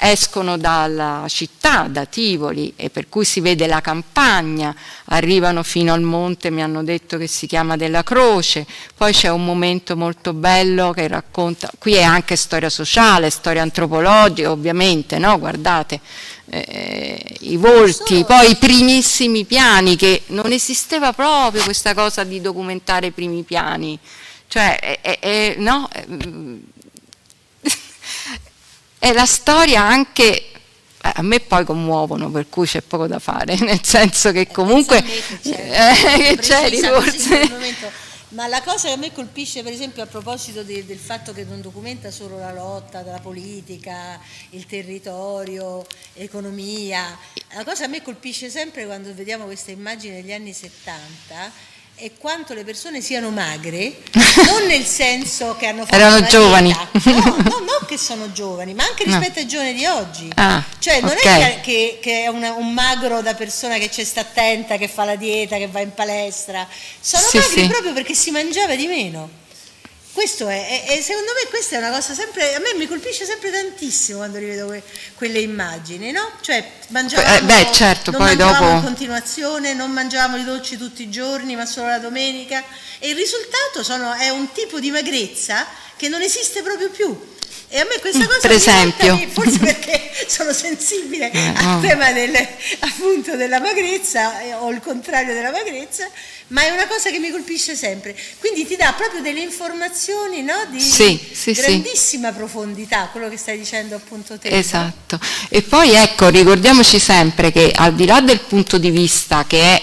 escono dalla città, da Tivoli, e per cui si vede la campagna, arrivano fino al monte, mi hanno detto che si chiama della Croce, poi c'è un momento molto bello che racconta, qui è anche storia sociale, storia antropologica ovviamente, no? guardate, eh, i volti, poi i primissimi piani, che non esisteva proprio questa cosa di documentare i primi piani, cioè, eh, eh, no? Ehm, è la storia anche eh, a me poi commuovono, per cui c'è poco da fare, nel senso che eh, comunque eh, cioè, c'è, eh, c'è forse. Ma la cosa che a me colpisce, per esempio, a proposito de, del fatto che non documenta solo la lotta della politica, il territorio, l'economia, la cosa che a me colpisce sempre quando vediamo questa immagine degli anni 70 è quanto le persone siano magre, non nel senso che hanno fatto erano giovani, no, no, non che sono giovani, ma anche rispetto no. ai giovani di oggi. Ah, cioè non okay. è che, che è una, un magro da persona che ci sta attenta, che fa la dieta, che va in palestra, sono sì, magri sì. proprio perché si mangiava di meno questo è, e secondo me questa è una cosa sempre, a me mi colpisce sempre tantissimo quando rivedo que, quelle immagini, no? Cioè mangiavamo, eh, beh, certo, non poi mangiavamo dopo... in continuazione, non mangiavamo i dolci tutti i giorni, ma solo la domenica e il risultato sono, è un tipo di magrezza che non esiste proprio più e a me questa mm, cosa per esempio. Diventa, forse perché sono sensibile eh, al no. Oh. tema del, appunto, della magrezza eh, o il contrario della magrezza, ma è una cosa che mi colpisce sempre. Quindi ti dà proprio delle informazioni no, di sì, sì, grandissima sì. profondità, quello che stai dicendo appunto te. Esatto. E poi ecco, ricordiamoci sempre che al di là del punto di vista che è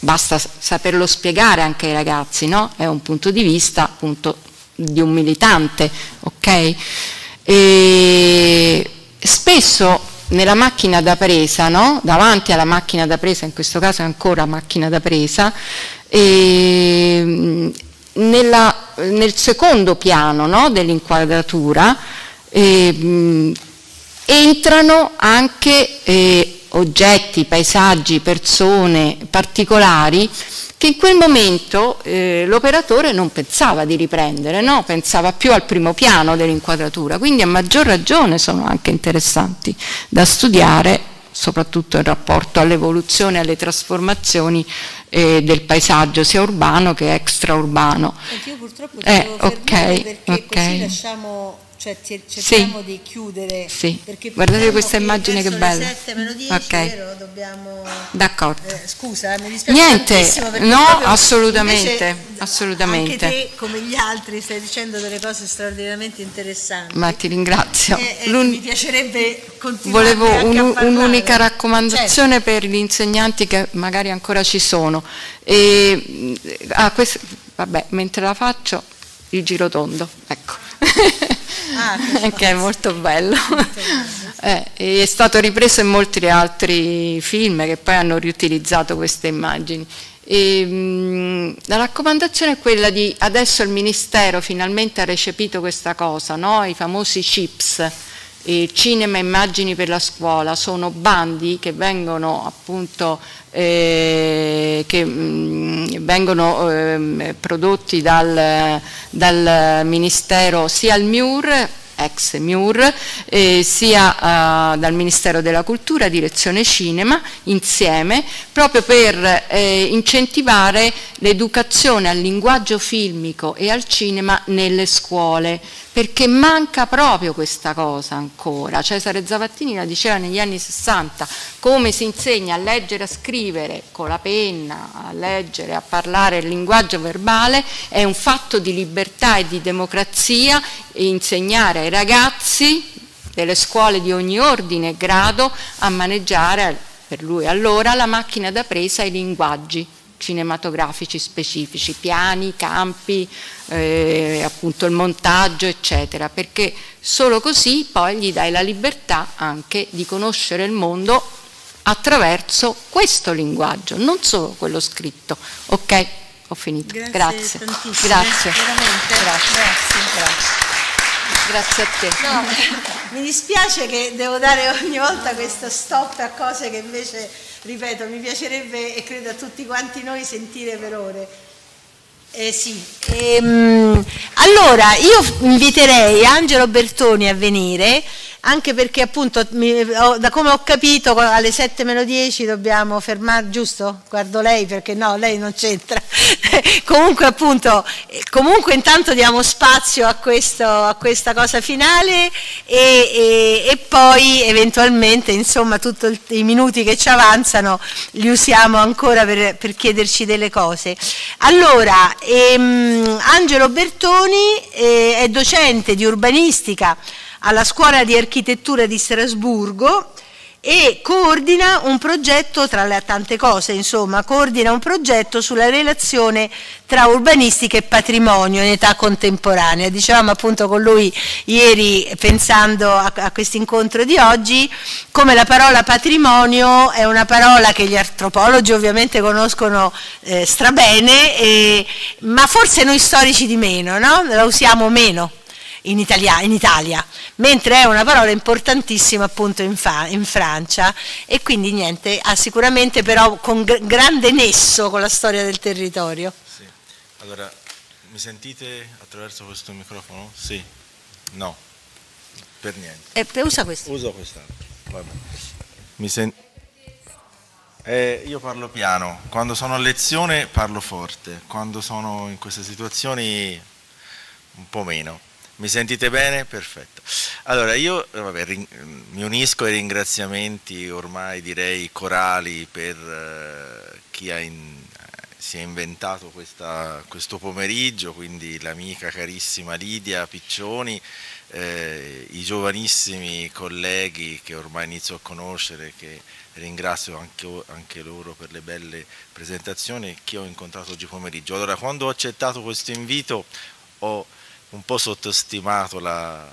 basta saperlo spiegare anche ai ragazzi, no? È un punto di vista appunto di un militante, ok? E spesso nella macchina da presa, no? davanti alla macchina da presa, in questo caso è ancora macchina da presa, ehm, nella, nel secondo piano no? dell'inquadratura eh, entrano anche eh, oggetti, paesaggi, persone particolari che in quel momento eh, l'operatore non pensava di riprendere, no? pensava più al primo piano dell'inquadratura, quindi a maggior ragione sono anche interessanti da studiare soprattutto in rapporto all'evoluzione e alle trasformazioni eh, del paesaggio sia urbano che extraurbano. Io purtroppo eh, devo okay, perché okay. così lasciamo cioè cerchiamo sì. di chiudere. Sì. Guardate questa immagine che bella. 7 Dobbiamo... D'accordo. Eh, scusa, eh, mi dispiace. Niente, no, assolutamente, invece, assolutamente. Anche te, come gli altri, stai dicendo delle cose straordinariamente interessanti. Ma ti ringrazio. E, eh, e eh, mi piacerebbe continuare. Volevo un'unica un certo. raccomandazione certo. per gli insegnanti che magari ancora ci sono. E, mm, ah, questo, vabbè, mentre la faccio, il giro tondo. Ecco. Ah. che è molto bello. eh, è stato ripreso in molti altri film che poi hanno riutilizzato queste immagini. E, ehm, mh, la raccomandazione è quella di adesso il Ministero finalmente ha recepito questa cosa, no? i famosi CIPS eh, Cinema Immagini per la Scuola, sono bandi che vengono appunto eh, che mh, mm, vengono eh, prodotti dal, dal, Ministero sia al MIUR ex MIUR, eh, sia eh, dal Ministero della Cultura, Direzione Cinema, insieme, proprio per eh, incentivare l'educazione al linguaggio filmico e al cinema nelle scuole, perché manca proprio questa cosa ancora. Cesare Zavattini la diceva negli anni 60, come si insegna a leggere, a scrivere con la penna, a leggere, a parlare il linguaggio verbale, è un fatto di libertà e di democrazia e insegnare ai ragazzi delle scuole di ogni ordine e grado a maneggiare, per lui allora, la macchina da presa e i linguaggi cinematografici specifici, piani, campi, eh, appunto il montaggio, eccetera, perché solo così poi gli dai la libertà anche di conoscere il mondo attraverso questo linguaggio, non solo quello scritto. Ok, ho finito. Grazie. Grazie. Grazie. Eh, Grazie. Grazie. Grazie a te. No, mi dispiace che devo dare ogni volta questo stop a cose che invece ripeto, mi piacerebbe e credo a tutti quanti noi sentire per ore. Eh, sì. ehm, allora, io inviterei Angelo Bertoni a venire anche perché appunto mi, ho, da come ho capito alle 7 meno 10 dobbiamo fermare, giusto? Guardo lei perché no, lei non c'entra. comunque appunto, comunque intanto diamo spazio a, questo, a questa cosa finale e, e, e poi eventualmente insomma tutti i minuti che ci avanzano li usiamo ancora per, per chiederci delle cose. Allora, ehm, Angelo Bertoni eh, è docente di urbanistica alla Scuola di Architettura di Strasburgo e coordina un progetto, tra le tante cose insomma, coordina un progetto sulla relazione tra urbanistica e patrimonio in età contemporanea. Dicevamo appunto con lui ieri, pensando a, a questo incontro di oggi, come la parola patrimonio è una parola che gli antropologi ovviamente conoscono eh, strabene, e, eh, ma forse noi storici di meno, no? la usiamo meno in Italia, in Italia, mentre è una parola importantissima appunto in, in, Francia e quindi niente, ha sicuramente però con grande nesso con la storia del territorio. Sì. Allora, mi sentite attraverso questo microfono? Sì. No. Per niente. Eh, usa questo. Uso quest'altro. Mi sentite? Eh, io parlo piano, quando sono a lezione parlo forte, quando sono in queste situazioni un po' meno. Mi sentite bene? Perfetto. Allora io vabbè, mi unisco ai ringraziamenti ormai direi corali per eh, chi ha in, eh, si è inventato questa, questo pomeriggio, quindi l'amica carissima Lidia Piccioni, eh, i giovanissimi colleghi che ormai inizio a conoscere, che ringrazio anche, anche, loro per le belle presentazioni che ho incontrato oggi pomeriggio. Allora, quando ho accettato questo invito ho un po' sottostimato la,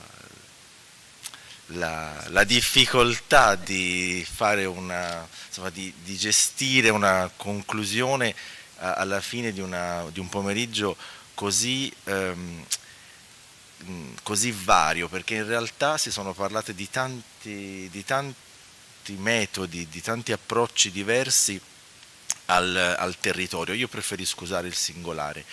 la, la difficoltà di, una, insomma, di, di, gestire una conclusione a, alla fine di, una, di, un pomeriggio così, ehm, così, vario, perché in realtà si sono parlate di tanti, tanti metodi, di tanti approcci diversi al, al territorio. Io preferisco usare il singolare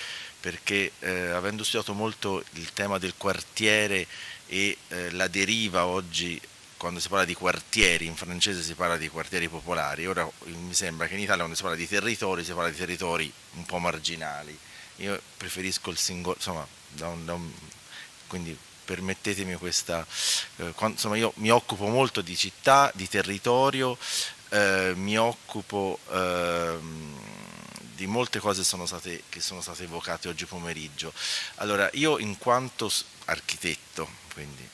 perché eh, avendo studiato molto il tema del quartiere e eh, la deriva oggi quando si parla di quartieri, in francese si parla di quartieri popolari, ora mi sembra che in Italia quando si parla di territori si parla di territori un po' marginali. Io preferisco il singolo, insomma, da un, da un, quindi permettetemi questa, eh, quando, insomma io mi occupo molto di città, di territorio, eh, mi occupo... Eh, di molte cose sono state, che sono state evocate oggi pomeriggio. Allora, io in quanto architetto quindi,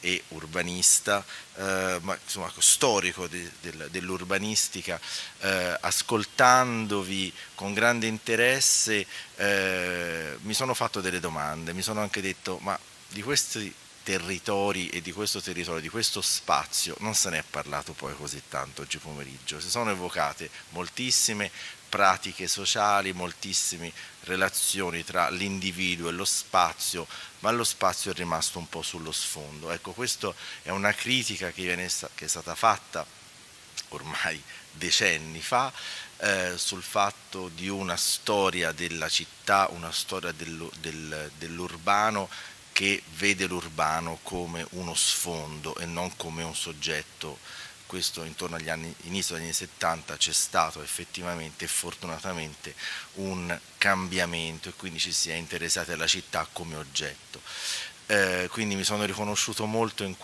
e urbanista, eh, ma insomma storico de, de, dell'urbanistica, eh, ascoltandovi con grande interesse, eh, mi sono fatto delle domande, mi sono anche detto, ma di questi territori e di questo territorio, di questo spazio, non se ne è parlato poi così tanto oggi pomeriggio. Si sono evocate moltissime pratiche sociali, moltissime relazioni tra l'individuo e lo spazio, ma lo spazio è rimasto un po' sullo sfondo. Ecco, questa è una critica che, viene, che è stata fatta ormai decenni fa eh, sul fatto di una storia della città, una storia del, del, dell'urbano che vede l'urbano come uno sfondo e non come un soggetto questo intorno agli anni, inizio degli anni 70 c'è stato effettivamente e fortunatamente un cambiamento e quindi ci si è interessati alla città come oggetto. Eh, quindi mi sono riconosciuto molto in,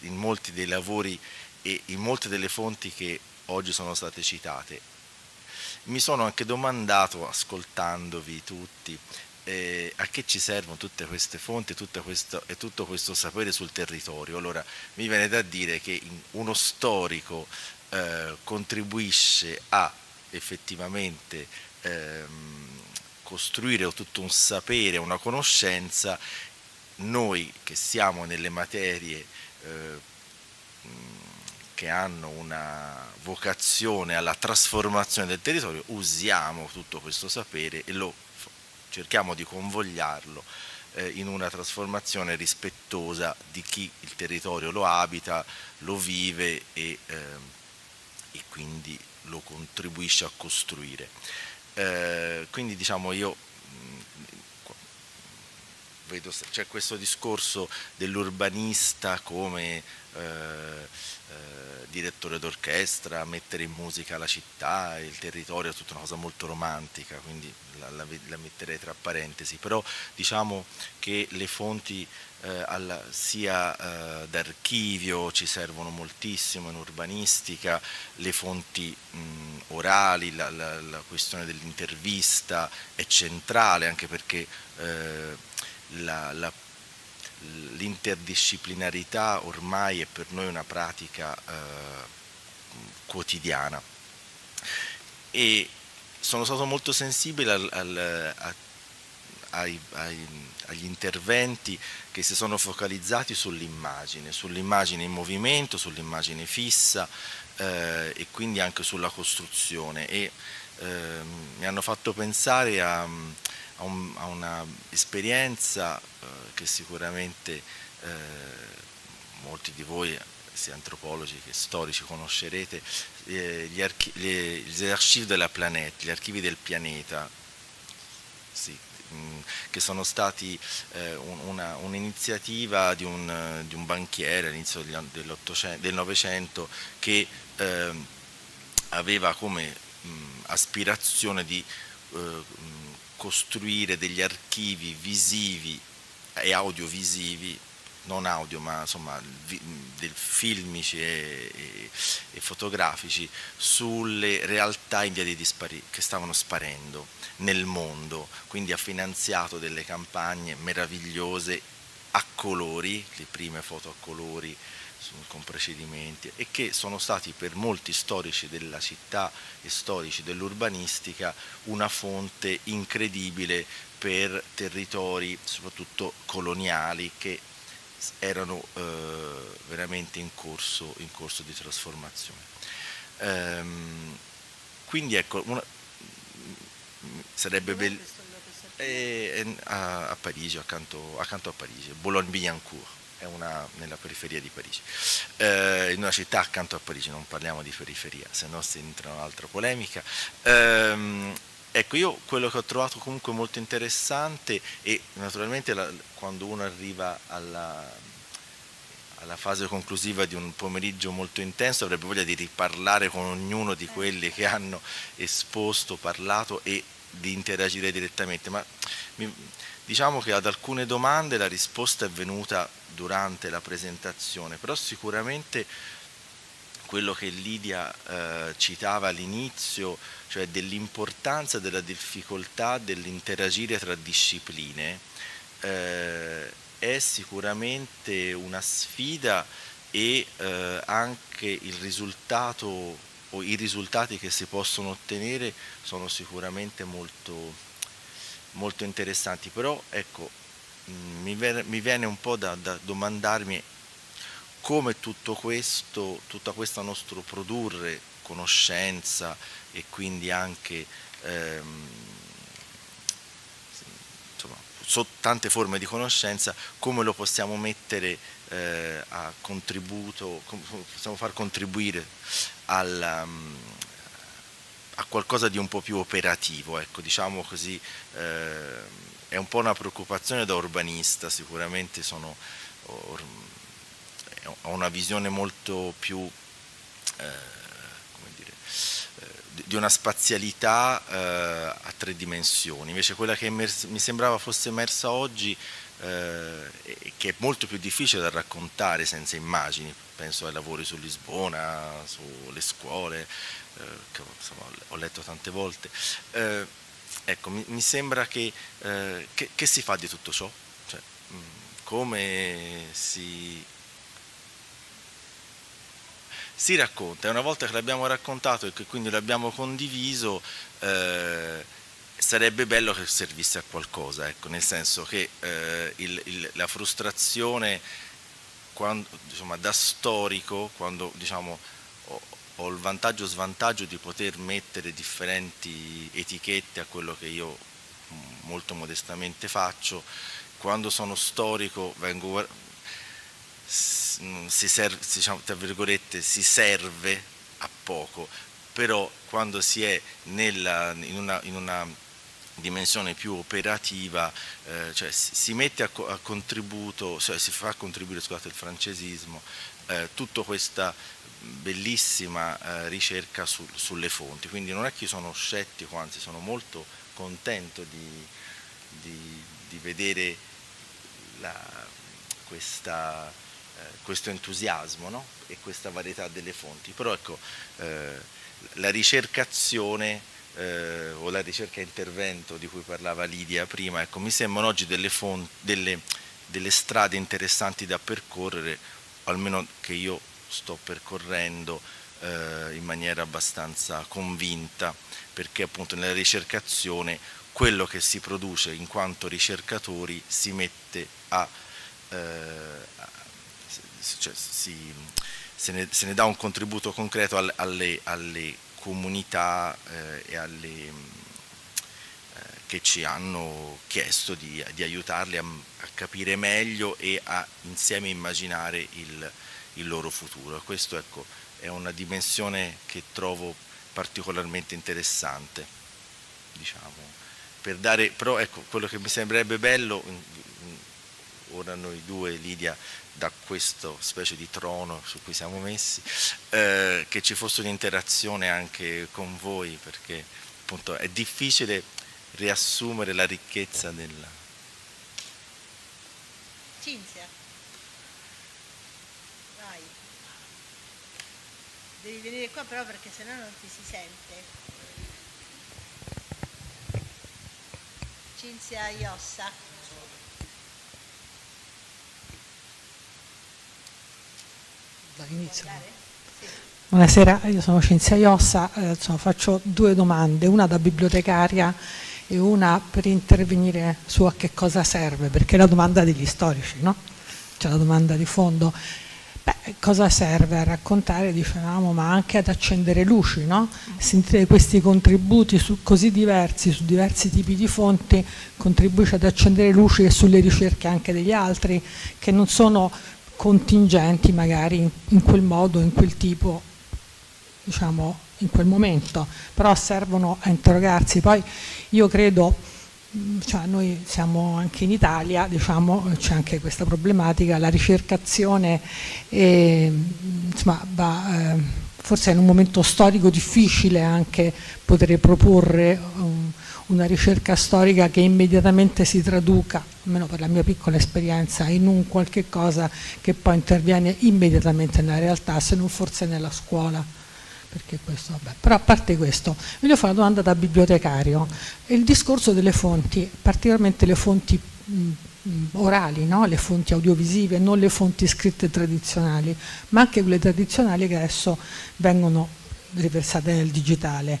in molti dei lavori e in molte delle fonti che oggi sono state citate. Mi sono anche domandato, ascoltandovi tutti, eh, a che ci servono tutte queste fonti questo, e tutto questo sapere sul territorio? Allora, mi viene da dire che uno storico eh, contribuisce a effettivamente ehm, costruire tutto un sapere, una conoscenza, noi che siamo nelle materie eh, che hanno una vocazione alla trasformazione del territorio, usiamo tutto questo sapere e lo cerchiamo di convogliarlo eh, in una trasformazione rispettosa di chi il territorio lo abita, lo vive e, eh, e quindi lo contribuisce a costruire. Eh, quindi diciamo io vedo c'è questo discorso dell'urbanista come eh, eh, direttore d'orchestra, mettere in musica la città, il territorio, è tutta una cosa molto romantica, quindi la, la, la metterei tra parentesi, però diciamo che le fonti eh, alla, sia eh, d'archivio ci servono moltissimo in urbanistica, le fonti mh, orali, la, la questione dell'intervista è centrale anche perché eh, la, la l'interdisciplinarità ormai è per noi una pratica eh, quotidiana e sono stato molto sensibile al, al, a, ai, ai, agli interventi che si sono focalizzati sull'immagine, sull'immagine in movimento, sull'immagine fissa eh, e quindi anche sulla costruzione e eh, mi hanno fatto pensare a a, un, a un'esperienza eh, che sicuramente eh, molti di voi, sia antropologi che storici, conoscerete, eh, gli, archi- gli archivi della planeta, gli archivi del pianeta, sì, mm, che sono stati eh, un, una, un'iniziativa di un, di un, banchiere all'inizio del Novecento che eh, aveva come mh, mm, aspirazione di eh, mm, costruire degli archivi visivi e audiovisivi non audio ma insomma filmici e, e, e, fotografici sulle realtà in via di dispari- che stavano sparendo nel mondo, quindi ha finanziato delle campagne meravigliose a colori, le prime foto a colori con procedimenti e che sono stati per molti storici della città e storici dell'urbanistica una fonte incredibile per territori soprattutto coloniali che erano eh, veramente in corso, in corso, di trasformazione. Ehm, quindi ecco, una, sarebbe bello... Eh, a, a, Parigi, accanto, accanto a Parigi, Boulogne-Billancourt è una nella periferia di Parigi, eh, in una città accanto a Parigi, non parliamo di periferia, se no si entra un'altra polemica. Eh, ecco, io quello che ho trovato comunque molto interessante e naturalmente la, quando uno arriva alla, alla fase conclusiva di un pomeriggio molto intenso avrebbe voglia di riparlare con ognuno di quelli che hanno esposto, parlato e di interagire direttamente, ma mi, Diciamo che ad alcune domande la risposta è venuta durante la presentazione, però sicuramente quello che Lidia eh, citava all'inizio, cioè dell'importanza della difficoltà dell'interagire tra discipline, eh, è sicuramente una sfida e eh, anche il risultato o i risultati che si possono ottenere sono sicuramente molto molto interessanti, però ecco, mm, mi, viene un po' da, da domandarmi come tutto questo, tutto questo nostro produrre conoscenza e quindi anche ehm, insomma, so, tante forme di conoscenza, come lo possiamo mettere eh, a contributo, come possiamo far contribuire al, mm, a qualcosa di un po' più operativo, ecco, diciamo così, eh, è un po' una preoccupazione da urbanista, sicuramente sono, or, eh, ho una visione molto più, eh, dire, eh, di una spazialità eh, a tre dimensioni, invece quella che mi sembrava fosse emersa oggi eh, che è molto più difficile da raccontare senza immagini, penso ai lavori su Lisbona, sulle scuole, eh, che insomma, ho letto tante volte. Eh, ecco, mi, mi, sembra che, eh, che, che, si fa di tutto ciò? Cioè, mh, mm, come si, si racconta? E una volta che l'abbiamo raccontato e che quindi l'abbiamo condiviso, eh, sarebbe bello che servisse a qualcosa, ecco, nel senso che eh, il, il, la frustrazione quando, diciamo, da storico, quando diciamo, ho il vantaggio o svantaggio di poter mettere differenti etichette a quello che io mm, molto modestamente faccio. Quando sono storico vengo, mm, si, serve, diciamo, tra virgolette, si serve a poco, però quando si è nella, in una, in una dimensione più operativa, eh, cioè si mette a, a contributo, cioè si fa contribuire, scusate il francesismo, eh, tutta questa bellissima eh, ricerca su, sulle fonti, quindi non è che io sono scettico, anzi sono molto contento di, di, di vedere la, questa, eh, questo entusiasmo no? e questa varietà delle fonti, però ecco, eh, la ricercazione eh, o la ricerca intervento di cui parlava Lidia prima, ecco, mi sembrano oggi delle, fonti, delle, delle strade interessanti da percorrere, almeno che io sto percorrendo eh, in maniera abbastanza convinta perché appunto nella ricercazione quello che si produce in quanto ricercatori si mette a, eh, cioè, si, se, ne, se, ne, dà un contributo concreto al, alle, alle, comunità eh, e alle, mm, eh, che ci hanno chiesto di, di aiutarli a, a, capire meglio e a insieme immaginare il, il loro futuro. Questa ecco, è una dimensione che trovo particolarmente interessante. Diciamo. Per dare, però ecco, quello che mi sembrerebbe bello, ora noi due, Lidia, da questo specie di trono su cui siamo messi, eh, che ci fosse un'interazione anche con voi, perché appunto è difficile riassumere la ricchezza della... Cinzia. devi venire qua però perché sennò non ti si sente. Cinzia Iossa. Dall'inizio. Sì. Buonasera, io sono Cinzia Iossa, eh, insomma, faccio due domande, una da bibliotecaria e una per intervenire su a che cosa serve, perché è la domanda degli storici, no? C'è la domanda di fondo. Beh, cosa serve a raccontare, dicevamo, ma anche ad accendere luci, no? Sentire questi contributi su, così diversi, su diversi tipi di fonti, contribuisce ad accendere luci sulle ricerche anche degli altri, che non sono contingenti magari in, quel modo, in quel tipo, diciamo, in quel momento, però servono a interrogarsi. Poi io credo Mm, cioè noi siamo anche in Italia, diciamo, c'è anche questa problematica, la ricercazione eh, insomma, va, eh, forse in un momento storico difficile anche poter proporre um, una ricerca storica che immediatamente si traduca, almeno per la mia piccola esperienza, in un qualche cosa che poi interviene immediatamente nella realtà, se non forse nella scuola perché questo, vabbè. Però a parte questo, voglio fare una domanda da bibliotecario. Il discorso delle fonti, particolarmente le fonti mh, mm, orali, no? le fonti audiovisive, non le fonti scritte tradizionali, ma anche quelle tradizionali che adesso vengono riversate nel digitale.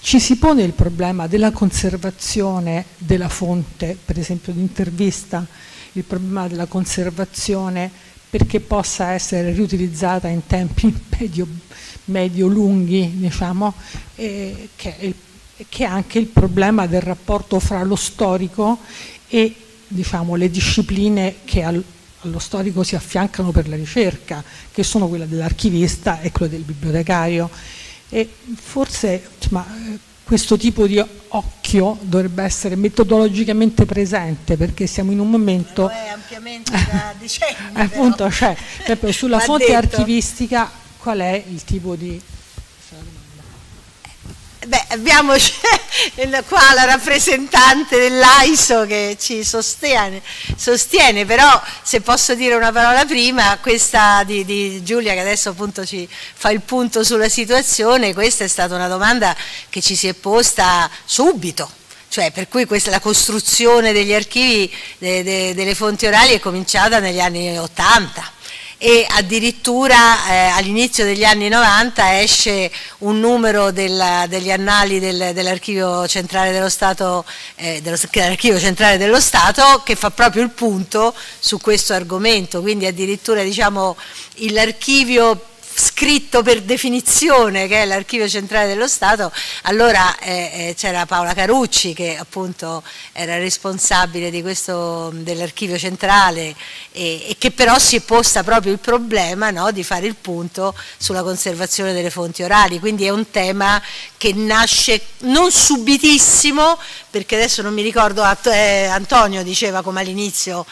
Ci si pone il problema della conservazione della fonte, per esempio di intervista, il problema della conservazione perché possa essere riutilizzata in tempi medio medio-lunghi, diciamo, eh, che, è, che, è anche il problema del rapporto fra lo storico e diciamo, le discipline che al, allo storico si affiancano per la ricerca, che sono quella dell'archivista e quella del bibliotecario. E forse insomma, questo tipo di occhio dovrebbe essere metodologicamente presente perché siamo in un momento... Ma lo è ampiamente da decenni. appunto, cioè, sulla fonte detto. archivistica qual è il tipo di... Beh, abbiamo qua la rappresentante dell'AISO che ci sostiene, sostiene, però se posso dire una parola prima, questa di, di, Giulia che adesso appunto ci fa il punto sulla situazione, questa è stata una domanda che ci si è posta subito, cioè per cui questa, la costruzione degli archivi de, de, delle fonti orali è cominciata negli anni 80 e addirittura eh, all'inizio degli anni 90 esce un numero del, degli annali del, dell'archivio centrale dello Stato eh, dell'archivio centrale dello Stato che fa proprio il punto su questo argomento quindi addirittura diciamo l'archivio scritto per definizione che è l'archivio centrale dello Stato, allora eh, eh c'era Paola Carucci che appunto era responsabile dell'archivio centrale e, e, che però si è posta proprio il problema no, di fare il punto sulla conservazione delle fonti orali, quindi è un tema che nasce non subitissimo perché adesso non mi ricordo, eh, Antonio diceva come all'inizio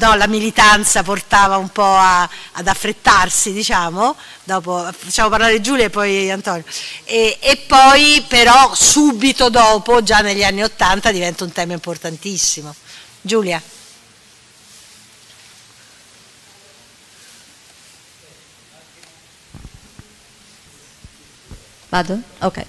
no, la militanza portava un po' a, ad affrettarsi, diciamo, dopo facciamo parlare Giulia e poi Antonio, e, e poi però subito dopo, già negli anni Ottanta, diventa un tema importantissimo. Giulia. Vado? Ok.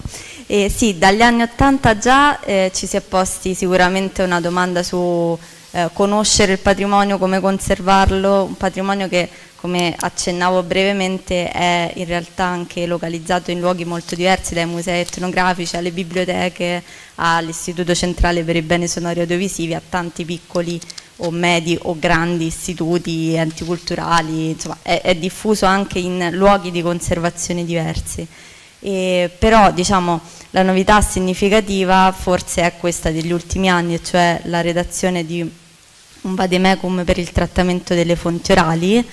Eh, sì, dagli anni Ottanta già eh, ci si è posti sicuramente una domanda su eh, conoscere il patrimonio, come conservarlo, un patrimonio che come accennavo brevemente è in realtà anche localizzato in luoghi molto diversi, dai musei etnografici alle biblioteche, all'Istituto Centrale per i Beni Sonori Audiovisivi, a tanti piccoli o medi o grandi istituti, enti culturali, insomma è, è diffuso anche in luoghi di conservazione diversi. E, però diciamo, la novità significativa forse è questa degli ultimi anni, cioè la redazione di un vademecum per il trattamento delle fonti orali,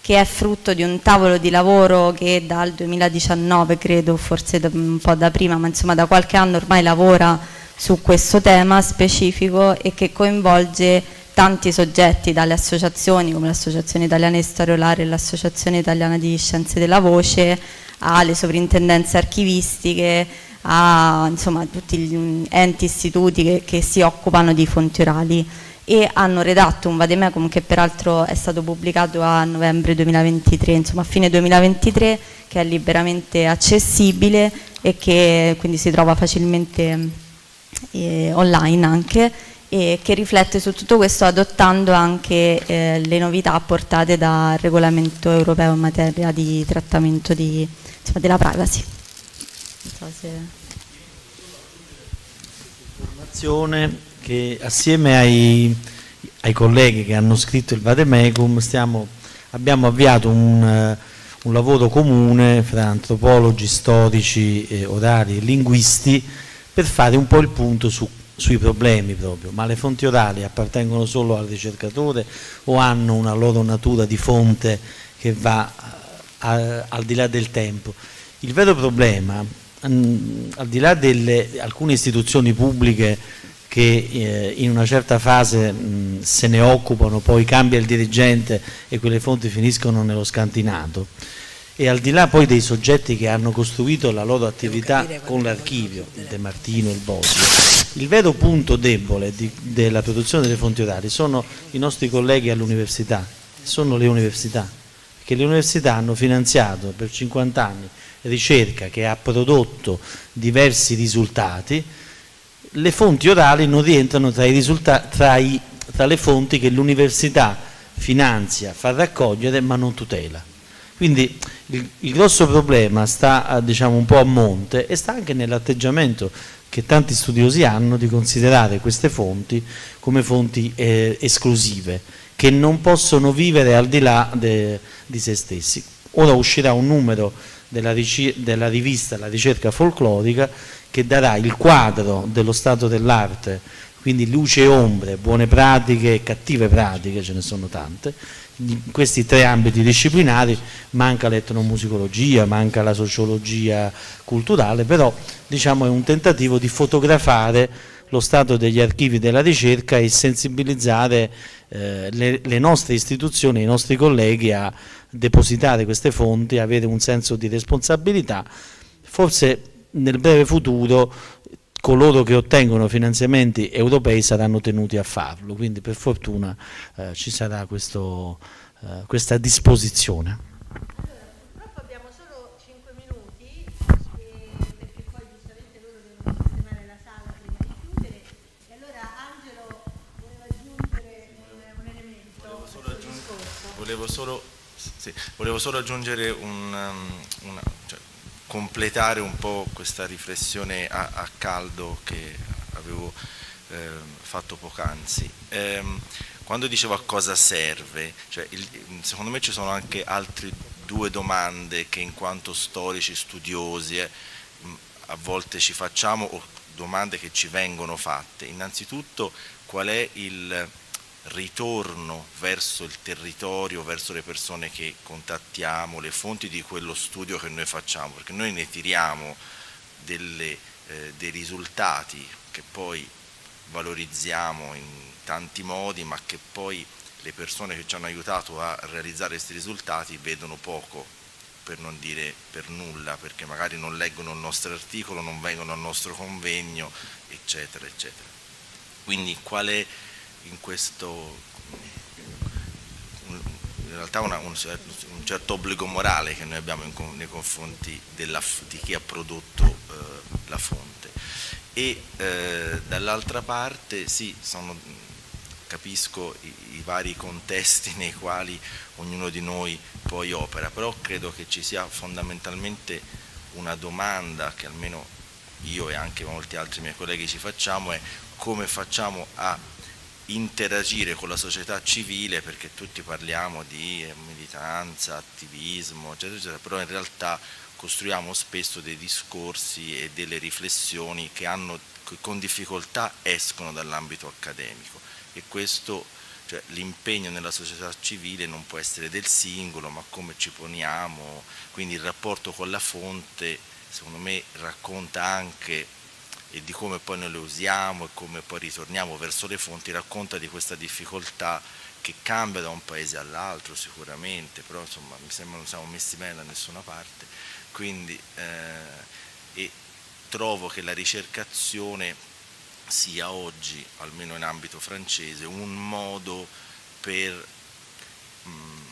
che è frutto di un tavolo di lavoro che dal 2019, credo, forse un po' da prima, ma insomma da qualche anno ormai lavora su questo tema specifico e che coinvolge tanti soggetti, dalle associazioni come l'Associazione Italiana di Storia Olare e l'Associazione Italiana di Scienze della Voce, alle sovrintendenze archivistiche, a insomma, tutti gli enti istituti che, che si occupano di fonti orali e hanno redatto un vademecum che peraltro è stato pubblicato a novembre 2023, insomma a fine 2023, che è liberamente accessibile e che quindi si trova facilmente eh, online anche e che riflette su tutto questo adottando anche eh, le novità apportate dal regolamento europeo in materia di trattamento di, cioè, della privacy. Informazione che assieme ai, ai, colleghi che hanno scritto il Vademecum stiamo, abbiamo avviato un, eh, un, lavoro comune fra antropologi, storici, eh, orari e linguisti per fare un po' il punto su sui problemi proprio, ma le fonti orali appartengono solo al ricercatore o hanno una loro natura di fonte che va a, al di là del tempo. Il vero problema, mh, mm, al di là di alcune istituzioni pubbliche che eh, in una certa fase mh, mm, se ne occupano, poi cambia il dirigente e quelle fonti finiscono nello scantinato, e al di là poi dei soggetti che hanno costruito la loro attività con l'archivio, il De Martino, il Bosco, il vero punto debole di, della produzione delle fonti orali sono i nostri colleghi all'università, sono le università che le università hanno finanziato per 50 anni ricerca che ha prodotto diversi risultati, le fonti orali non rientrano tra, tra, i, tra le fonti che l'università finanzia, fa raccogliere ma non tutela. Quindi il, il grosso problema sta diciamo, un po' a monte e sta anche nell'atteggiamento che tanti studiosi hanno di considerare queste fonti come fonti eh, esclusive che non possono vivere al di là de, di se stessi. Ora uscirà un numero della, della rivista La ricerca folclorica che darà il quadro dello stato dell'arte, quindi luce e ombre, buone pratiche e cattive pratiche, ce ne sono tante, in questi tre ambiti disciplinari manca l'etnomusicologia, manca la sociologia culturale, però diciamo è un tentativo di fotografare lo stato degli archivi della ricerca e sensibilizzare eh, le, le, nostre istituzioni, i nostri colleghi a depositare queste fonti, avere un senso di responsabilità. Forse nel breve futuro coloro che ottengono finanziamenti europei saranno tenuti a farlo, quindi per fortuna eh, ci sarà questo, eh, questa disposizione. solo, sì, volevo solo aggiungere un, um, una, cioè, completare un po' questa riflessione a, a caldo che avevo eh, fatto poc'anzi. Eh, quando dicevo a cosa serve, cioè il, secondo me ci sono anche altre due domande che in quanto storici, studiosi, eh, a volte ci facciamo o domande che ci vengono fatte. Innanzitutto qual è il ritorno verso il territorio, verso le persone che contattiamo, le fonti di quello studio che noi facciamo, perché noi ne tiriamo delle, eh, dei risultati che poi valorizziamo in tanti modi, ma che poi le persone che ci hanno aiutato a realizzare questi risultati vedono poco, per non dire per nulla, perché magari non leggono il nostro articolo, non vengono al nostro convegno, eccetera, eccetera. Quindi qual è in questo, in realtà una, un, un, certo obbligo morale che noi abbiamo in, nei confronti della, di chi ha prodotto eh, la fonte. E eh, dall'altra parte sì, sono, capisco i, i, vari contesti nei quali ognuno di noi poi opera, però credo che ci sia fondamentalmente una domanda che almeno io e anche molti altri miei colleghi ci facciamo è come facciamo a interagire con la società civile perché tutti parliamo di eh, militanza, attivismo, eccetera, eccetera, però in realtà costruiamo spesso dei discorsi e delle riflessioni che, hanno, che con difficoltà escono dall'ambito accademico e questo cioè, l'impegno nella società civile non può essere del singolo ma come ci poniamo, quindi il rapporto con la fonte secondo me racconta anche e di come poi noi le usiamo e come poi ritorniamo verso le fonti, racconta di questa difficoltà che cambia da un paese all'altro sicuramente, però insomma mi sembra non siamo messi bene da nessuna parte, quindi eh, trovo che la ricercazione sia oggi, almeno in ambito francese, un modo per... Mh, mm,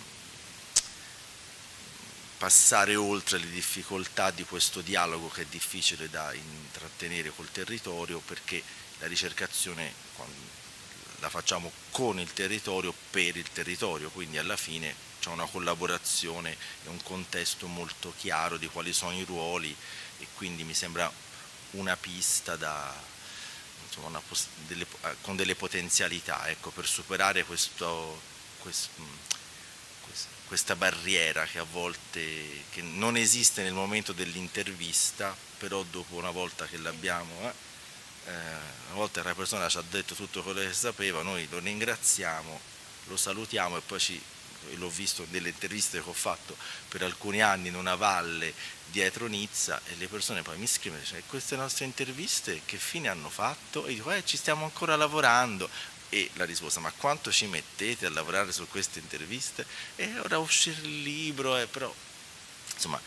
passare oltre le difficoltà di questo dialogo che è difficile da intrattenere col territorio perché la ricercazione la facciamo con il territorio per il territorio, quindi alla fine c'è una collaborazione e un contesto molto chiaro di quali sono i ruoli e quindi mi sembra una pista da, insomma, una delle, con delle potenzialità ecco, per superare questo, questo questa barriera che a volte che non esiste nel momento dell'intervista, però dopo una volta che l'abbiamo, eh, eh, una volta che la persona ci ha detto tutto quello che sapeva, noi lo ringraziamo, lo salutiamo e poi ci l'ho visto nelle interviste che ho fatto per alcuni anni in una valle dietro Nizza e le persone poi mi scrivono, e cioè, dicono queste nostre interviste che fine hanno fatto? E io dico, eh, ci stiamo ancora lavorando, e la risposta ma quanto ci mettete a lavorare su queste interviste e ora uscire il libro eh, però insomma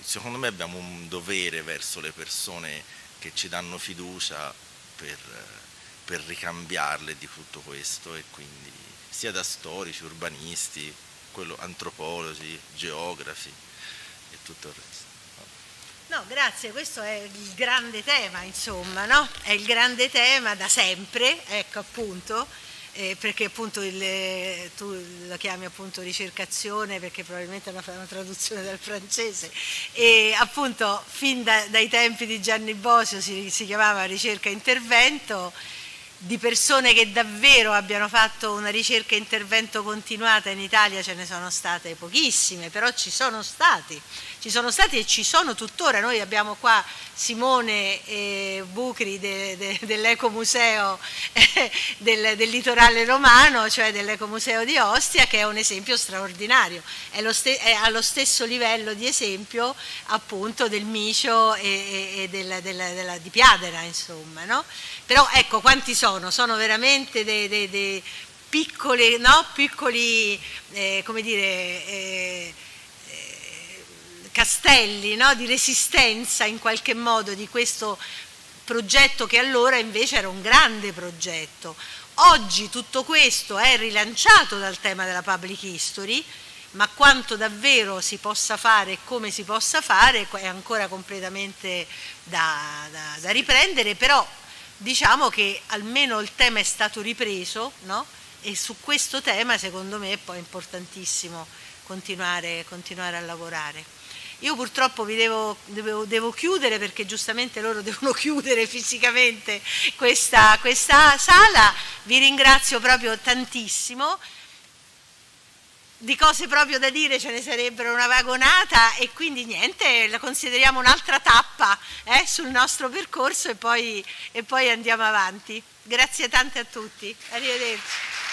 secondo me abbiamo un dovere verso le persone che ci danno fiducia per, eh, per ricambiarle di tutto questo e quindi sia da storici, urbanisti, quello, antropologi, geografi e tutto il resto. No, grazie, questo è il grande tema, insomma, no? È il grande tema da sempre, ecco appunto, eh, perché appunto il, tu lo chiami appunto ricercazione perché probabilmente è una, una traduzione dal francese e appunto fin da, dai tempi di Gianni Bosio si, si chiamava ricerca intervento di persone che davvero abbiano fatto una ricerca intervento continuata in Italia ce ne sono state pochissime però ci sono stati ci sono stati e ci sono tuttora. Noi abbiamo qua Simone eh, Bucri de, de, dell'Ecomuseo eh, del, del, litorale romano, cioè dell'Ecomuseo di Ostia, che è un esempio straordinario. È, ste, è, allo stesso livello di esempio appunto del Micio e, e, e del, del, della, di Piadera, insomma. No? Però ecco quanti sono? Sono veramente dei, dei, dei piccoli, no? piccoli eh, come dire eh, castelli no? di resistenza in qualche modo di questo progetto che allora invece era un grande progetto. Oggi tutto questo è rilanciato dal tema della public history, ma quanto davvero si possa fare e come si possa fare è ancora completamente da, da, da riprendere, però diciamo che almeno il tema è stato ripreso no? e su questo tema secondo me è poi importantissimo continuare, continuare a lavorare. Io purtroppo vi devo, devo, devo, chiudere perché giustamente loro devono chiudere fisicamente questa, questa sala. Vi ringrazio proprio tantissimo. Di cose proprio da dire ce ne sarebbero una vagonata e quindi niente, la consideriamo un'altra tappa eh, sul nostro percorso e poi, e poi andiamo avanti. Grazie tante a tutti, arrivederci.